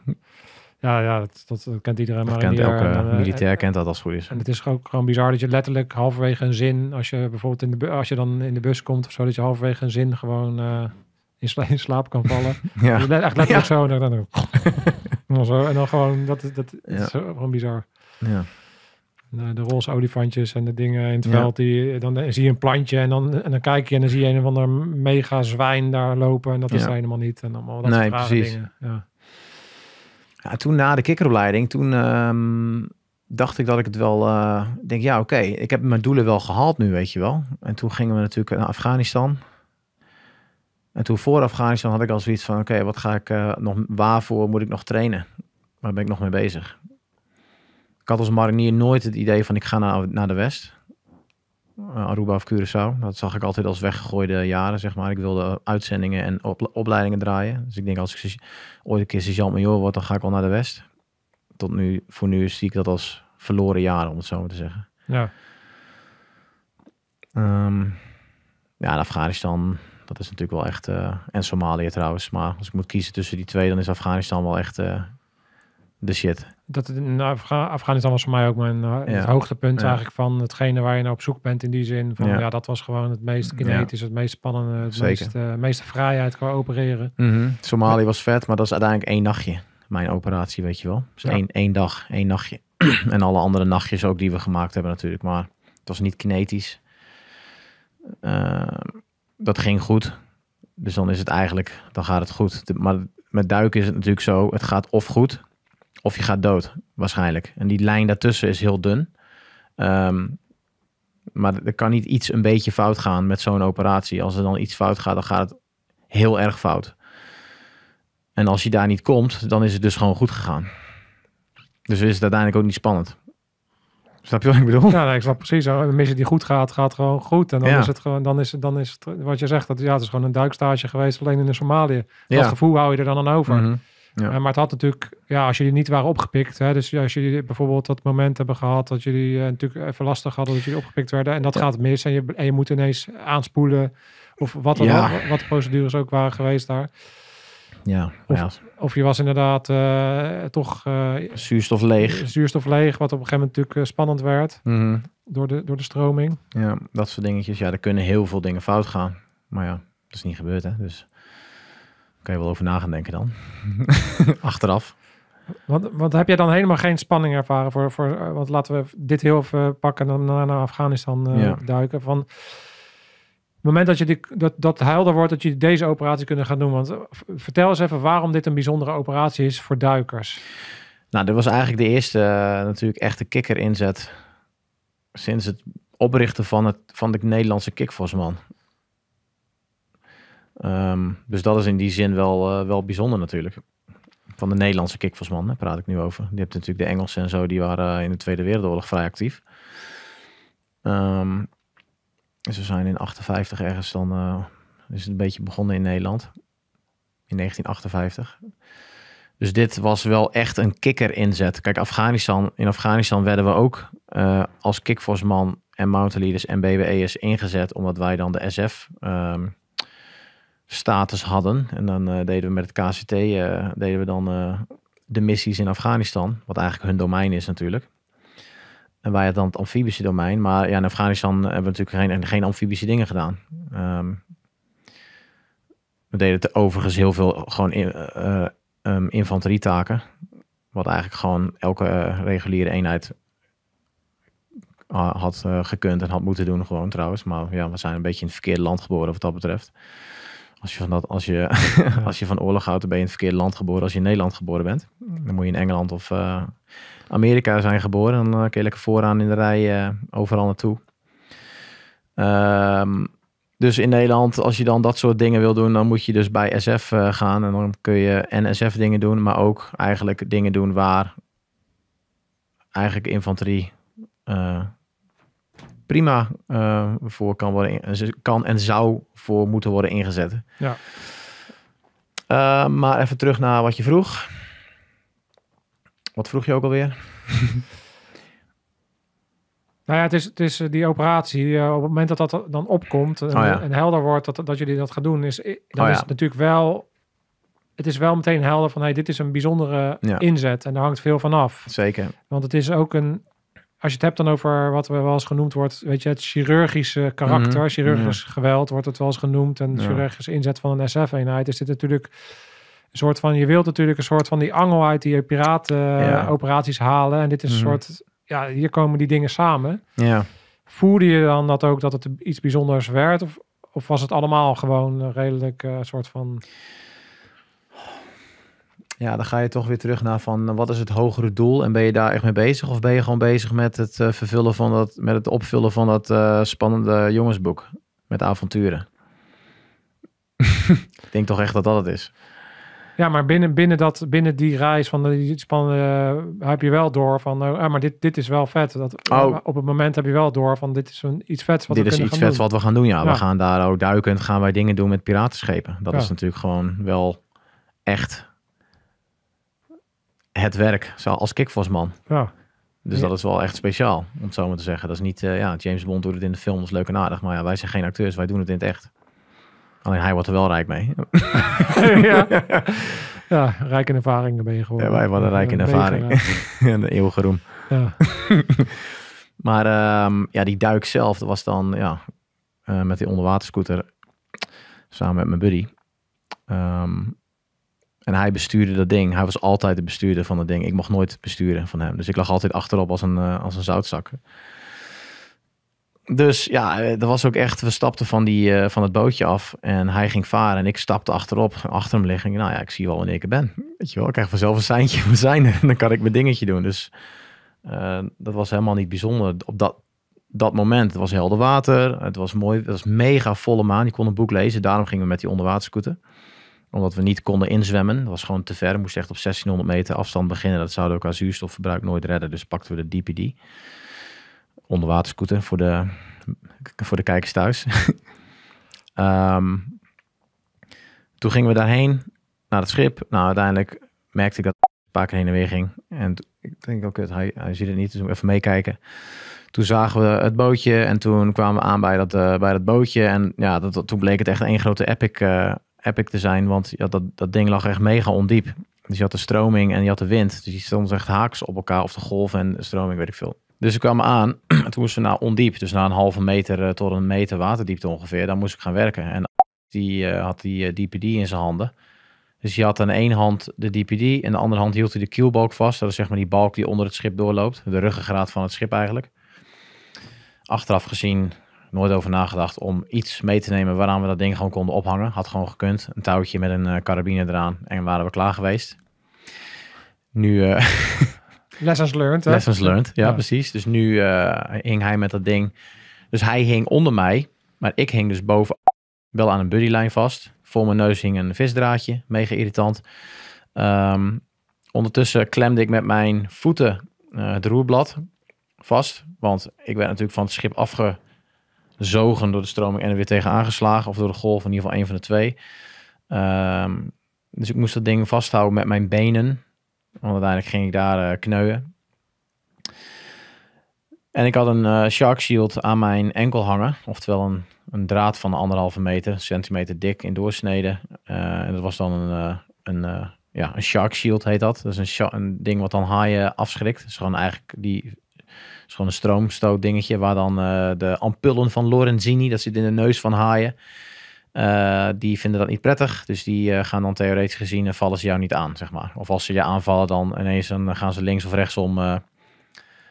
Ja, ja dat, dat, kent iedereen. Dat kent elke eh, eh, militair eh, kent dat als goed is. En het is ook gewoon bizar dat je letterlijk halverwege een zin, als je bijvoorbeeld in de, als je dan in de bus komt of zo, dat je halverwege een zin gewoon in, slaap kan vallen. ja. echt letterlijk zo. En dan, zo. En dan gewoon, dat, dat, dat ja. is gewoon bizar. Ja de roze olifantjes en de dingen in het veld. Die, dan zie je een plantje en dan, en dan kijk je en dan zie je een of ander mega zwijn daar lopen. En dat is helemaal niet. En allemaal dat nee, soort dingen. Ja. ja. toen na de kikkeropleiding, toen ehm, dacht ik dat ik het wel... Eh, denk, ja oké, ik heb mijn doelen wel gehaald nu, weet je wel. En toen gingen we natuurlijk naar Afghanistan. En toen voor Afghanistan had ik al zoiets van... Oké, wat ga ik eh, nog... Waarvoor moet ik nog trainen? Waar ben ik nog mee bezig? Ik had als marinier nooit het idee van ik ga naar, naar de West. Eh, Aruba of Curaçao. Dat zag ik altijd als weggegooide jaren, zeg maar. Ik wilde uitzendingen en op, opleidingen draaien. Dus ik denk, als ik ooit een keer sergeant-major word, dan ga ik wel naar de West. Tot nu, voor nu zie ik dat als verloren jaren, om het zo maar te zeggen. Ja. Ehm, ja, Afghanistan, dat is natuurlijk wel echt... Eh, en Somalië trouwens. Maar als ik moet kiezen tussen die twee, dan is Afghanistan wel echt eh, de shit dat het in Afga Afghanistan was voor mij ook mijn eh, het hoogtepunt eigenlijk van hetgene waar je naar nou op zoek bent in die zin. Van, ja. dat was gewoon het meest kinetisch, het meest spannende, het meest, eh, meeste vrijheid qua opereren. Mm Somalië was vet, maar dat is uiteindelijk één nachtje. Mijn operatie, weet je wel. Dus één, dag, één nachtje. en alle andere nachtjes ook die we gemaakt hebben natuurlijk. Maar het was niet kinetisch. Eh, dat ging goed. Dus dan is het eigenlijk, dan gaat het goed. Maar met duiken is het natuurlijk zo, het gaat of goed of je gaat dood, waarschijnlijk. En die lijn daartussen is heel dun. Ehm, maar er kan niet iets een beetje fout gaan met zo'n operatie. Als er dan iets fout gaat, dan gaat het heel erg fout. En als je daar niet komt, dan is het dus gewoon goed gegaan. Dus is het uiteindelijk ook niet spannend. Snap je wat ik bedoel? Ja, ik snap precies. Een missie die goed gaat, gaat gewoon goed. En dan is het gewoon, dan is, dan is het, wat je zegt, dat ja, het is gewoon een duikstage geweest, alleen in Somalië. Dat gevoel hou je er dan aan over. Mhm. Ja. Eh, maar het had natuurlijk, ja, als jullie niet waren opgepikt. Hè, dus als jullie bijvoorbeeld dat moment hebben gehad dat jullie eh, natuurlijk even lastig hadden dat jullie opgepikt werden. En dat gaat mis en je, en je moet ineens aanspoelen. Of wat, dan wat, de procedures ook waren geweest daar. Ja, of, ja. of je was inderdaad eh, toch... zuurstof leeg. Zuurstof leeg, wat op een gegeven moment natuurlijk spannend werd. Mhm. door, de, door de stroming. Ja, dat soort dingetjes. Ja, er kunnen heel veel dingen fout gaan. Maar ja, dat is niet gebeurd hè. Dus kan je wel over na gaan denken dan. Achteraf. Want, want heb jij dan helemaal geen spanning ervaren voor, voor eh, want laten we dit heel even pakken en dan naar Afghanistan eh, duiken. Van het moment dat je die, dat, dat helder wordt dat je deze operatie kunnen gaan doen. Want eh, vertel eens even waarom dit een bijzondere operatie is voor duikers. Nou, dit was eigenlijk de eerste natuurlijk echte kikker inzet sinds het oprichten van, het, van de Nederlandse kikvorsman. Ehm, dus dat is in die zin wel, eh, wel bijzonder natuurlijk. Van de Nederlandse kickforsman, daar praat ik nu over. Die hebt natuurlijk de Engelsen en zo, die waren eh, in de Tweede Wereldoorlog vrij actief. Um, ehm, ze dus zijn in 58 ergens dan, eh, is het een beetje begonnen in Nederland. In 1958. Dus dit was wel echt een kikker inzet. Kijk, Afghanistan, in Afghanistan werden we ook als kickforsman en mountain leaders en BWE'ers ingezet. Omdat wij dan de SF... Ehm, status hadden. En dan eh, deden we met het KCT eh, deden we dan eh, de missies in Afghanistan, wat eigenlijk hun domein is natuurlijk. En wij hadden dan het amfibische domein, maar ja, in Afghanistan hebben we natuurlijk geen, geen amfibische dingen gedaan. Ehm, we deden het overigens heel veel gewoon ehm, infanterietaken, wat eigenlijk gewoon elke reguliere eenheid had gekund en had moeten doen gewoon trouwens. Maar ja, we zijn een beetje in het verkeerde land geboren wat dat betreft. Als je van, dat, als je, als je van oorlog houdt, dan ben je in het verkeerde land geboren. Als je in Nederland geboren bent, dan moet je in Engeland of eh, Amerika zijn geboren. Dan eh, kun je lekker vooraan in de rij eh, overal naartoe. Ehm, dus in Nederland, als je dan dat soort dingen wil doen, dan moet je dus bij SF gaan. En dan kun je NSF dingen doen, maar ook eigenlijk dingen doen waar eigenlijk infanterie prima eh, voor kan worden in, kan en zou voor moeten worden ingezet. Ja. Eh, maar even terug naar wat je vroeg. Wat vroeg je ook alweer? nou ja, het is, het is eh, die operatie. op het moment dat dat dan opkomt en, oh en helder wordt dat, dat jullie dat gaan doen, is, dan oh is het natuurlijk wel het is wel meteen helder van hey, dit is een bijzondere inzet en daar hangt veel van af. Zeker. Want het is ook een, als je het hebt dan over wat wel eens genoemd wordt, weet je, het chirurgische karakter, mhm. chirurgisch geweld wordt het wel eens genoemd en chirurgische inzet van een SF-eenheid, is dit natuurlijk een soort van, je wilt natuurlijk een soort van die angel uit die piratenoperaties halen en dit is een mhm. soort, ja, hier komen die dingen samen. Ja. Voelde je dan dat ook dat het iets bijzonders werd of, of was het allemaal gewoon redelijk uh, soort van... Ja, dan ga je toch weer terug naar van wat is het hogere doel en ben je daar echt mee bezig? Of ben je gewoon bezig met het eh, vervullen van dat, met het opvullen van dat eh, spannende jongensboek met avonturen? ik denk toch echt dat dat het is. Ja, maar binnen, binnen, dat, binnen die reis van die spannende eh, heb je wel door van, uh, maar dit, dit is wel vet. Dat, oh. Op het moment heb je wel door van, dit is een, iets vets wat dit is iets vets wat we gaan doen, ja. We gaan daar ook duiken gaan wij dingen doen met piratenschepen. Dat is natuurlijk gewoon wel echt het werk als kickforsman. Ja. Dus dat is wel echt speciaal, om het zo maar te zeggen. Dat is niet, eh, ja, James Bond doet het in de film, dat is leuk en aardig. Maar ja, wij zijn geen acteurs, wij doen het in het echt. Alleen hij wordt er wel rijk mee. ja. ja, rijk in ervaringen ben je gewoon. Ja, wij worden rijk in ervaring. en de eeuwige roem. Ja. maar ehm, ja, die duik zelf, dat was dan, ja, eh, met die onderwaterscooter, samen met mijn buddy. Ehm, en hij bestuurde dat ding. Hij was altijd de bestuurder van dat ding. Ik mocht nooit besturen van hem. Dus ik lag altijd achterop als een, eh, als een zoutzak. Dus ja, dat eh, was ook echt. We stapten van, die, eh, van het bootje af en hij ging varen. En ik stapte achterop, achter hem liggen. Nou ja, ik zie wel wanneer ik ben. Weet je wel, ik krijg vanzelf een seintje. We zijn er. En dan kan ik mijn dingetje doen. Dus dat was helemaal niet bijzonder op dat, dat moment. Het was helder water. Het was mooi. Het was mega volle maan. Je kon een boek lezen. Daarom gingen we met die onderwaterscooter omdat we niet konden inzwemmen. Dat was gewoon te ver. We echt op 1600 meter afstand beginnen. Dat zouden we ook aan zuurstofverbruik nooit redden. Dus pakten we de DPD. Onderwaterscooter voor de, voor de kijkers thuis. Ehm, toen gingen we daarheen naar het schip. Nou, uiteindelijk merkte ik dat een paar keer heen en weer ging. En ik denk ook, hij, hij ziet het niet, dus even meekijken. Toen zagen we het bootje en toen kwamen we aan bij dat, eh, bij dat bootje. En ja, dat, toen bleek het echt één grote epic, eh, epic te zijn, want ja, dat, dat ding lag echt mega ondiep. Dus je had de stroming en je had de wind. Dus die stonden echt haaks op elkaar, of de golf en de stroming, weet ik veel. Dus ik kwam aan, en toen moesten we naar ondiep, dus na een halve meter eh, tot een meter waterdiepte ongeveer, Dan moest ik gaan werken. En die eh, had die DPD eh, in zijn handen. Dus je had aan één hand de DPD en de andere hand hield hij de kielbalk vast. Dat is zeg maar die balk die onder het schip doorloopt, de ruggengraat van het schip eigenlijk. Achteraf gezien nooit over nagedacht om iets mee te nemen waaraan we dat ding gewoon konden ophangen. Had gewoon gekund. Een touwtje met een uh, eh, karabine eraan en waren we klaar geweest. Nu... Eh, Lessons learned, hè? Lessons learned, ja, precies. Dus nu eh, hing hij met dat ding. Dus hij hing onder mij, maar ik hing dus boven wel aan een buddylijn vast. Voor mijn neus hing een visdraadje, mega irritant. Ehm, ondertussen klemde ik met mijn voeten het roerblad vast. Want ik werd natuurlijk van het schip afge, zogen door de stroming en er weer tegen aangeslagen. Of door de golf, in ieder geval een van de twee. Ehm, dus ik moest dat ding vasthouden met mijn benen. Want uiteindelijk ging ik daar uh, eh, kneuwen. En ik had een eh, shark shield aan mijn enkel hangen. Oftewel een, een draad van anderhalve meter, centimeter dik in doorsnede. Eh, en dat was dan een, een, ja, een shark shield heet dat. Dat is een, een ding wat dan haaien afschrikt. Dus gewoon eigenlijk die is gewoon een stroomstoot dingetje waar dan eh, de ampullen van Lorenzini, dat zit in de neus van haaien, eh, die vinden dat niet prettig. Dus die eh, gaan dan theoretisch gezien, vallen ze jou niet aan, zeg maar. Of als ze je aanvallen, dan ineens dan gaan ze links of rechtsom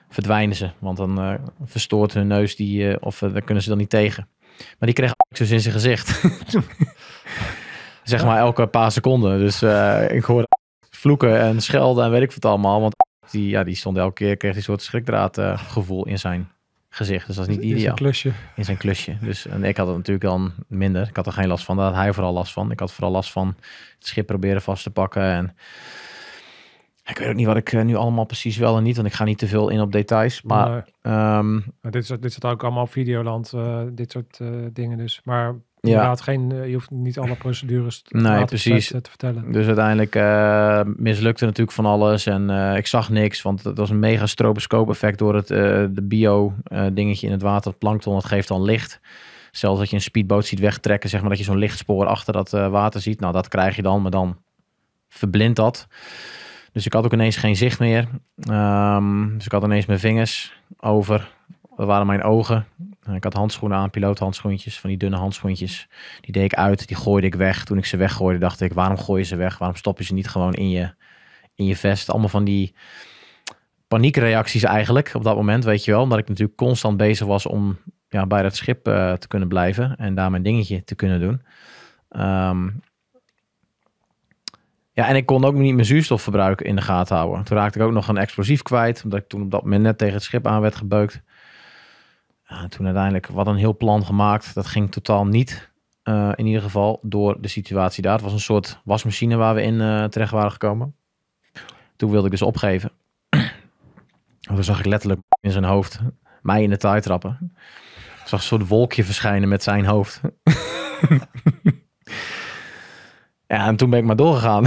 verdwijnen ze. Want dan verstoort hun neus die, of daar kunnen ze dan niet tegen. Maar die kregen dus in zijn gezicht. zeg maar elke paar seconden. Dus ik hoorde vloeken en schelden en weet ik wat allemaal. Want die, ja, die stond elke keer, kreeg hij een soort schrikdraadgevoel in zijn gezicht. Dus dat is niet ideaal. In zijn klusje. In zijn klusje. Dus, en ik had het natuurlijk dan minder. Ik had er geen last van. Daar had hij vooral last van. Ik had vooral last van het schip proberen vast te pakken. En ik weet ook niet wat ik eh, nu allemaal precies wel en niet, want ik ga niet te veel in op details. Maar, nee. um, maar dit, dit zat ook allemaal op Videoland, eh, dit soort eh, dingen dus. Maar ja. Geen, eh, je hoeft niet alle procedures te, nee, precies. Eh, vertellen. Dus uiteindelijk eh, mislukte natuurlijk van alles. En ik zag niks, want het was een mega stroboscoop effect door het de bio dingetje in het water. Het plankton, dat geeft dan licht. Zelfs dat je een speedboot ziet wegtrekken, zeg maar dat je zo'n lichtspoor achter dat water ziet. Nou, dat krijg je dan, maar dan verblindt dat. Dus ik had ook ineens geen zicht meer. Ehm, dus ik had ineens mijn vingers over. Dat waren mijn ogen. Eh, ik had handschoenen aan, piloothandschoentjes, van die dunne handschoentjes. Die deed ik uit, die gooide ik weg. Toen ik ze weggooide, dacht ik, waarom gooi je ze weg? Waarom stop je ze niet gewoon in je, in je vest? Allemaal van die paniekreacties eigenlijk op dat moment, weet je wel. Omdat ik natuurlijk constant bezig was om ja, bij dat schip eh, te kunnen blijven en daar mijn dingetje te kunnen doen. Ehm, ja, en ik kon ook niet mijn zuurstofverbruik in de gaten houden. Toen raakte ik ook nog een explosief kwijt, omdat ik toen op dat moment net tegen het schip aan werd gebeukt toen uiteindelijk, wat een heel plan gemaakt. Dat ging totaal niet. Eh, in ieder geval door de situatie daar. Het was een soort wasmachine waar we in uh, terecht waren gekomen. Toen wilde ik dus opgeven. toen zag ik letterlijk in zijn hoofd mij in de taai trappen. zag een soort wolkje verschijnen met zijn hoofd. ja, en toen ben ik maar doorgegaan.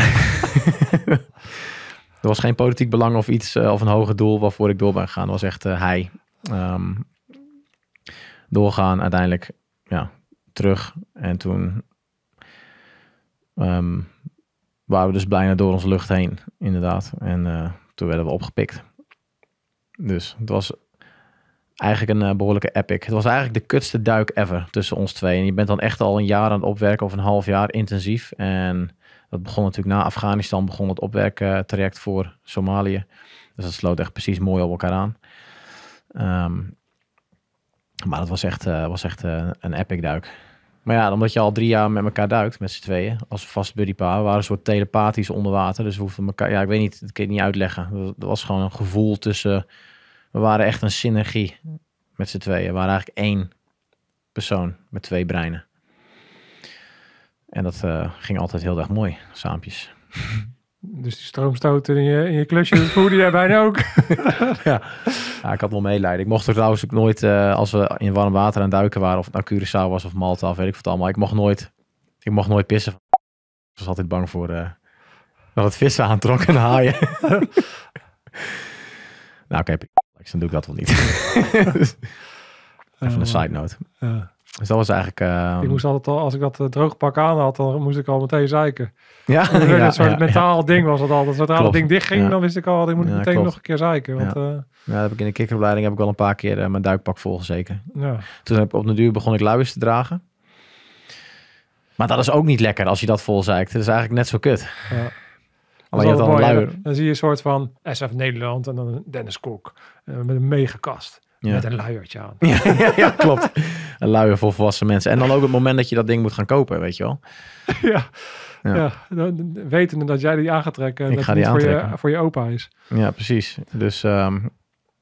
er was geen politiek belang of iets, eh, of een hoger doel waarvoor ik door ben gegaan. was echt hij. Ehm, doorgaan. Uiteindelijk ja, terug. En toen ehm, waren we dus bijna door onze lucht heen, inderdaad. En eh, toen werden we opgepikt. Dus het was eigenlijk een eh, behoorlijke epic. Het was eigenlijk de kutste duik ever tussen ons twee. En je bent dan echt al een jaar aan het opwerken of een half jaar intensief. En dat begon natuurlijk na Afghanistan, begon het opwerktraject voor Somalië. Dus dat sloot echt precies mooi op elkaar aan. Um, maar dat was echt, eh, was echt eh, een epic duik. Maar ja, omdat je al drie jaar met elkaar duikt, met z'n tweeën, als vast buddy paar, waren een soort telepathisch onder water. Dus we hoefden elkaar, ja, ik weet niet, dat kan je niet uitleggen. Er was gewoon een gevoel tussen, we waren echt een synergie met z'n tweeën. We waren eigenlijk één persoon met twee breinen. En dat eh, ging altijd heel erg mooi, saampjes. Dus die stroomstoten in je, in je klusje voerde jij bijna ook. ja. ja. ik had wel meeleiden. Ik mocht er trouwens ook nooit, eh, als we in warm water aan duiken waren, of naar nou Curaçao was of Malta of weet ik wat allemaal, ik mocht nooit, ik mocht nooit pissen. Ik was altijd bang voor eh, dat het vissen aantrok en haaien. nou, oké, dan doe ik dat wel niet. even een side note. Dus dat was eigenlijk... Ehm, ik moest altijd al, als ik dat eh, droogpak pak aan had, dan moest ik al meteen zeiken. Ja. een soort mentaal ding was dat altijd. Zodra het ding dichtging, dan wist ik al, ik moet meteen nog een keer zeiken. Want, uh... ja. Eh, heb ik in de kikkeropleiding heb ik al een paar keer eh, mijn duikpak volgezeken. Ja. Toen heb ik op de duur begon ik luiers te dragen. Maar dat is ook niet lekker als je dat volzeikt. Dat is eigenlijk net zo kut. Ja. Alleen dan, mooi, dan zie je een soort van SF Nederland en dan Dennis Kok met een megakast. Ja. Met een luiertje aan. Ja, ja, klopt. een luier voor volwassen mensen. En dan ook het moment dat je dat ding moet gaan kopen, weet je wel. Ja, ja. Nou, dan, wetende dat jij die aan gaat Ik dat ga die voor je, voor je, opa is. Ja, precies. Dus ehm,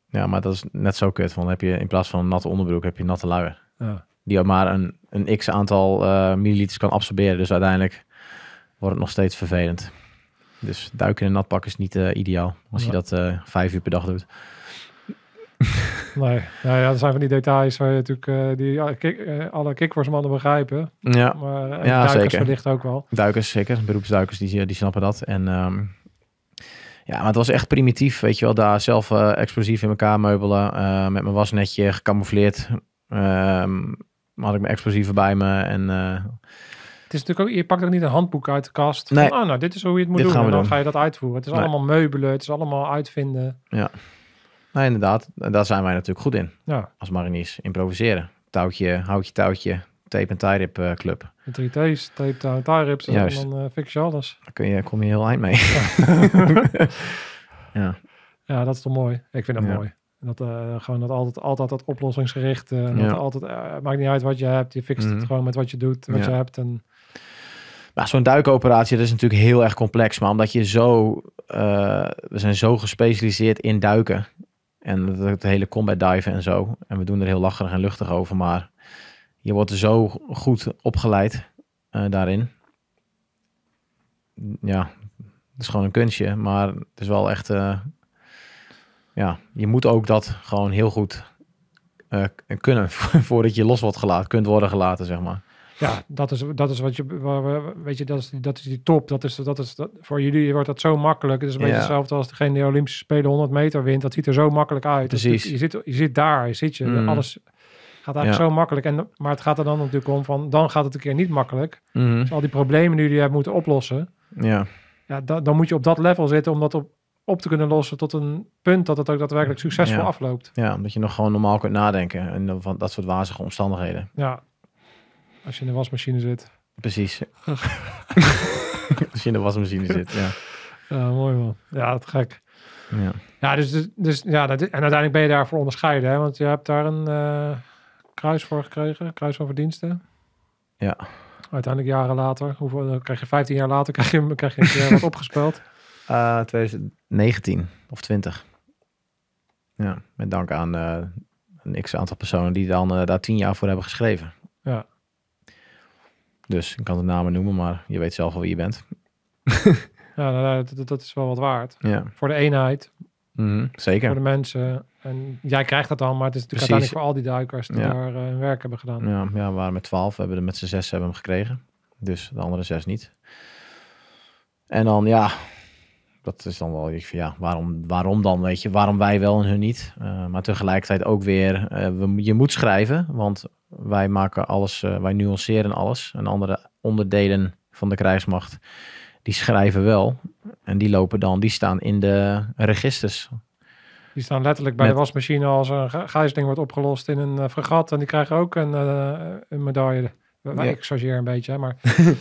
ja, maar dat is net zo kut. Want heb je in plaats van een natte onderbroek, heb je een natte luier. Die maar een, een x aantal uh, milliliters kan absorberen. Dus uiteindelijk wordt het nog steeds vervelend. Dus duiken in een pak is niet eh, ideaal als je dat uh, vijf uur per dag doet. Nee, nou ja, dat zijn van die details waar je natuurlijk uh, die, eh, alle kick, uh, alle begrijpen. Ja, maar, eh, ja duikers zeker. ook wel. Duikers zeker, beroepsduikers die, die snappen dat. En ehm, ja, maar het was echt primitief, weet je wel. Daar zelf explosief in elkaar meubelen, met mijn wasnetje gecamoufleerd. Um, had ik mijn explosieven bij me en... Het is natuurlijk ook, je pakt ook niet een handboek uit de kast. Van, oh, nou, dit is hoe je het moet doen. En dan ga je dat uitvoeren. Het is allemaal meubelen, het is allemaal uitvinden. Ja ja nou, inderdaad. Daar zijn wij natuurlijk goed in. Ja. Als mariniers. Improviseren. Touwtje, houtje, touwtje. Tape en tie rip uh, club. De 3T's, tape, en tie rips. En dan uh, fix je alles. Dan kun je, kom je heel eind mee. Ja. ja. dat is toch mooi. Ik vind dat mooi. Dat eh, gewoon dat altijd, altijd dat oplossingsgericht. en dat altijd, maakt niet uit wat je hebt. Je fixt het mhm. gewoon met wat je doet, wat je hebt. En, maar zo'n duikoperatie dat is natuurlijk heel erg complex. Maar omdat je zo, uh, we zijn zo gespecialiseerd in duiken. En het hele combat dive en zo. En we doen er heel lacherig en luchtig over. Maar je wordt zo goed opgeleid eh, daarin. Ja, het is gewoon een kunstje. Maar het is wel echt... Eh, ja, je moet ook dat gewoon heel goed eh, kunnen... voordat je los wordt gelaten, kunt worden gelaten, zeg maar. Ja, dat is, dat is wat je, weet je, dat is, dat is die top. Dat is, dat is, dat, voor jullie wordt dat zo makkelijk. Het is een beetje hetzelfde als degene die Olympische Spelen 100 meter wint. Dat ziet er zo makkelijk uit. Dus Precies. je, zit, je zit daar, je zit je. Mm. Alles gaat eigenlijk zo makkelijk. En, maar het gaat er dan natuurlijk om van, dan gaat het een keer niet makkelijk. Mm-hmm. Dus al die problemen die je hebt moeten oplossen. Ja. Ja, dan moet je op dat level zitten om dat op, op te kunnen lossen tot een punt dat het ook daadwerkelijk succesvol afloopt. Ja, omdat je nog gewoon normaal kunt nadenken en van dat soort wazige omstandigheden. Ja, als je in de wasmachine zit. Precies. Als je in de wasmachine zit, ja. Mooi man. Ja, dat gek. Ja, ja dus, dus, dus ja, en uiteindelijk ben je daarvoor onderscheiden, hè? Want je hebt daar een eh, kruis voor gekregen, kruis van verdiensten. Ja. Uiteindelijk jaren later, hoeveel, dan krijg je 15 jaar later, krijg je, krijg je wat opgespeld. Uh, 2019 of 20. Ja, met dank aan eh, een x aantal personen die dan eh, daar tien jaar voor hebben geschreven. Dus ik kan de namen noemen, maar je weet zelf al wie je bent. ja, nou, dat, is wel wat waard. Ja. Voor de eenheid. Mhm, zeker. Voor de mensen. En jij krijgt dat dan, maar het is natuurlijk Precies. uiteindelijk voor al die duikers die daar eh, werk hebben gedaan. Ja, ja, we waren met twaalf, we hebben met z'n zes hebben hem gekregen. Dus de andere zes niet. En dan, ja, dat is dan wel, ik ja, waarom, waarom dan, weet je, waarom wij wel en hun niet. Eh, maar tegelijkertijd ook weer, eh, je moet schrijven, want wij maken alles, eh, wij nuanceren alles. En andere onderdelen van de krijgsmacht, die schrijven wel. En die lopen dan, die staan in de registers. Die staan letterlijk bij de wasmachine als een gijzeling wordt opgelost in een eh, fregat. En die krijgen ook een, eh, medaille. Ja. Ik chargeer een beetje, maar...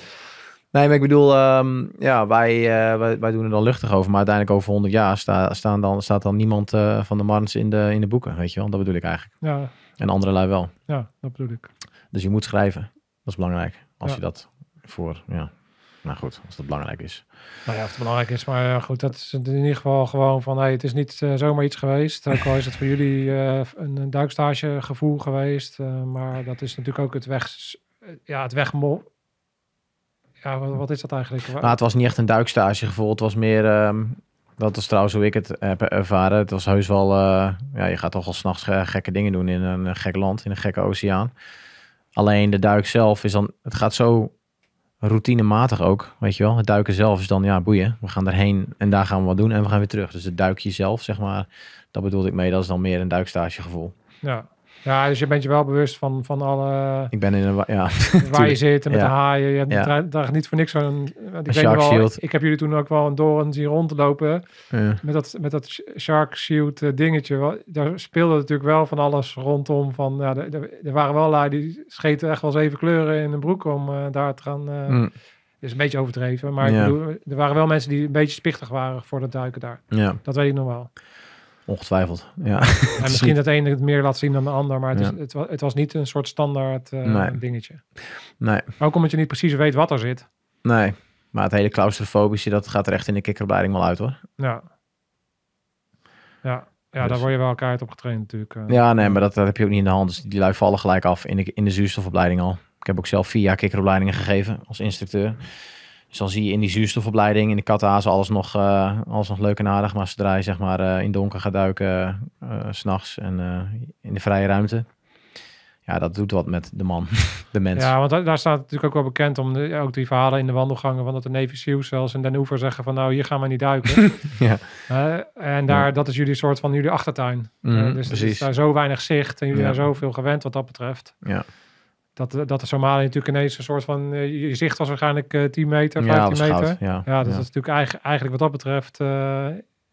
Nee, maar ik bedoel, ehm, ja, wij, wij, wij, doen er dan luchtig over. Maar uiteindelijk over 100 jaar staan dan, staat dan niemand van de Marns in de, in de boeken, weet je wel. Dat bedoel ik eigenlijk. Ja, en andere lui wel. Ja, dat bedoel ik. Dus je moet schrijven. Dat is belangrijk. Als je dat voor, ja. Nou goed, als dat belangrijk is. Nou ja, of het belangrijk is, maar goed, dat is in ieder geval gewoon van, hey, het is niet eh, zomaar iets geweest. Ook al is het voor jullie eh, een, een duikstagegevoel gevoel geweest, eh, maar dat is natuurlijk ook het weg, ja, het wegmol. Ja, wat, wat, is dat eigenlijk? Nou, het was niet echt een duikstagegevoel. Het was meer, ehm, dat is trouwens hoe ik het heb ervaren. Het was heus wel, eh, ja, je gaat toch al s'nachts eh, gekke dingen doen in een eh, gek land, in een gekke oceaan. Alleen de duik zelf is dan, het gaat zo routinematig ook, weet je wel. Het duiken zelf is dan, ja, boeien. We gaan erheen en daar gaan we wat doen en we gaan weer terug. Dus het duikje zelf, zeg maar, dat bedoel ik mee. Dat is dan meer een duikstagegevoel. Ja, ja, dus je bent je wel bewust van, van alle... Ik ben in een... Ja, waar je zit en met de haaien. Je hebt ja. daar niet voor niks zo'n... Ik, ik heb jullie toen ook wel een doorn zien rondlopen. Ja. Met, dat, met dat shark shield eh, dingetje. Daar speelde natuurlijk wel van alles rondom. Van, ja, er, waren wel lui die scheten echt wel zeven kleuren in een broek om eh, daar te gaan... Eh, mm. is een beetje overdreven, maar ik bedoel, er waren wel mensen die een beetje spichtig waren voor dat duiken daar. Ja. Dat weet ik nog wel. Ongetwijfeld, ja. En misschien dat ene het meer laat zien dan de ander, maar het, is, het, was, het was niet een soort standaard eh, dingetje. Nee. Ook omdat je niet precies weet wat er zit. Nee, maar het hele claustrofobische, dat gaat er echt in de kikkeropleiding wel uit hoor. Ja. Ja, ja daar dus- word je wel elkaar op getraind natuurlijk. Eh. ja, nee, maar dat, dat, heb je ook niet in de hand. Dus die lui vallen gelijk af in de, in de zuurstofopleiding al. Ik heb ook zelf vier jaar kikkeropleidingen gegeven als instructeur. Dus dan zie je in die zuurstofopleiding, in de kattenhazen, alles nog, eh, alles nog leuk en aardig. Maar zodra je zeg maar, eh, in donker gaat duiken, uh, eh, s'nachts en in de vrije ruimte. Ja, dat doet wat met de man, de mens. Ja, want daar, staat natuurlijk ook wel bekend om, ook die verhalen in de wandelgangen van dat de Navy zelfs en Den Hoever zeggen van nou, hier gaan we niet duiken. ja. en daar, dat is jullie soort van jullie achtertuin. Mhm, dus er is daar zo weinig zicht en jullie zijn zoveel gewend wat dat betreft. Ja. Dat, eh, dat de Somalië natuurlijk ineens een soort van... Eh, je zicht was waarschijnlijk 10 meter, 15 ja, meter. Ja, dus dat is natuurlijk eigenlijk, eigenlijk wat dat betreft... Eh,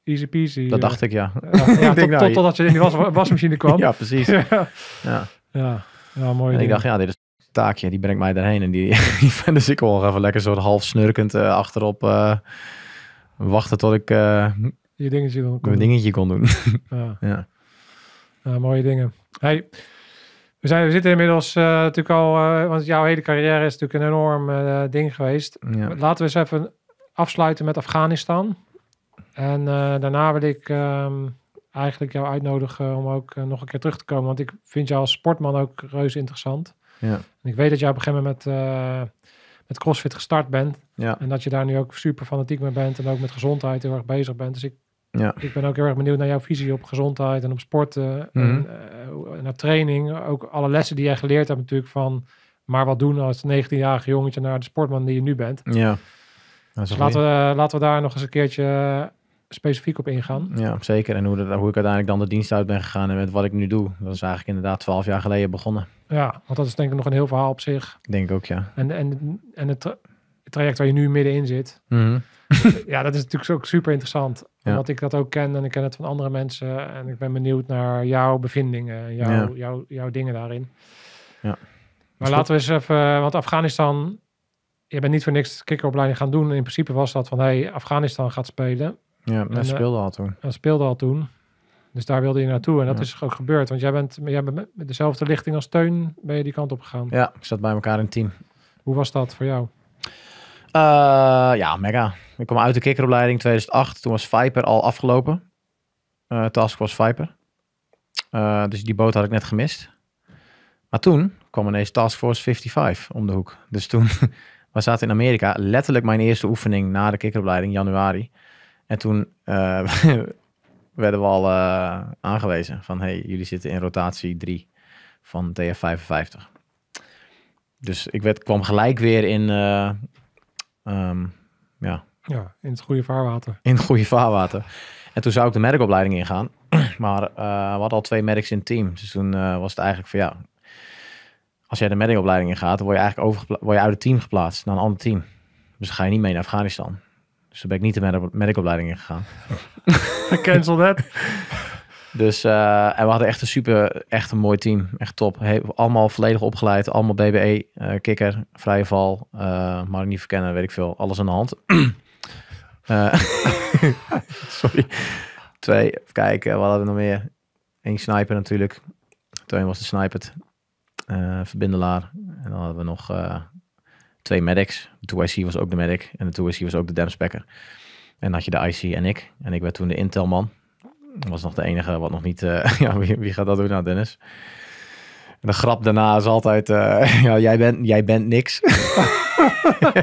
easy peasy. Dat dacht ik, ja. Nou, tot, totdat je in die wasmachine kwam. ja, precies. ja. ja. Ja, mooi. En ik dacht, ja, dit is een taakje, die brengt mij daarheen. En die, die dus ik nog even lekker soort half snurkend achterop uh, wachten tot ik je dingetje, kon mijn dingetje kon doen. ja. ja. mooie dingen. Hey, we, zijn, we zitten inmiddels eh, natuurlijk al, eh, want jouw hele carrière is natuurlijk een enorm eh, ding geweest. Laten we eens even afsluiten met Afghanistan. En daarna wil ik ehm, eigenlijk jou uitnodigen om ook nog een keer terug te komen. Want ik vind jou als sportman ook reuze interessant. Ja. En ik weet dat jij op een gegeven moment met, met CrossFit gestart bent. Ja. En dat je daar nu ook super fanatiek mee bent en ook met gezondheid heel erg bezig bent. Dus ik ja. Ik ben ook heel erg benieuwd naar jouw visie op gezondheid en op sporten en mhm. eh, naar training. Ook alle lessen die jij geleerd hebt natuurlijk van maar wat doen als 19-jarig jongetje naar de sportman die je nu bent. Ja. Dus laten we, laten we daar nog eens een keertje eh, specifiek op ingaan. Ja, zeker. En hoe, dat, hoe ik uiteindelijk dan de dienst uit ben gegaan en met wat ik nu doe. Dat is eigenlijk inderdaad 12 jaar geleden begonnen. Ja, want dat is denk ik nog een heel verhaal op zich. Ik ook, ja. En, en, en het het traject waar je nu middenin zit. Mhm. ja, dat is natuurlijk ook super interessant. Ja. Omdat ik dat ook ken en ik ken het van andere mensen. En ik ben benieuwd naar jouw bevindingen, jouw, jouw, jouw dingen daarin. Ja. Maar dus laten we eens even, want Afghanistan, je bent niet voor niks kickeropleiding gaan doen. In principe was dat van, hey, Afghanistan gaat spelen. Ja, dat en, eh, speelde al toen. Dat speelde al toen. Dus daar wilde je naartoe en dat is ook gebeurd. Want jij bent, jij bent met dezelfde lichting als Teun, ben je die kant op gegaan. Ja, ik zat bij elkaar in team. Hoe was dat voor jou? Eh, ja, mega. Ik kwam uit de kikkeropleiding 2008. Toen was Viper al afgelopen. Uh, task was Viper. Eh, dus die boot had ik net gemist. Maar toen kwam ineens Task Force 55 om de hoek. Dus toen, we zaten in Amerika, letterlijk mijn eerste oefening na de kikkeropleiding januari. En toen werden we al aangewezen van, hey, jullie zitten in rotatie 3 van TF55. Dus ik werd, kwam gelijk weer in, Ehm, ja. ja, in het goede vaarwater. In het goede vaarwater. En toen zou ik de medicopleiding ingaan. Maar eh, we hadden al twee medics in het team. Dus toen eh, was het eigenlijk van ja, als jij de medicopleiding ingaat dan word je eigenlijk over word je uit het team geplaatst naar een ander team. Dus dan ga je niet mee naar Afghanistan. Dus toen ben ik niet de medicopleiding ingegaan. Cancel dat. Dus, eh, en we hadden echt een super, echt een mooi team. Echt top. He, allemaal volledig opgeleid. Allemaal BBE, eh, kikker, vrije val. Maar eh, maar niet verkennen, weet ik veel. Alles aan de hand. sorry. Twee, kijken, wat hadden we nog meer? Eén sniper natuurlijk. Toen was de sniper. verbindelaar. En dan hadden we nog twee medics. De 2IC was ook de medic. En de 2IC was ook de damspecker. En dan had je de IC en ik. En ik werd toen de intelman was nog de enige wat nog niet... Eh, ja, wie, gaat dat doen? Nou, Dennis. de grap daarna is altijd... Eh, ja, jij, bent, jij bent niks.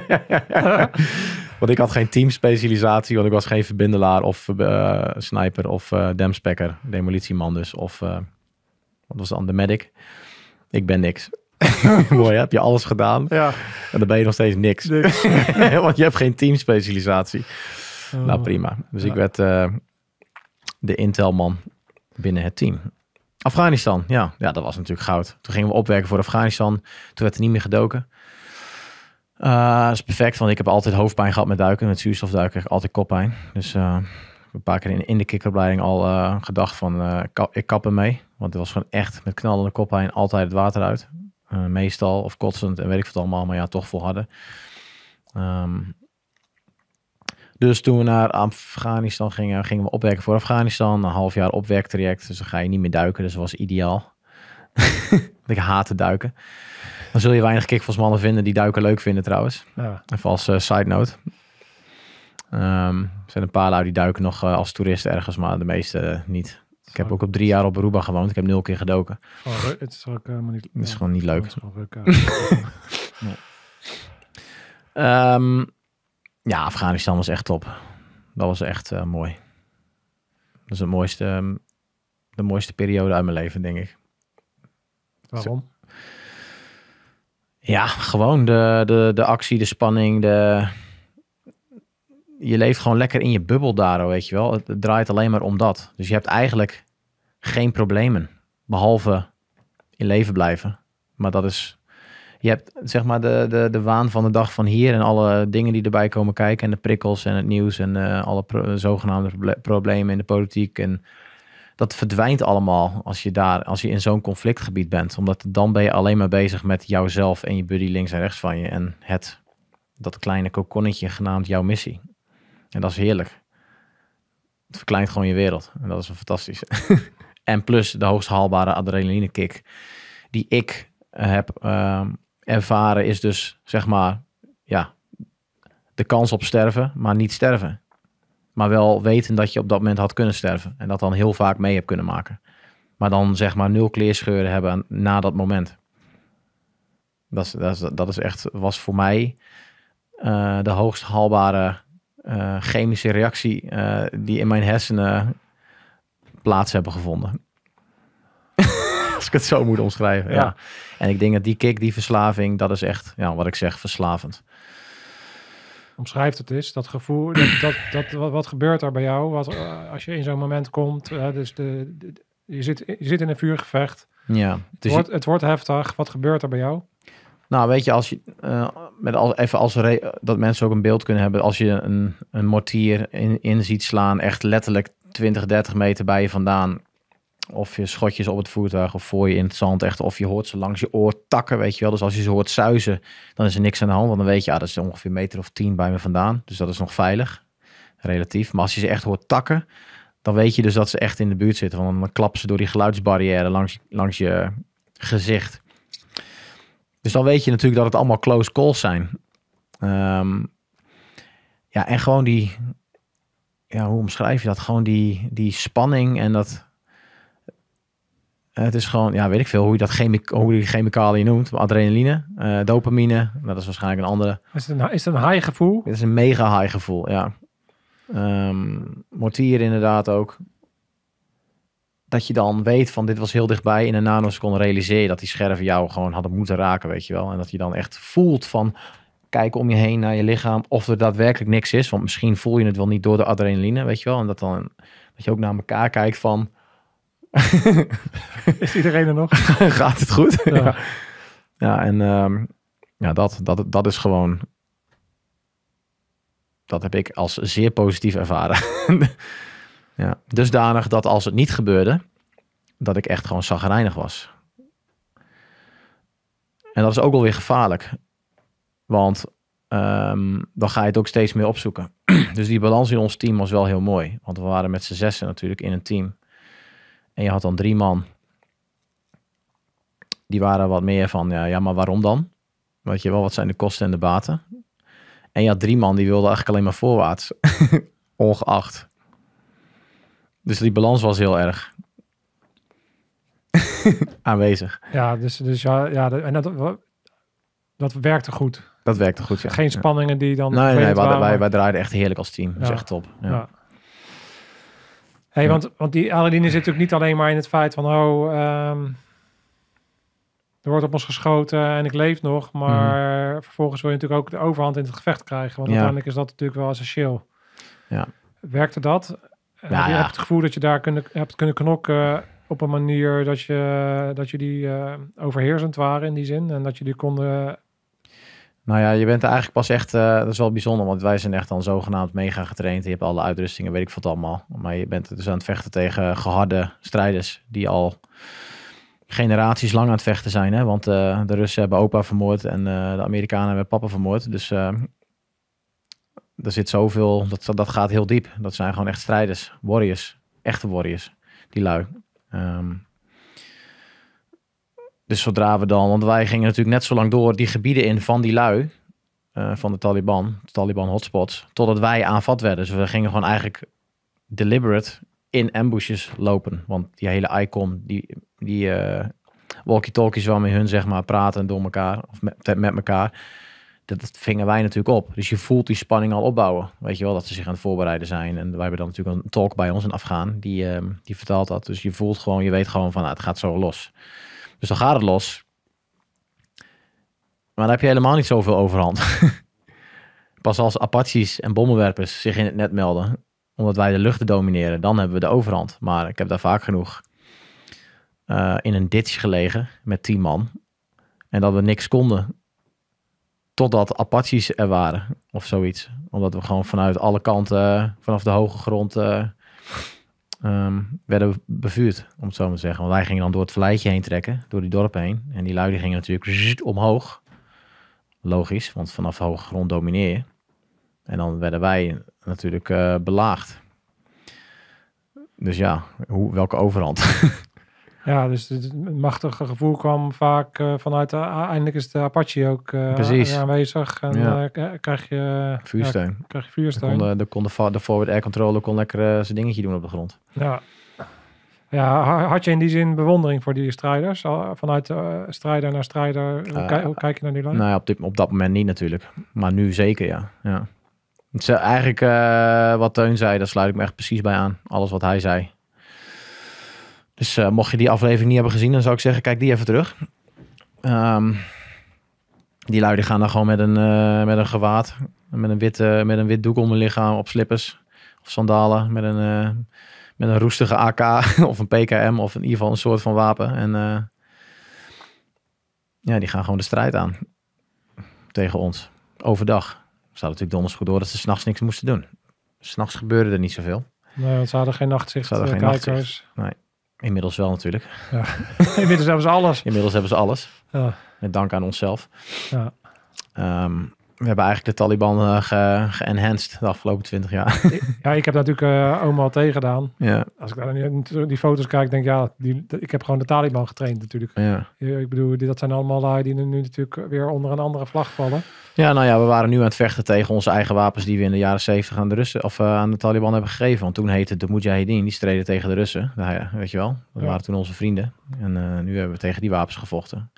want ik had geen teamspecialisatie. Want ik was geen verbindelaar of eh, sniper of demspekker. Demolitieman dus. Of wat was dan? De medic. Ik ben niks. Mooi, heb je alles gedaan. Ja. En dan ben je nog steeds niks. Want je hebt geen teamspecialisatie. specialisatie. Nou, oh. prima. Dus ik werd de Intelman binnen het team. Afghanistan, ja. ja, dat was natuurlijk goud. Toen gingen we opwerken voor Afghanistan. Toen werd er niet meer gedoken. Eh, dat is perfect, want ik heb altijd hoofdpijn gehad met duiken. Met zuurstofduiken altijd koppijn. Dus uh, een paar keer in, in de kikkeropleiding al uh, gedacht van ka ik kap ermee. Want het was gewoon echt met knallende koppijn altijd het water uit. meestal, of kotsend en weet ik wat allemaal, maar ja, toch volharden. Um, dus toen we naar Afghanistan gingen, gingen we opwerken voor Afghanistan. Een half jaar opwerktraject, dus dan ga je niet meer duiken. Dus dat was ideaal. ik haat te duiken. Dan zul je weinig kikvalsmannen vinden die duiken leuk vinden trouwens. Ja. Even als eh, side note. Ehm, er zijn een paar die duiken nog eh, als toeristen ergens, maar de meeste eh, niet. Ik heb ook op drie jaar op Aruba gewoond. Ik heb nul keer gedoken. Oh, het is ook helemaal niet... Het is gewoon niet leuk. Het is gewoon leuk. Ehm, ja, Afghanistan was echt top. Dat was echt eh, mooi. Dat is de mooiste, ehm, de mooiste periode uit mijn leven, denk ik. Waarom? Ja, gewoon de, de, de actie, de spanning, de... Je leeft gewoon lekker in je bubbel daar, weet je wel. het draait alleen maar om dat. Dus je hebt eigenlijk geen problemen. Behalve in leven blijven. Maar dat is je hebt zeg maar de, de, de waan van de dag van hier en alle dingen die erbij komen kijken en de prikkels en het nieuws en eh, alle zogenaamde problemen in de politiek. En dat verdwijnt allemaal als je, daar, als je in zo'n conflictgebied bent. Omdat dan ben je alleen maar bezig met jouzelf en je buddy links en rechts van je en het, dat kleine kokonnetje genaamd jouw missie. En dat is heerlijk. Het verkleint gewoon je wereld. En dat is een fantastisch. en plus de hoogst haalbare adrenaline kick die ik eh, heb ehm, ervaren is dus, zeg maar, ja, de kans op sterven, maar niet sterven. Maar wel weten dat je op dat moment had kunnen sterven. En dat dan heel vaak mee hebt kunnen maken. Maar dan zeg maar nul kleerscheuren hebben na dat moment. Dat, is, dat, is, dat is echt, was voor mij eh, de hoogst haalbare eh, chemische reactie eh, die in mijn hersenen plaats hebben gevonden. Als ik het zo moet omschrijven. ja. En ik denk dat die kick, die verslaving, dat is echt ja, wat ik zeg, verslavend. Omschrijft het is dat gevoel. Dat, dat, dat wat, wat, gebeurt er bij jou wat, eh, als je in zo'n moment komt? dus de, je, zit, je zit in een vuurgevecht. Ja, het, dus wordt, het wordt heftig. Wat gebeurt er bij jou? Nou, weet je, als je, eh, met al, even als dat mensen ook een beeld kunnen hebben, als je een, een mortier in, in ziet slaan, echt letterlijk 20, 30 meter bij je vandaan, of je schotjes op het voertuig of voor je in het zand echt. Of je hoort ze langs je oor takken, weet je wel. Dus als je ze hoort zuizen, dan is er niks aan de hand. Want dan weet je, ah, dat is ongeveer een meter of tien bij me vandaan. Dus dat is nog veilig, relatief. Maar als je ze echt hoort takken, dan weet je dus dat ze echt in de buurt zitten. Want dan klappen ze door die geluidsbarrière langs, langs je gezicht. Dus dan weet je natuurlijk dat het allemaal close calls zijn. Ehm, ja, en gewoon die... Ja, hoe omschrijf je dat? Gewoon die, die spanning en dat eh, het is gewoon, ja, weet ik veel hoe je dat chemic hoe je chemicaliën noemt. Adrenaline, eh, dopamine, nou, dat is waarschijnlijk een andere. Is het een, is het een high gevoel? Het is een mega high gevoel, ja. Um, mortier inderdaad ook. Dat je dan weet van dit was heel dichtbij. In een nanoseconde realiseer dat die scherven jou gewoon hadden moeten raken, weet je wel. En dat je dan echt voelt van, kijken om je heen naar je lichaam of er daadwerkelijk niks is. Want misschien voel je het wel niet door de adrenaline, weet je wel. En dat, dan, dat je ook naar elkaar kijkt van, Is iedereen er nog? Gaat het goed? Ja, ja. en ehm, ja, dat, dat, dat is gewoon... Dat heb ik als zeer positief ervaren. ja, dusdanig dat als het niet gebeurde, dat ik echt gewoon zagrijnig was. En dat is ook alweer gevaarlijk. Want ehm, dan ga je het ook steeds meer opzoeken. dus die balans in ons team was wel heel mooi. Want we waren met z'n zessen natuurlijk in een team. En je had dan drie man. Die waren wat meer van, ja, ja maar waarom dan? Weet je wel, wat zijn de kosten en de baten? En je had drie man die wilden eigenlijk alleen maar voorwaarts. Ongeacht. Dus die balans was heel erg aanwezig. Ja, dus, dus ja, ja en dat, dat werkte goed. Dat werkte goed, ja. Geen spanningen die dan... Nee, nee, wij, wij, draaiden echt heerlijk als team. Dat is echt top. ja ja. want, want die adrenaline zit natuurlijk niet alleen maar in het feit van, oh, ehm, er wordt op ons geschoten en ik leef nog. Mhm. Maar vervolgens wil je natuurlijk ook de overhand in het gevecht krijgen. Want uiteindelijk is dat natuurlijk wel essentieel. Ja. Werkte dat? Eh, nou ja, je hebt het gevoel dat je daar kunnen, hebt kunnen knokken op een manier dat, je, dat jullie uh, overheersend waren in die zin. En dat je die konden nou ja, je bent er eigenlijk pas echt, eh, dat is wel bijzonder, want wij zijn echt dan zogenaamd mega getraind. Je hebt alle uitrustingen, weet ik wat allemaal. Maar je bent dus aan het vechten tegen geharde strijders die al generaties lang aan het vechten zijn. Hè? Want eh, de Russen hebben opa vermoord en eh, de Amerikanen hebben papa vermoord. Dus er zit zoveel, dat, dat gaat heel diep. Dat zijn gewoon echt strijders, warriors, echte warriors, die lui. Ehm, dus zodra we dan, want wij gingen natuurlijk net zo lang door die gebieden in van die lui, eh, van de Taliban, de Taliban hotspots, totdat wij aanvat werden. Dus we gingen gewoon eigenlijk deliberate in ambushes lopen. Want die hele ICOM, die, die uh, walkie-talkies waarmee hun zeg maar praten door elkaar, of met, met elkaar, dat, vingen wij natuurlijk op. Dus je voelt die spanning al opbouwen. Weet je wel, dat ze zich aan het voorbereiden zijn. En wij hebben dan natuurlijk een talk bij ons, in Afghaan, die, uh, die vertelt dat. Dus je voelt gewoon, je weet gewoon van, nou, het gaat zo los. Dus dan gaat het los. Maar dan heb je helemaal niet zoveel overhand. Pas als Apaches en bommenwerpers zich in het net melden, omdat wij de luchten domineren, dan hebben we de overhand. Maar ik heb daar vaak genoeg eh, in een ditch gelegen met tien man. En dat we niks konden. Totdat Apaches er waren of zoiets. Omdat we gewoon vanuit alle kanten, vanaf de hoge grond, eh, um, werden bevuurd, om het zo maar te zeggen. Want wij gingen dan door het verleidje heen trekken, door die dorp heen. En die luiden gingen natuurlijk omhoog. Logisch, want vanaf hoge grond domineer je. En dan werden wij natuurlijk eh, belaagd. Dus ja, welke overhand? Ja, dus het machtige gevoel kwam vaak eh, vanuit, de eindelijk is de Apache ook uh, aanwezig. En ja. Eh, krijg je vuursteun. krijg je vuursteen kon, de, kon de, de, forward air controller kon lekker zijn dingetje doen op de grond. Ja. ja, had je in die zin bewondering voor die strijders? Vanuit strijder naar strijder, hoe, kijk, je naar die lijn? Nou ja, op, dit, op dat moment niet natuurlijk. Maar nu zeker, ja. ja. eigenlijk wat Teun zei, daar sluit ik me echt precies bij aan. Alles wat hij zei. Dus eh, mocht je die aflevering niet hebben gezien, dan zou ik zeggen, kijk die even terug. Ehm, die lui gaan dan gewoon met een, uh, met een gewaad, met een, wit, met een wit doek om hun lichaam, op slippers of sandalen, met een, eh, met een roestige AK of een PKM of in ieder geval een soort van wapen. En ja, die gaan gewoon de strijd aan tegen ons. Overdag. Ze hadden natuurlijk donders goed door dat ze s'nachts niks moesten doen. S'nachts gebeurde er niet zoveel. Nee, want ze hadden geen nachtzicht. Ze hadden geen kijkers. Nee. Inmiddels wel natuurlijk. Ja. Inmiddels hebben ze alles. Inmiddels hebben ze alles. Ja. Met dank aan onszelf. Ja. Ehm, we hebben eigenlijk de Taliban uh, ge de afgelopen twintig jaar. ja, ik heb natuurlijk uh, al tegen gedaan. Ja. Als ik nu die foto's kijk, denk ik, ja, die, ik heb gewoon de Taliban getraind natuurlijk. Ja. Ik bedoel, dat zijn allemaal lui die nu natuurlijk weer onder een andere vlag vallen. Ja, nou ja, we waren nu aan het vechten tegen onze eigen wapens die we in de jaren zeventig aan de Russen of eh, aan de Taliban hebben gegeven. Want toen heette de Mujahideen, die streden tegen de Russen. Nou ja, weet je wel, dat waren toen onze vrienden. En nu hebben we tegen die wapens gevochten.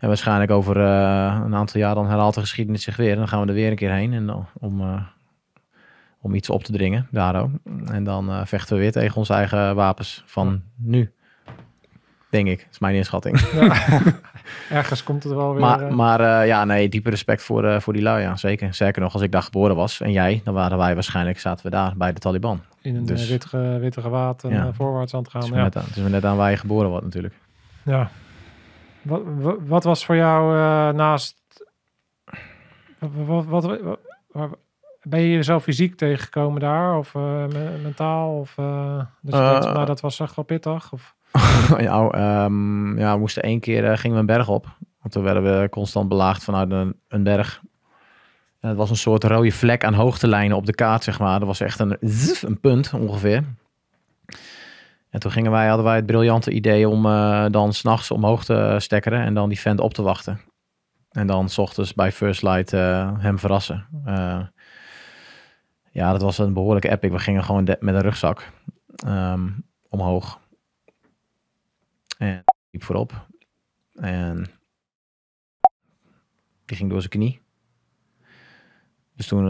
En waarschijnlijk over eh, een aantal jaar dan herhaalt de geschiedenis zich weer. En dan gaan we er weer een keer heen en, om, eh, om iets op te dringen, daardoor. En dan eh, vechten we weer tegen onze eigen wapens van nu. Denk ik, is mijn inschatting. Ergens komt het wel weer. Maar, maar ja, nee, diepe respect voor, voor die lui, ja, zeker. Zeker nog, als ik daar geboren was en jij, dan waren wij waarschijnlijk, zaten we daar bij de Taliban. In een dus, witte gewaad en voorwaarts aan het gaan. Het ja. net aan, het is net aan waar je geboren wordt natuurlijk. Ja, wat, wat, was voor jou eh, naast... Wat, wat, ben je jezelf fysiek tegengekomen daar? Of eh, mentaal? Of, eh, dat, dat was echt wel pittig? Of? ja, ehm, ja, we moesten één keer gingen we een berg op. Want toen werden we constant belaagd vanuit een, een berg. En het was een soort rode vlek aan hoogtelijnen op de kaart, zeg maar. Dat was echt een, een punt ongeveer. En toen gingen wij, hadden wij het briljante idee om uh, dan s'nachts omhoog te stekkeren en dan die vent op te wachten. En dan s ochtends bij First Light eh, hem verrassen. Eh, ja, dat was een behoorlijke epic. We gingen gewoon met een rugzak ehm, omhoog. En liep voorop. En die ging door zijn knie. Dus toen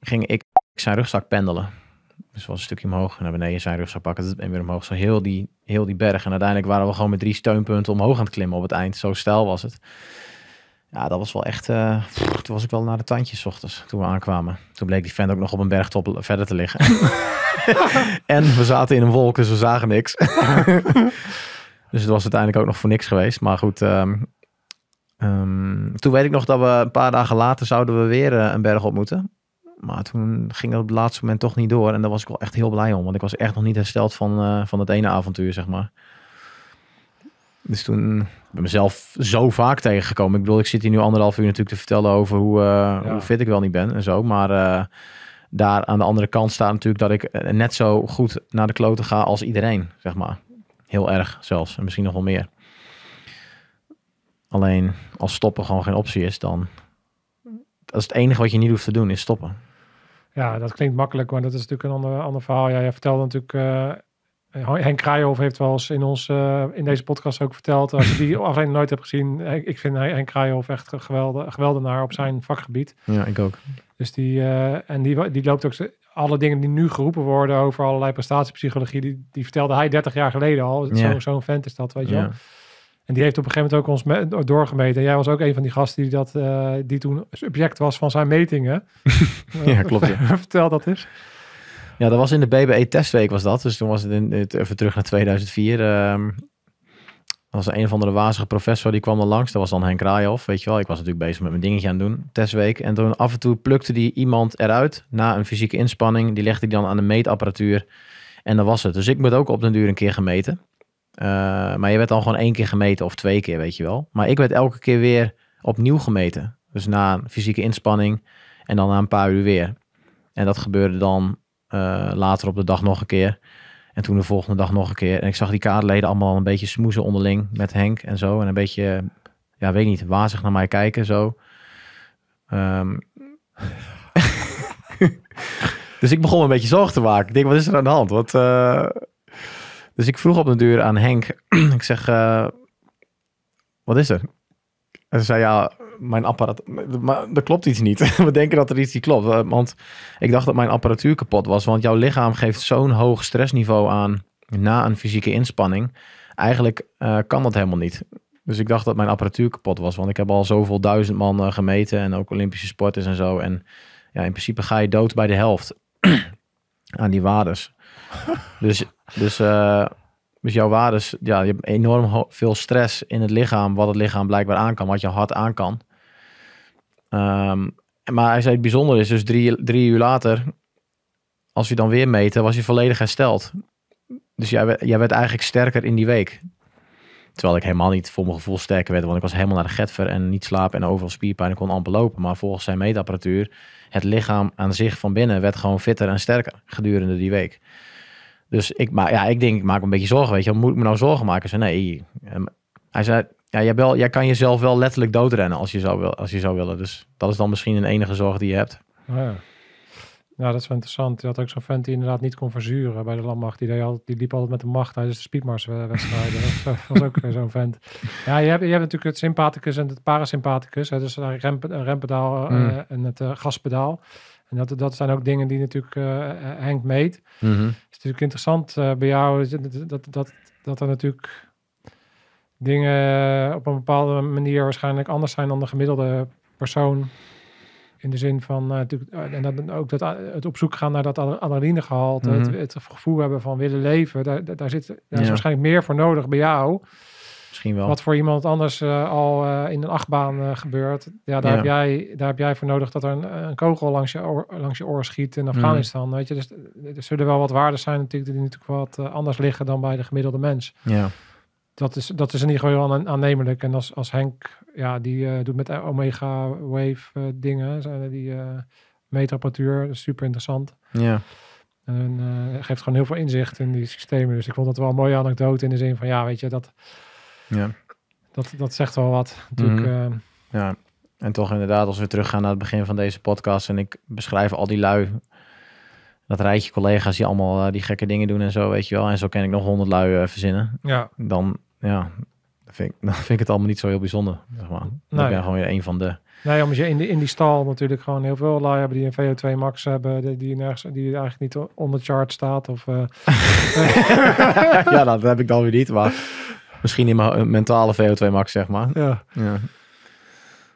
ging ik zijn rugzak pendelen dus wel een stukje omhoog en naar beneden zijn rug zou pakken en weer omhoog. Zo heel die, heel die berg. En uiteindelijk waren we gewoon met drie steunpunten omhoog aan het klimmen op het eind. Zo stijl was het. Ja, dat was wel echt... Eh, toen was ik wel naar de tandjes ochtends toen we aankwamen. Toen bleek die vent ook nog op een bergtop verder te liggen. en we zaten in een wolk, dus we zagen niks. dus het was uiteindelijk ook nog voor niks geweest. Maar goed... Ehm, ehm, toen weet ik nog dat we een paar dagen later zouden we weer eh, een berg op moeten. Maar toen ging dat op het laatste moment toch niet door. En daar was ik wel echt heel blij om. Want ik was echt nog niet hersteld van, uh, van het ene avontuur, zeg maar. Dus toen ben mezelf zo vaak tegengekomen. Ik bedoel, ik zit hier nu anderhalf uur natuurlijk te vertellen over hoe, uh, hoe fit ik wel niet ben en zo. Maar eh, daar aan de andere kant staat natuurlijk dat ik net zo goed naar de kloten ga als iedereen, zeg maar. Heel erg zelfs. En misschien nog wel meer. Alleen als stoppen gewoon geen optie is, dan... Dat is het enige wat je niet hoeft te doen, is stoppen. Ja, dat klinkt makkelijk, maar dat is natuurlijk een ander, ander verhaal. Ja, jij vertelde natuurlijk... Eh, Henk Kraaienhof heeft wel eens in, onze eh, in deze podcast ook verteld. Als je die nooit hebt gezien. Ik, vind Henk Kraaienhof echt een geweldig, geweldenaar op zijn vakgebied. Ja, ik ook. Dus die, eh, en die, die loopt ook... Alle dingen die nu geroepen worden over allerlei prestatiepsychologie... die, die vertelde hij 30 jaar geleden al. Ja. Zo'n zo vent is dat, weet je wel. En die heeft op een gegeven moment ook ons doorgemeten. En jij was ook een van die gasten die, dat, eh, die toen subject was van zijn metingen. ja, klopt. Ja. Vertel dat eens. Ja, dat was in de BBE-testweek was dat. Dus toen was het in, eh, even terug naar 2004. Ehm, dat was een of andere wazige professor, die kwam er langs. Dat was dan Henk Kraaihoff, weet je wel. Ik was natuurlijk bezig met mijn dingetje aan het doen, testweek. En toen af en toe plukte die iemand eruit na een fysieke inspanning. Die legde die dan aan de meetapparatuur. En dat was het. Dus ik moet ook op den duur een keer gemeten. Eh, maar je werd dan gewoon één keer gemeten of twee keer, weet je wel. Maar ik werd elke keer weer opnieuw gemeten. Dus na een fysieke inspanning en dan na een paar uur weer. En dat gebeurde dan eh, later op de dag nog een keer. En toen de volgende dag nog een keer. En ik zag die kaderleden allemaal een beetje smoezen onderling met Henk en zo. En een beetje, ja, weet niet, wazig naar mij kijken zo. Ehm. dus ik begon een beetje zorg te maken. Ik denk, wat is er aan de hand? Wat, eh, dus ik vroeg op de deur aan Henk. ik zeg, eh, wat is er? En ze zei, ja, mijn apparaat... Maar er klopt iets niet. We denken dat er iets niet klopt. Eh, want ik dacht dat mijn apparatuur kapot was. Want jouw lichaam geeft zo'n hoog stressniveau aan na een fysieke inspanning. Eigenlijk eh, kan dat helemaal niet. Dus ik dacht dat mijn apparatuur kapot was. Want ik heb al zoveel duizend man gemeten. En ook Olympische sporters en zo. En ja, in principe ga je dood bij de helft aan die waardes dus dus, eh, dus jouw waardes, ja, je hebt enorm veel stress in het lichaam, wat het lichaam blijkbaar aan kan, wat je hart aan kan. Ehm, maar hij zei het bijzonder is, dus drie, drie uur later, als hij dan weer meten, was hij volledig hersteld. Dus jij, jij werd eigenlijk sterker in die week. Terwijl ik helemaal niet voor mijn gevoel sterker werd, want ik was helemaal naar de getver en niet slapen en overal spierpijn en kon amper lopen. Maar volgens zijn meetapparatuur, het lichaam aan zich van binnen werd gewoon fitter en sterker gedurende die week. Dus ik, maar ja, ik denk, ik maak me een beetje zorgen, weet je. Moet ik me nou zorgen maken? Ze nee. Ehm, hij zei, ja, jij, wel, jij kan jezelf wel letterlijk doodrennen als je, zou, wil, als je zou willen. Dus dat is dan misschien een enige zorg die je hebt. Oh ja. Ja, dat is wel interessant. Je had ook zo'n vent die inderdaad niet kon verzuren bij de landmacht. Die, altijd, die liep altijd met de macht tijdens de speedmarswedstrijden. dat was ook zo'n vent. Ja, je hebt, je hebt natuurlijk het sympathicus en het parasympathicus. Hè, dus een rempedaal eh, mm. en het eh, gaspedaal. En dat, dat zijn ook dingen die natuurlijk uh, Henk meet. Mm-hmm. Het is natuurlijk interessant bij jou dat, dat, dat, dat er natuurlijk dingen op een bepaalde manier waarschijnlijk anders zijn dan de gemiddelde persoon in de zin van eh, natuurlijk, eh, en dat ook dat, eh, het op zoek gaan naar dat adrenalinegehalte, mm het, gevoel hebben van willen leven, daar, daar, zit, daar is waarschijnlijk meer voor nodig bij jou. Misschien wel. Wat voor iemand anders al in een achtbaan gebeurt. Ja, daar, Heb jij, daar heb jij voor nodig dat er een, kogel langs je, oor, langs je oor schiet in Afghanistan. Mhm. Weet je, dus er zullen wel wat waarden zijn natuurlijk die natuurlijk wat anders liggen dan bij de gemiddelde mens. Ja dat is, dat is in ieder geval aan, aannemelijk. En als, als Henk, ja, die eh, doet met eh, Omega Wave eh, dingen, zijn die uh, meetapparatuur, super interessant. Ja. En geeft gewoon heel veel inzicht in die systemen. Dus ik vond dat wel een mooie anekdote in de zin van, ja, weet je, dat, ja. dat, dat zegt wel wat. Natuurlijk, mhm. ja, en toch inderdaad, als we teruggaan naar het begin van deze podcast en ik beschrijf al die lui dat rijtje collega's die allemaal eh, die gekke dingen doen en zo, weet je wel. En zo ken ik nog honderd lui eh, verzinnen. Ja. Dan, ja, vind ik, dan vind ik het allemaal niet zo heel bijzonder, zeg maar. Dan nee. ben gewoon weer een van de... Nee, omdat je in, in die stal natuurlijk gewoon heel veel lui hebben die een VO2 max hebben, die, die, nergens, die eigenlijk niet onder chart staat. Of, eh. ja, dat heb ik dan weer niet, maar misschien in mijn mentale VO2 max, zeg maar. Ja, ja.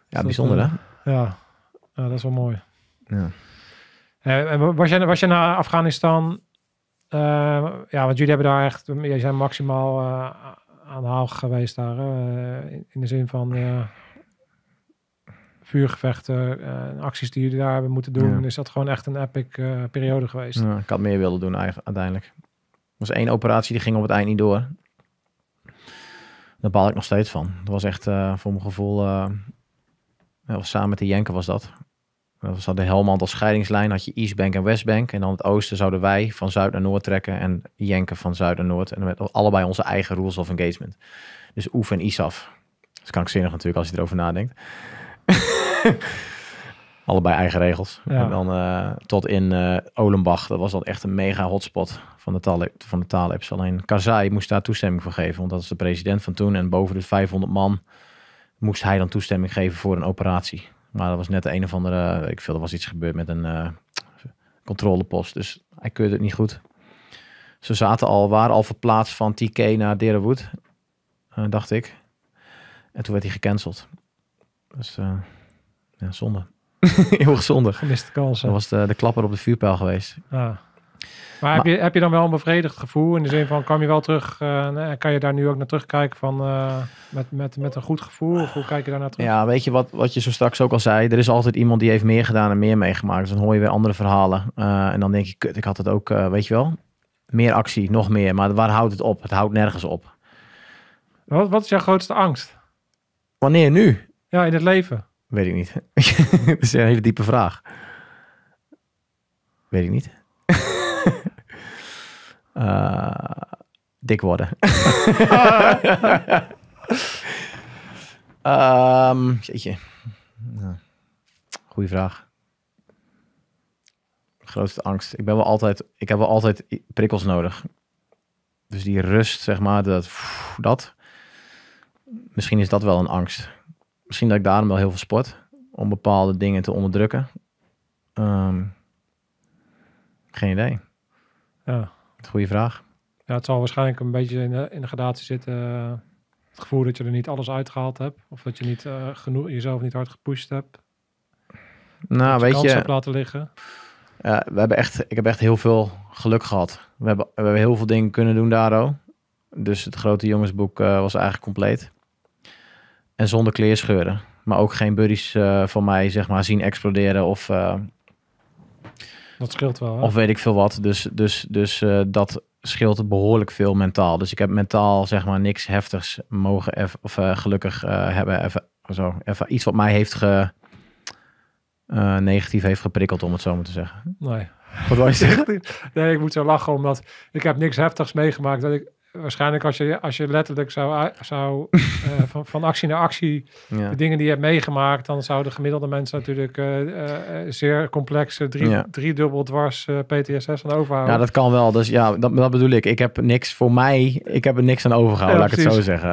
ja bijzonder hè? Ja. dat is wel mooi. Ja. Eh, was, je, was je naar Afghanistan? Eh, ja, want jullie hebben daar echt, jij zijn maximaal eh, aan de haal geweest daar. In, in, de zin van vuurgevechten, acties die jullie daar hebben moeten doen. Is dat gewoon echt een epic periode geweest? Ja, ik had meer willen doen eigenlijk, uiteindelijk. Er was één operatie die ging op het eind niet door. Daar baal ik nog steeds van. Dat was echt voor mijn gevoel, samen met de Jenken was dat. Eh, we hadden Helmand als scheidingslijn, had je East Bank en Westbank. En dan het oosten zouden wij van zuid naar noord trekken en Jenken van zuid naar noord. En met allebei onze eigen rules of engagement. Dus Oef en ISAF. Dat is krankzinnig natuurlijk als je erover nadenkt. allebei eigen regels. dan eh, tot in uh, Olenbach. Dat was dan echt een mega hotspot van de, taal, van de Alleen Karzai moest daar toestemming voor geven. Want dat is de president van toen. En boven de 500 man moest hij dan toestemming geven voor een operatie. Maar dat was net een of andere, ik veel, er was iets gebeurd met een eh, controlepost. Dus hij keurde het niet goed. Ze zaten al, waren al verplaatst van TK naar Derenwood, eh, dacht ik. En toen werd hij gecanceld. Dus uh, ja, zonde. Heel zonde. Gemiste kans. Dat was de, de klapper op de vuurpijl geweest. Ah. Maar, heb, je, heb je dan wel een bevredigd gevoel? In de zin van, kan je wel terug, eh, kan je daar nu ook naar terugkijken van, eh, met, met, met een goed gevoel? Of hoe kijk je daar naar terug? Ja, weet je wat, wat je zo straks ook al zei? Er is altijd iemand die heeft meer gedaan en meer meegemaakt. Dus dan hoor je weer andere verhalen. Eh, en dan denk ik kut, ik had het ook, weet je wel? Meer actie, nog meer. Maar waar houdt het op? Het houdt nergens op. Wat, wat is jouw grootste angst? Wanneer nu? Ja, in het leven. Weet ik niet. dat is een hele diepe vraag. Weet ik niet uh, dik worden. um, jeetje. Goeie vraag. Grootste angst. Ik ben wel altijd, ik heb wel altijd prikkels nodig. Dus die rust, zeg maar, dat, dat. Misschien is dat wel een angst. Misschien dat ik daarom wel heel veel sport. Om bepaalde dingen te onderdrukken. Ehm, geen idee. Ja. Goeie vraag. Ja, het zal waarschijnlijk een beetje in de, in de gradatie zitten. Eh, het gevoel dat je er niet alles uitgehaald hebt. Of dat je niet, eh, genoeg, jezelf niet hard gepusht hebt. Nou, dat je weet je. hebt laten liggen. we hebben echt, ik heb echt heel veel geluk gehad. We hebben, we hebben heel veel dingen kunnen doen daardoor. Dus het grote jongensboek eh, was eigenlijk compleet. En zonder kleerscheuren. Maar ook geen buddies van mij, zeg maar, zien exploderen of dat scheelt wel. Hè? Of weet ik veel wat. Dus, dus, dus eh, dat scheelt behoorlijk veel mentaal. Dus ik heb mentaal zeg maar niks heftigs mogen of eh, gelukkig eh, hebben even zo even iets wat mij heeft ge, negatief heeft geprikkeld om het zo maar te zeggen. Nee. Wat wil je zeggen? nee, ik moet zo lachen omdat ik heb niks heftigs meegemaakt dat ik waarschijnlijk als je, als je letterlijk zou, zou eh, van, van actie naar actie de dingen die je hebt meegemaakt, dan zouden gemiddelde mensen natuurlijk eh, eh, zeer complexe drie, ja. dubbel dwars PTSS aan overhouden. Ja, dat kan wel. Dus ja, dat, dat bedoel ik. Ik heb niks voor mij, ik heb er niks aan overgehouden, laat ik het zo zeggen.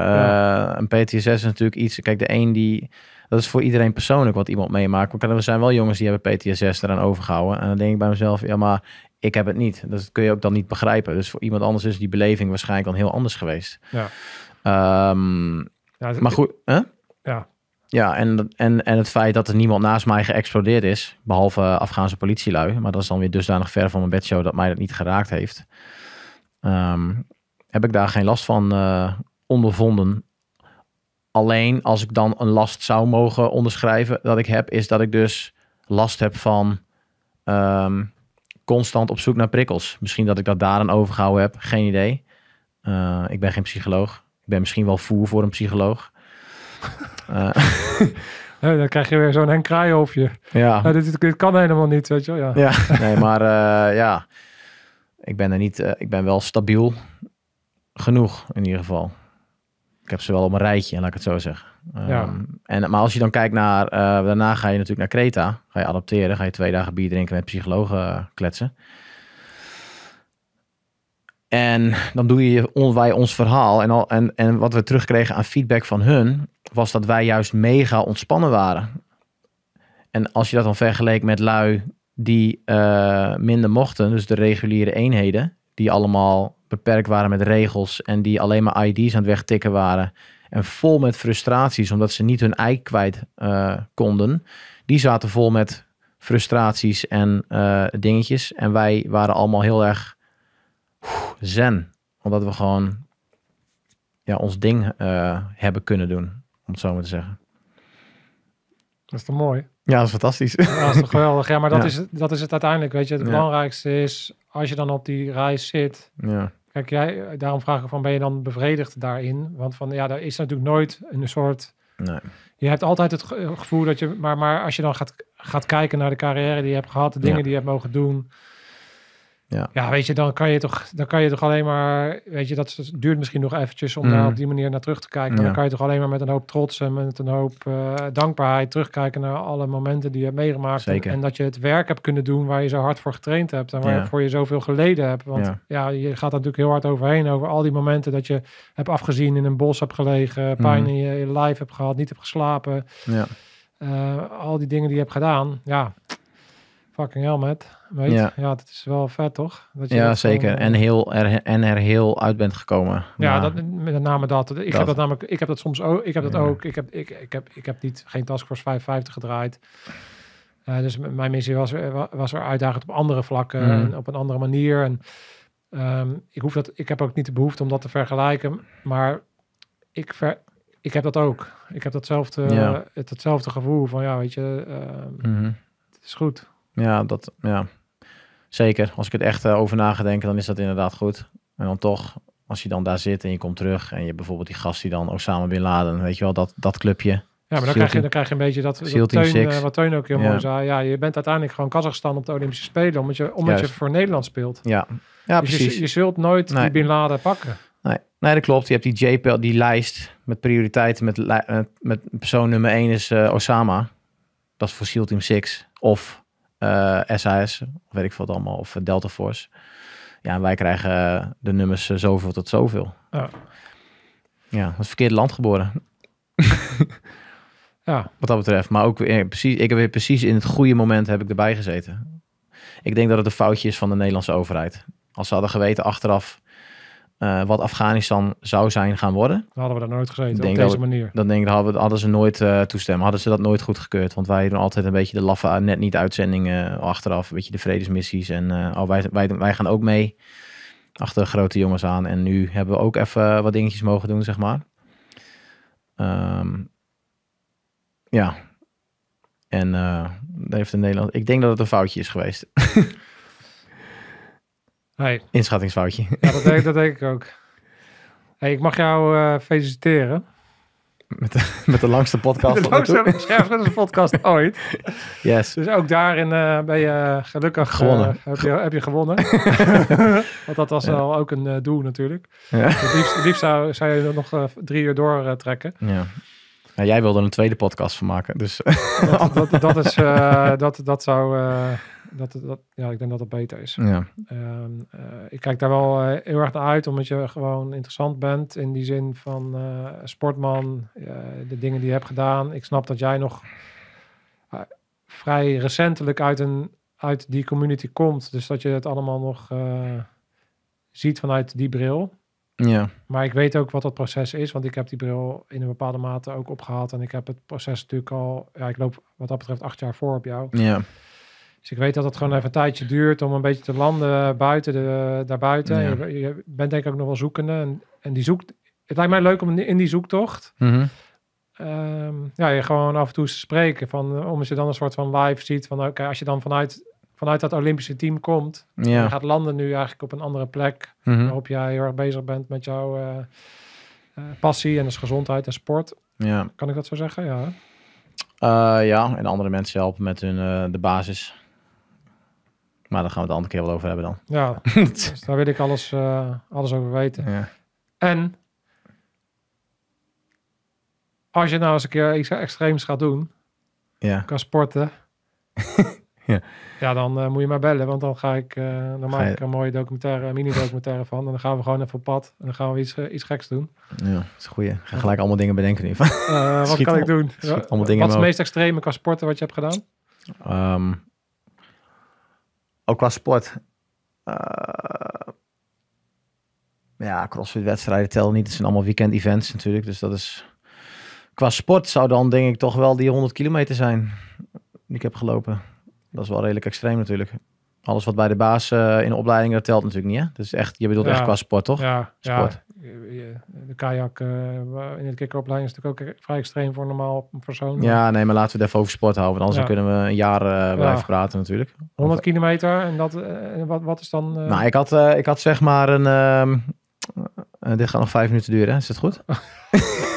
een PTSS is natuurlijk iets, kijk, de een die dat is voor iedereen persoonlijk wat iemand meemaakt. Er zijn wel jongens die hebben PTSS eraan overgehouden. En dan denk ik bij mezelf, ja, maar ik heb het niet. Dat kun je ook dan niet begrijpen. Dus voor iemand anders is die beleving waarschijnlijk dan heel anders geweest. Ja. Ehm, maar goed, hè? Ja. Ja, en, en, en het feit dat er niemand naast mij geëxplodeerd is, behalve Afghaanse politielui, maar dat is dan weer dusdanig ver van mijn bedshow dat mij dat niet geraakt heeft, ehm, heb ik daar geen last van uh, ondervonden. Alleen als ik dan een last zou mogen onderschrijven dat ik heb, is dat ik dus last heb van ehm, constant op zoek naar prikkels. Misschien dat ik dat daar een overgehouden heb, geen idee. Eh, ik ben geen psycholoog. Ik ben misschien wel voer voor een psycholoog. Eh, dan krijg je weer zo'n Henk Ja. Nou, dit, kan helemaal niet, weet je wel. Ja, nee, maar eh, ja. Ik ben er niet... ik ben wel stabiel genoeg, in ieder geval. Ik heb ze wel op een rijtje, laat ik het zo zeggen. Ehm, en, maar als je dan kijkt naar, eh, daarna ga je natuurlijk naar Kreta, ga je adopteren, ga je twee dagen bier drinken met psychologen kletsen. En dan doe je on, wij ons verhaal. En, al, en, en wat we terugkregen aan feedback van hun, was dat wij juist mega ontspannen waren. En als je dat dan vergeleek met lui die eh, minder mochten, dus de reguliere eenheden, die allemaal beperkt waren met regels en die alleen maar ID's aan het wegtikken waren. En vol met frustraties, omdat ze niet hun ei kwijt eh, konden. Die zaten vol met frustraties en eh, dingetjes. En wij waren allemaal heel erg zen. Omdat we gewoon ja, ons ding eh, hebben kunnen doen, om het zo maar te zeggen. Dat is toch mooi? Ja, dat is fantastisch. Ja, dat is toch geweldig. Ja, maar dat, Is, dat is het uiteindelijk, weet je. Het belangrijkste is, als je dan op die reis zit... Ja Kijk, jij, eh, daarom vraag ik van, ben je dan bevredigd daarin? Want van, ja, daar is natuurlijk nooit een soort... Nee. Je hebt altijd het eh, gevoel dat je... Maar, maar als je dan gaat, gaat kijken naar de carrière die je hebt gehad, de dingen die je hebt mogen doen... Ja. ja, weet je, dan kan je, toch, dan kan je toch alleen maar, weet je, dat duurt misschien nog eventjes om daar mhm. op die manier naar terug te kijken. Dan kan je toch alleen maar met een hoop trots en met een hoop eh, dankbaarheid terugkijken naar alle momenten die je hebt meegemaakt. Zeker. En, dat je het werk hebt kunnen doen waar je zo hard voor getraind hebt en waarvoor je zoveel geleden hebt. Want ja. je gaat daar natuurlijk heel hard overheen, over al die momenten dat je hebt afgezien, in een bos hebt gelegen, mhm. pijn in, je, in lijf hebt gehad, niet hebt geslapen. Ja. Eh, al die dingen die je hebt gedaan, ja, Fucking helmet. Weet? Ja. ja, dat is wel vet, toch? Dat je ja, zeker. en, eh, heel, er, en er heel uit bent gekomen. Ja, dat, met name dat. Ik heb dat namelijk, ik heb dat soms ook. Ik heb dat ook. Ik heb, ik, ik heb, ik heb niet, geen Taskforce 550 gedraaid. Eh, dus mijn missie was, was er uitdagend op andere vlakken mm. en op een andere manier. En ehm, ik, hoef dat, ik heb ook niet de behoefte om dat te vergelijken. Maar ik, ver, ik heb dat ook. Ik heb datzelfde, ja. het, hetzelfde gevoel van, ja, weet je, uh, het is goed. Ja, dat, ja, zeker. Als ik het echt uh, over nagedenken dan is dat inderdaad goed. En dan toch, als je dan daar zit en je komt terug en je bijvoorbeeld die gast die dan Osama Bin Laden, weet je wel, dat, dat clubje. Ja, maar dan krijg, je, dan krijg je een beetje dat, dat teun, eh, wat Teun ook heel mooi zei. Ja, je bent uiteindelijk gewoon Kazachstan op de Olympische Spelen, omdat je, omdat je voor Nederland speelt. Ja, ja dus precies. Je, zult nooit die Bin Laden pakken. Nee. nee, dat klopt. Je hebt die JPL, die lijst met prioriteiten, met, eh, met, persoon nummer 1 is Osama. Dat is voor SEAL Team 6. Of SAS, eh, weet ik veel wat allemaal, of eh, Delta Force. Ja, wij krijgen eh, de nummers zoveel tot zoveel. Ja, ja dat is verkeerd land geboren. ja. Wat dat betreft. Maar ook weer precies, ik heb weer precies in het goede moment heb ik erbij gezeten. Ik denk dat het een foutje is van de Nederlandse overheid. Als ze hadden geweten achteraf eh, wat Afghanistan zou zijn gaan worden. Dan hadden we dat nooit gezeten op deze manier. Dan denk ik, hadden, hadden ze nooit uh, eh, toestemmen. Hadden ze dat nooit goedgekeurd. Want wij doen altijd een beetje de laffe, eh, net niet uitzendingen achteraf. een beetje de vredesmissies. En oh, wij, wij, wij gaan ook mee achter grote jongens aan. En nu hebben we ook even wat dingetjes mogen doen, zeg maar. Ehm, ja. En heeft in Nederland... Ik denk dat het een foutje is geweest. Nee. Inschattingsfoutje. Ja, dat denk, dat denk ik ook. Hey, ik mag jou eh, feliciteren. Met de, met de langste podcast. De langste scherpste podcast ooit. Yes. Dus ook daarin eh, ben je gelukkig eh, gewonnen. heb, je, heb je gewonnen. Want dat was ja. al ook een doel natuurlijk. Ja. liefst, zou, zou je nog drie uur doortrekken. ja. Nou, jij wilde een tweede podcast van maken. Dus. dat, dat, is, dat, dat zou. Dat, dat, ja, ik denk dat dat beter is. Ja. Ehm, eh, ik kijk daar wel eh, heel erg naar uit, omdat je gewoon interessant bent in die zin van eh, sportman, de dingen die je hebt gedaan. Ik snap dat jij nog vrij recentelijk uit, een, uit die community komt, dus dat je het allemaal nog ziet vanuit die bril. Ja. Maar ik weet ook wat dat proces is, want ik heb die bril in een bepaalde mate ook opgehaald en ik heb het proces natuurlijk al, ja, ik loop wat dat betreft acht jaar voor op jou. Ja. Dus ik weet dat het gewoon even een tijdje duurt om een beetje te landen buiten de, daarbuiten. Je, bent denk ik ook nog wel zoekende. En, en die zoekt, het lijkt mij leuk om in die zoektocht. Mm ja, je gewoon af en toe te spreken. Van, eh, omdat je dan een soort van live ziet. Van oké, als je dan vanuit, vanuit dat Olympische team komt. Ja. gaat landen nu eigenlijk op een andere plek. Mm Waarop jij heel erg bezig bent met jouw eh, eh, passie. En dus gezondheid en sport. Ja. Kan ik dat zo zeggen? Ja. ja, en andere mensen helpen met hun, de basis maar daar gaan we het andere keer wel over hebben dan. Ja, dus daar wil ik alles, eh, alles over weten. Ja. En als je nou eens een keer iets extreems gaat doen, ja. kan sporten, ja. ja, dan eh, moet je maar bellen, want dan ga ik, uh, dan maak ik een mooie documentaire, mini-documentaire van. En dan gaan we gewoon even op pad en dan gaan we iets, iets geks doen. Ja, dat is goed. Ga gelijk allemaal dingen bedenken nu. wat kan ik doen? wat is het meest extreme qua sporten wat je hebt gedaan? Ehm, qua sport. Eh, ja, crossfit-wedstrijden tellen niet. Het zijn allemaal weekend-events natuurlijk. Dus dat is. Qua sport zou dan denk ik toch wel die 100 kilometer zijn. Die ik heb gelopen. Dat is wel redelijk extreem natuurlijk. Alles wat bij de baas eh, in de opleiding, dat telt natuurlijk niet. Hè? Dus echt, je bedoelt echt qua sport, toch? Ja, sport. ja. de kajak eh, in het kikkeropleiding is natuurlijk ook eh, vrij extreem voor een normaal persoon. Ja, nee, maar laten we het even over sport houden. Want anders kunnen we een jaar blijven praten natuurlijk. 100 kilometer en dat, wat, wat is dan... Nou, ik had, ik had zeg maar een... Ehm, dit gaat nog vijf minuten duren, is dat goed?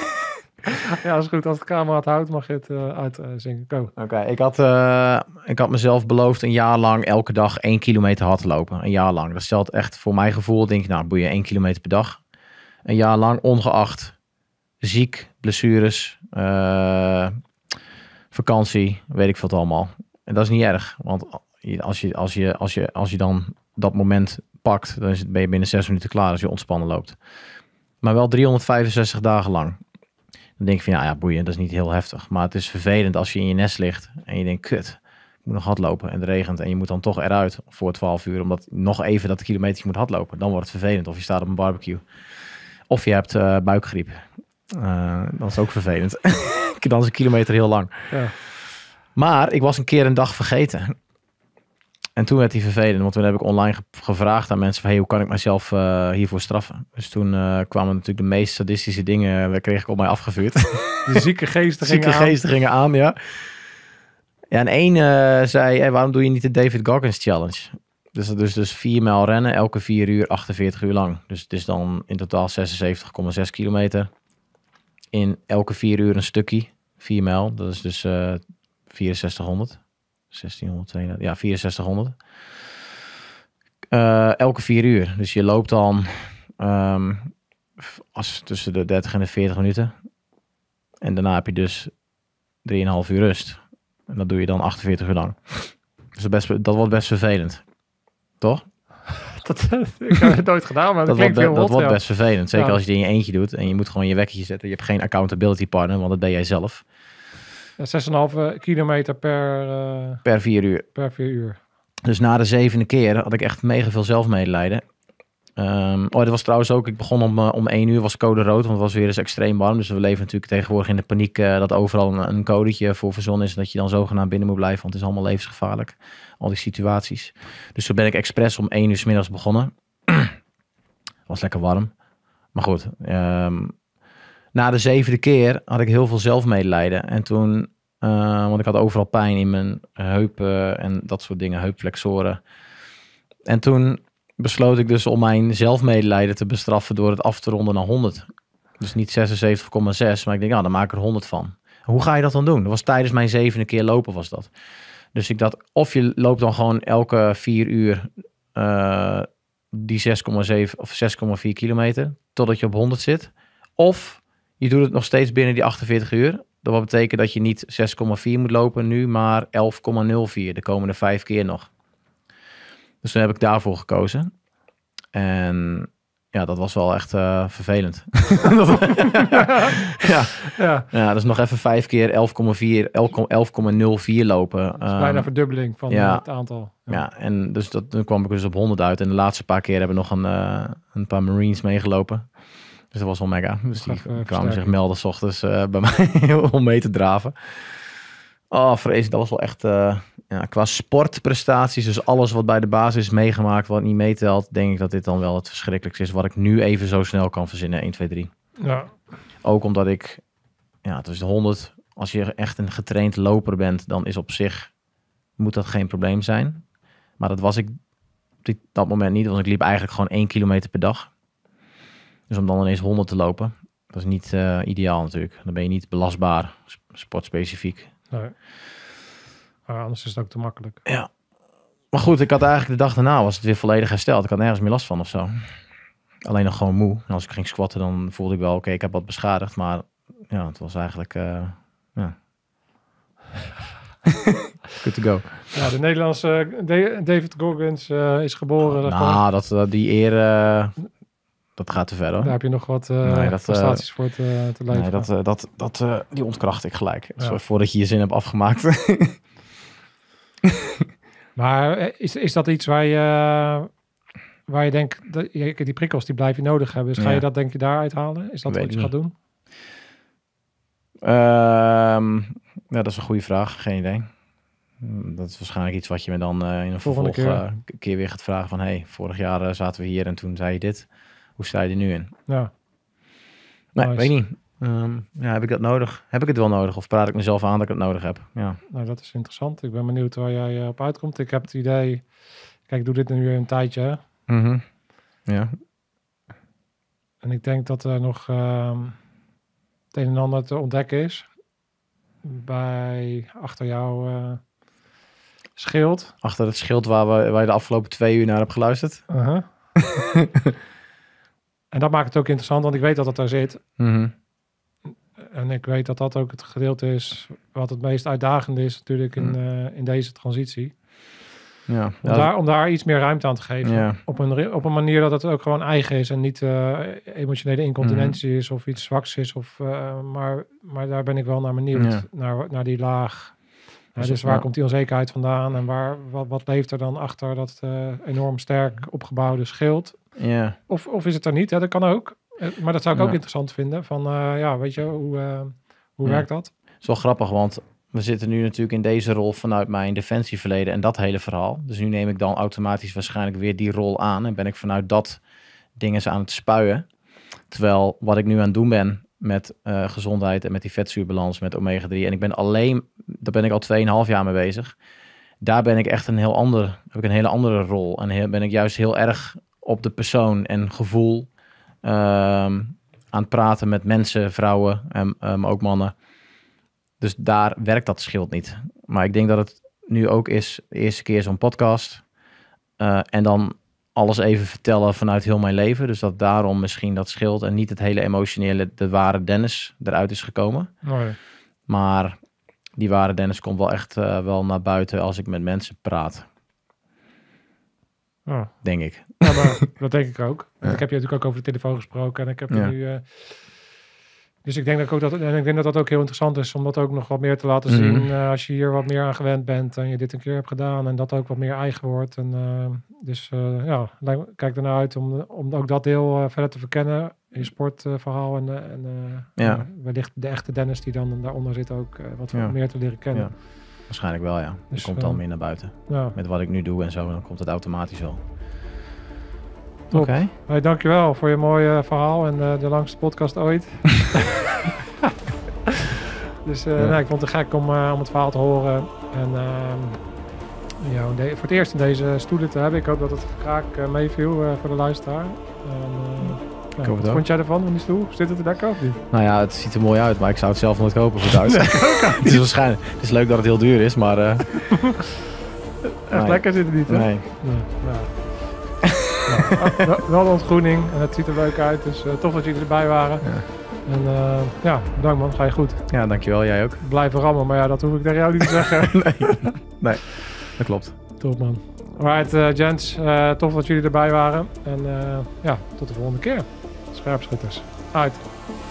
ja, is goed. Als de camera het houdt, mag je het uh, eh, uitzingen. Eh, Go. Oké, ik, had, eh, ik had mezelf beloofd een jaar lang elke dag één kilometer hard lopen. Een jaar lang. Dat stelt echt voor mijn gevoel, denk ik, nou boeien, één kilometer per dag. Een jaar lang, ongeacht ziek, blessures, vakantie, weet ik wat allemaal. En dat is niet erg, want als je, als je, als je, als je dan dat moment pakt, dan ben je binnen zes minuten klaar als je ontspannen loopt. Maar wel 365 dagen lang. Dan denk je van ja, ja, boeien, dat is niet heel heftig. Maar het is vervelend als je in je nest ligt en je denkt, kut, ik moet nog hardlopen en het regent. En je moet dan toch eruit voor 12 uur, omdat nog even dat kilometer moet hardlopen. Dan wordt het vervelend. Of je staat op een barbecue. Of je hebt eh, buikgriep. Uh, dat is ook vervelend. dan is een kilometer heel lang. Ja. Maar ik was een keer een dag vergeten. En toen werd hij vervelend, want toen heb ik online gevraagd aan mensen van, hey, hoe kan ik mezelf eh, hiervoor straffen? Dus toen eh, kwamen natuurlijk de meest sadistische dingen, eh, daar kreeg ik op mij afgevuurd. De zieke geesten gingen aan. gingen aan, ja. Ja, en één zei, waarom doe je niet de David Goggins Challenge? Dus, dus, dus vier mijl rennen, elke vier uur, 48 uur lang. Dus het is dan in totaal 76,6 kilometer. In elke vier uur een stukje, vier mijl, dat is dus 6400. 1600, ja, 6400. Eh, elke vier uur. Dus je loopt dan ehm, als tussen de 30 en de 40 minuten. En daarna heb je dus 3,5 uur rust. En dat doe je dan 48 uur lang. Dus dat, best, dat wordt best vervelend. Toch? Dat, eh, ik heb het nooit gedaan, maar dat, dat wordt, Dat wordt best vervelend. Zeker als je het in je eentje doet en je moet gewoon je wekkertje zetten. Je hebt geen accountability partner, want dat ben jij zelf. 6,5 kilometer per, uh, per vier uur. Per vier uur. Dus na de zevende keer had ik echt mega veel zelfmedelijden. Um, oh, dat was trouwens ook. Ik begon om, uh, om 1 uur, was code rood, want het was weer eens extreem warm. Dus we leven natuurlijk tegenwoordig in de paniek eh, dat overal een, een, codetje voor verzonnen is. Dat je dan zogenaamd binnen moet blijven, want het is allemaal levensgevaarlijk. Al die situaties. Dus toen ben ik expres om één uur s middags begonnen. was lekker warm. Maar goed, ehm, na de zevende keer had ik heel veel zelfmedelijden. En toen, eh, want ik had overal pijn in mijn heupen en dat soort dingen, heupflexoren. En toen besloot ik dus om mijn zelfmedelijden te bestraffen door het af te ronden naar 100. Dus niet 76,6, maar ik denk, ja, nou, dan maak ik er 100 van. Hoe ga je dat dan doen? Dat was tijdens mijn zevende keer lopen was dat. Dus ik dacht, of je loopt dan gewoon elke vier uur eh, die 6,7 of 6,4 kilometer totdat je op 100 zit. Of je doet het nog steeds binnen die 48 uur. Dat betekent dat je niet 6,4 moet lopen nu, maar 11,04 de komende vijf keer nog. Dus toen heb ik daarvoor gekozen. En ja, dat was wel echt eh, vervelend. ja. Ja. ja. dus nog even vijf keer 11,4, 11,04 lopen. Dat is bijna ehm, verdubbeling van het aantal. Ja, en dus dat, toen kwam ik dus op 100 uit. En de laatste paar keer hebben nog een, eh, een paar Marines meegelopen. Dus dat was wel mega. Dus die eh, kwamen zich melden s ochtends eh, bij mij om mee te draven. Oh, vrees, dat was wel echt... Eh, ja, qua sportprestaties, dus alles wat bij de basis is meegemaakt, wat niet meetelt, denk ik dat dit dan wel het verschrikkelijkste is wat ik nu even zo snel kan verzinnen. 1, 2, 3. Ja. Ook omdat ik, ja, het is de 100. Als je echt een getraind loper bent, dan is op zich, moet dat geen probleem zijn. Maar dat was ik op dat moment niet, want ik liep eigenlijk gewoon 1 kilometer per dag. Dus om dan ineens 100 te lopen, dat is niet eh, ideaal natuurlijk. Dan ben je niet belastbaar, sportspecifiek. Nee. Maar anders is het ook te makkelijk. Ja. Maar goed, ik had eigenlijk de dag daarna was het weer volledig hersteld. Ik had nergens meer last van of zo. Alleen nog gewoon moe. En als ik ging squatten, dan voelde ik wel, oké, ik heb wat beschadigd. Maar ja, het was eigenlijk, uh, ja. Good to go. Ja, de Nederlandse eh, David Goggins is geboren. nou, dat, die eer dat gaat te verder. Daar heb je nog wat uh, prestaties voor te, te leveren. Nee, dat, eh, dat, dat, die ontkracht ik gelijk. voordat je je zin hebt afgemaakt. maar is, is dat iets waar je waar je denkt, dat, die prikkels die blijf je nodig hebben. Dus ga je dat denk je daaruit halen? Is dat wat je gaat doen? Ehm, ja, dat is een goede vraag. Geen idee. Mm, dat is waarschijnlijk iets wat je me dan in een volgende vervolg, keer. keer. weer gaat vragen van... hey, vorig jaar zaten we hier en toen zei je dit. Hoe sta je er nu in? Ja. Nee, nice. weet niet. Ehm, ja, heb ik dat nodig? Heb ik het wel nodig? Of praat ik mezelf aan dat ik het nodig heb? Ja. Nou, dat is interessant. Ik ben benieuwd waar jij eh, op uitkomt. Ik heb het idee... Kijk, ik doe dit nu een tijdje, mhm. Ja. En ik denk dat er nog um, een en ander te ontdekken is. Bij, achter jou eh, schild. Achter het schild waar, we, waar je de afgelopen twee uur naar hebt geluisterd. Uh -huh. En dat maakt het ook interessant, want ik weet dat dat daar zit. Mhm. En ik weet dat dat ook het gedeelte is wat het meest uitdagend is natuurlijk in, mhm. eh, in deze transitie. Ja, om, daar, om daar iets meer ruimte aan te geven. Op, een, op een manier dat het ook gewoon eigen is en niet eh, emotionele incontinentie mhm. is of iets zwaks is. Of, eh, maar, maar daar ben ik wel naar benieuwd, naar, naar die laag dus, dus waar komt die onzekerheid vandaan en waar, wat, wat leeft er dan achter dat eh, enorm sterk opgebouwde schild? Ja. Of, of is het er niet? Dat kan ook. Eh, maar dat zou ik ook interessant vinden. Van eh, ja, weet je, hoe, hoe werkt dat? Het is wel grappig, want we zitten nu natuurlijk in deze rol vanuit mijn defensieverleden en dat hele verhaal. Dus nu neem ik dan automatisch waarschijnlijk weer die rol aan en ben ik vanuit dat dingen aan het spuien. Terwijl wat ik nu aan het doen ben, met eh, gezondheid en met die vetzuurbalans, met omega-3. En ik ben alleen, daar ben ik al 2,5 jaar mee bezig. Daar ben ik echt een heel ander, heb ik een hele andere rol. En heel, ben ik juist heel erg op de persoon en gevoel ehm, aan het praten met mensen, vrouwen, en, ehm, ook mannen. Dus daar werkt dat schild niet. Maar ik denk dat het nu ook is, de eerste keer zo'n podcast. Eh, en dan alles even vertellen vanuit heel mijn leven. Dus dat daarom misschien dat scheelt. En niet het hele emotionele, de ware Dennis eruit is gekomen. Oh maar die ware Dennis komt wel echt eh, wel naar buiten als ik met mensen praat. Oh. Denk ik. maar, dat denk ik ook. Ik heb je natuurlijk ook over de telefoon gesproken. En ik heb ja. nu... Eh, dus ik denk, dat ook dat, en ik denk dat dat ook heel interessant is om dat ook nog wat meer te laten mhm. zien. Eh, als je hier wat meer aan gewend bent en je dit een keer hebt gedaan en dat ook wat meer eigen wordt. En, eh, dus eh, ja, kijk ernaar uit om, om ook dat deel verder te verkennen. Je sportverhaal en, en ja. wellicht de echte Dennis die dan daaronder zit ook wat meer te leren kennen. Waarschijnlijk wel, ja. Dus, komt dan meer naar buiten. Met wat ik nu doe en zo, dan komt het automatisch wel. Oké. Okay. Hey, dankjewel voor je mooie eh, verhaal en eh, de langste podcast ooit. dus uh, ik vond het gek om, om het verhaal te horen. En ehm, ja, voor het eerst in deze stoelen te hebben. Ik hoop dat het graag meeviel voor de luisteraar. En, ja, nou, wat vond jij ervan, van die stoel? Zit het er lekker of niet? Nou ja, het ziet er mooi uit, maar ik zou het zelf nooit kopen voor thuis. het, is waarschijnlijk, het is leuk dat het heel duur is, maar... Echt lekker zit het niet, hè? Nee. nee. Nou wel, wel ontgroening en het ziet er leuk uit. Dus eh, tof dat jullie erbij waren. En eh, ja, bedankt man, ga je goed. Ja, dankjewel, jij ook. Blijven rammen, maar ja, dat hoef ik tegen jou niet te zeggen. nee, nee, dat klopt. Top man. Alright, uh, gents, tof dat jullie erbij waren. En ja, tot de volgende keer. Scherpschutters, uit.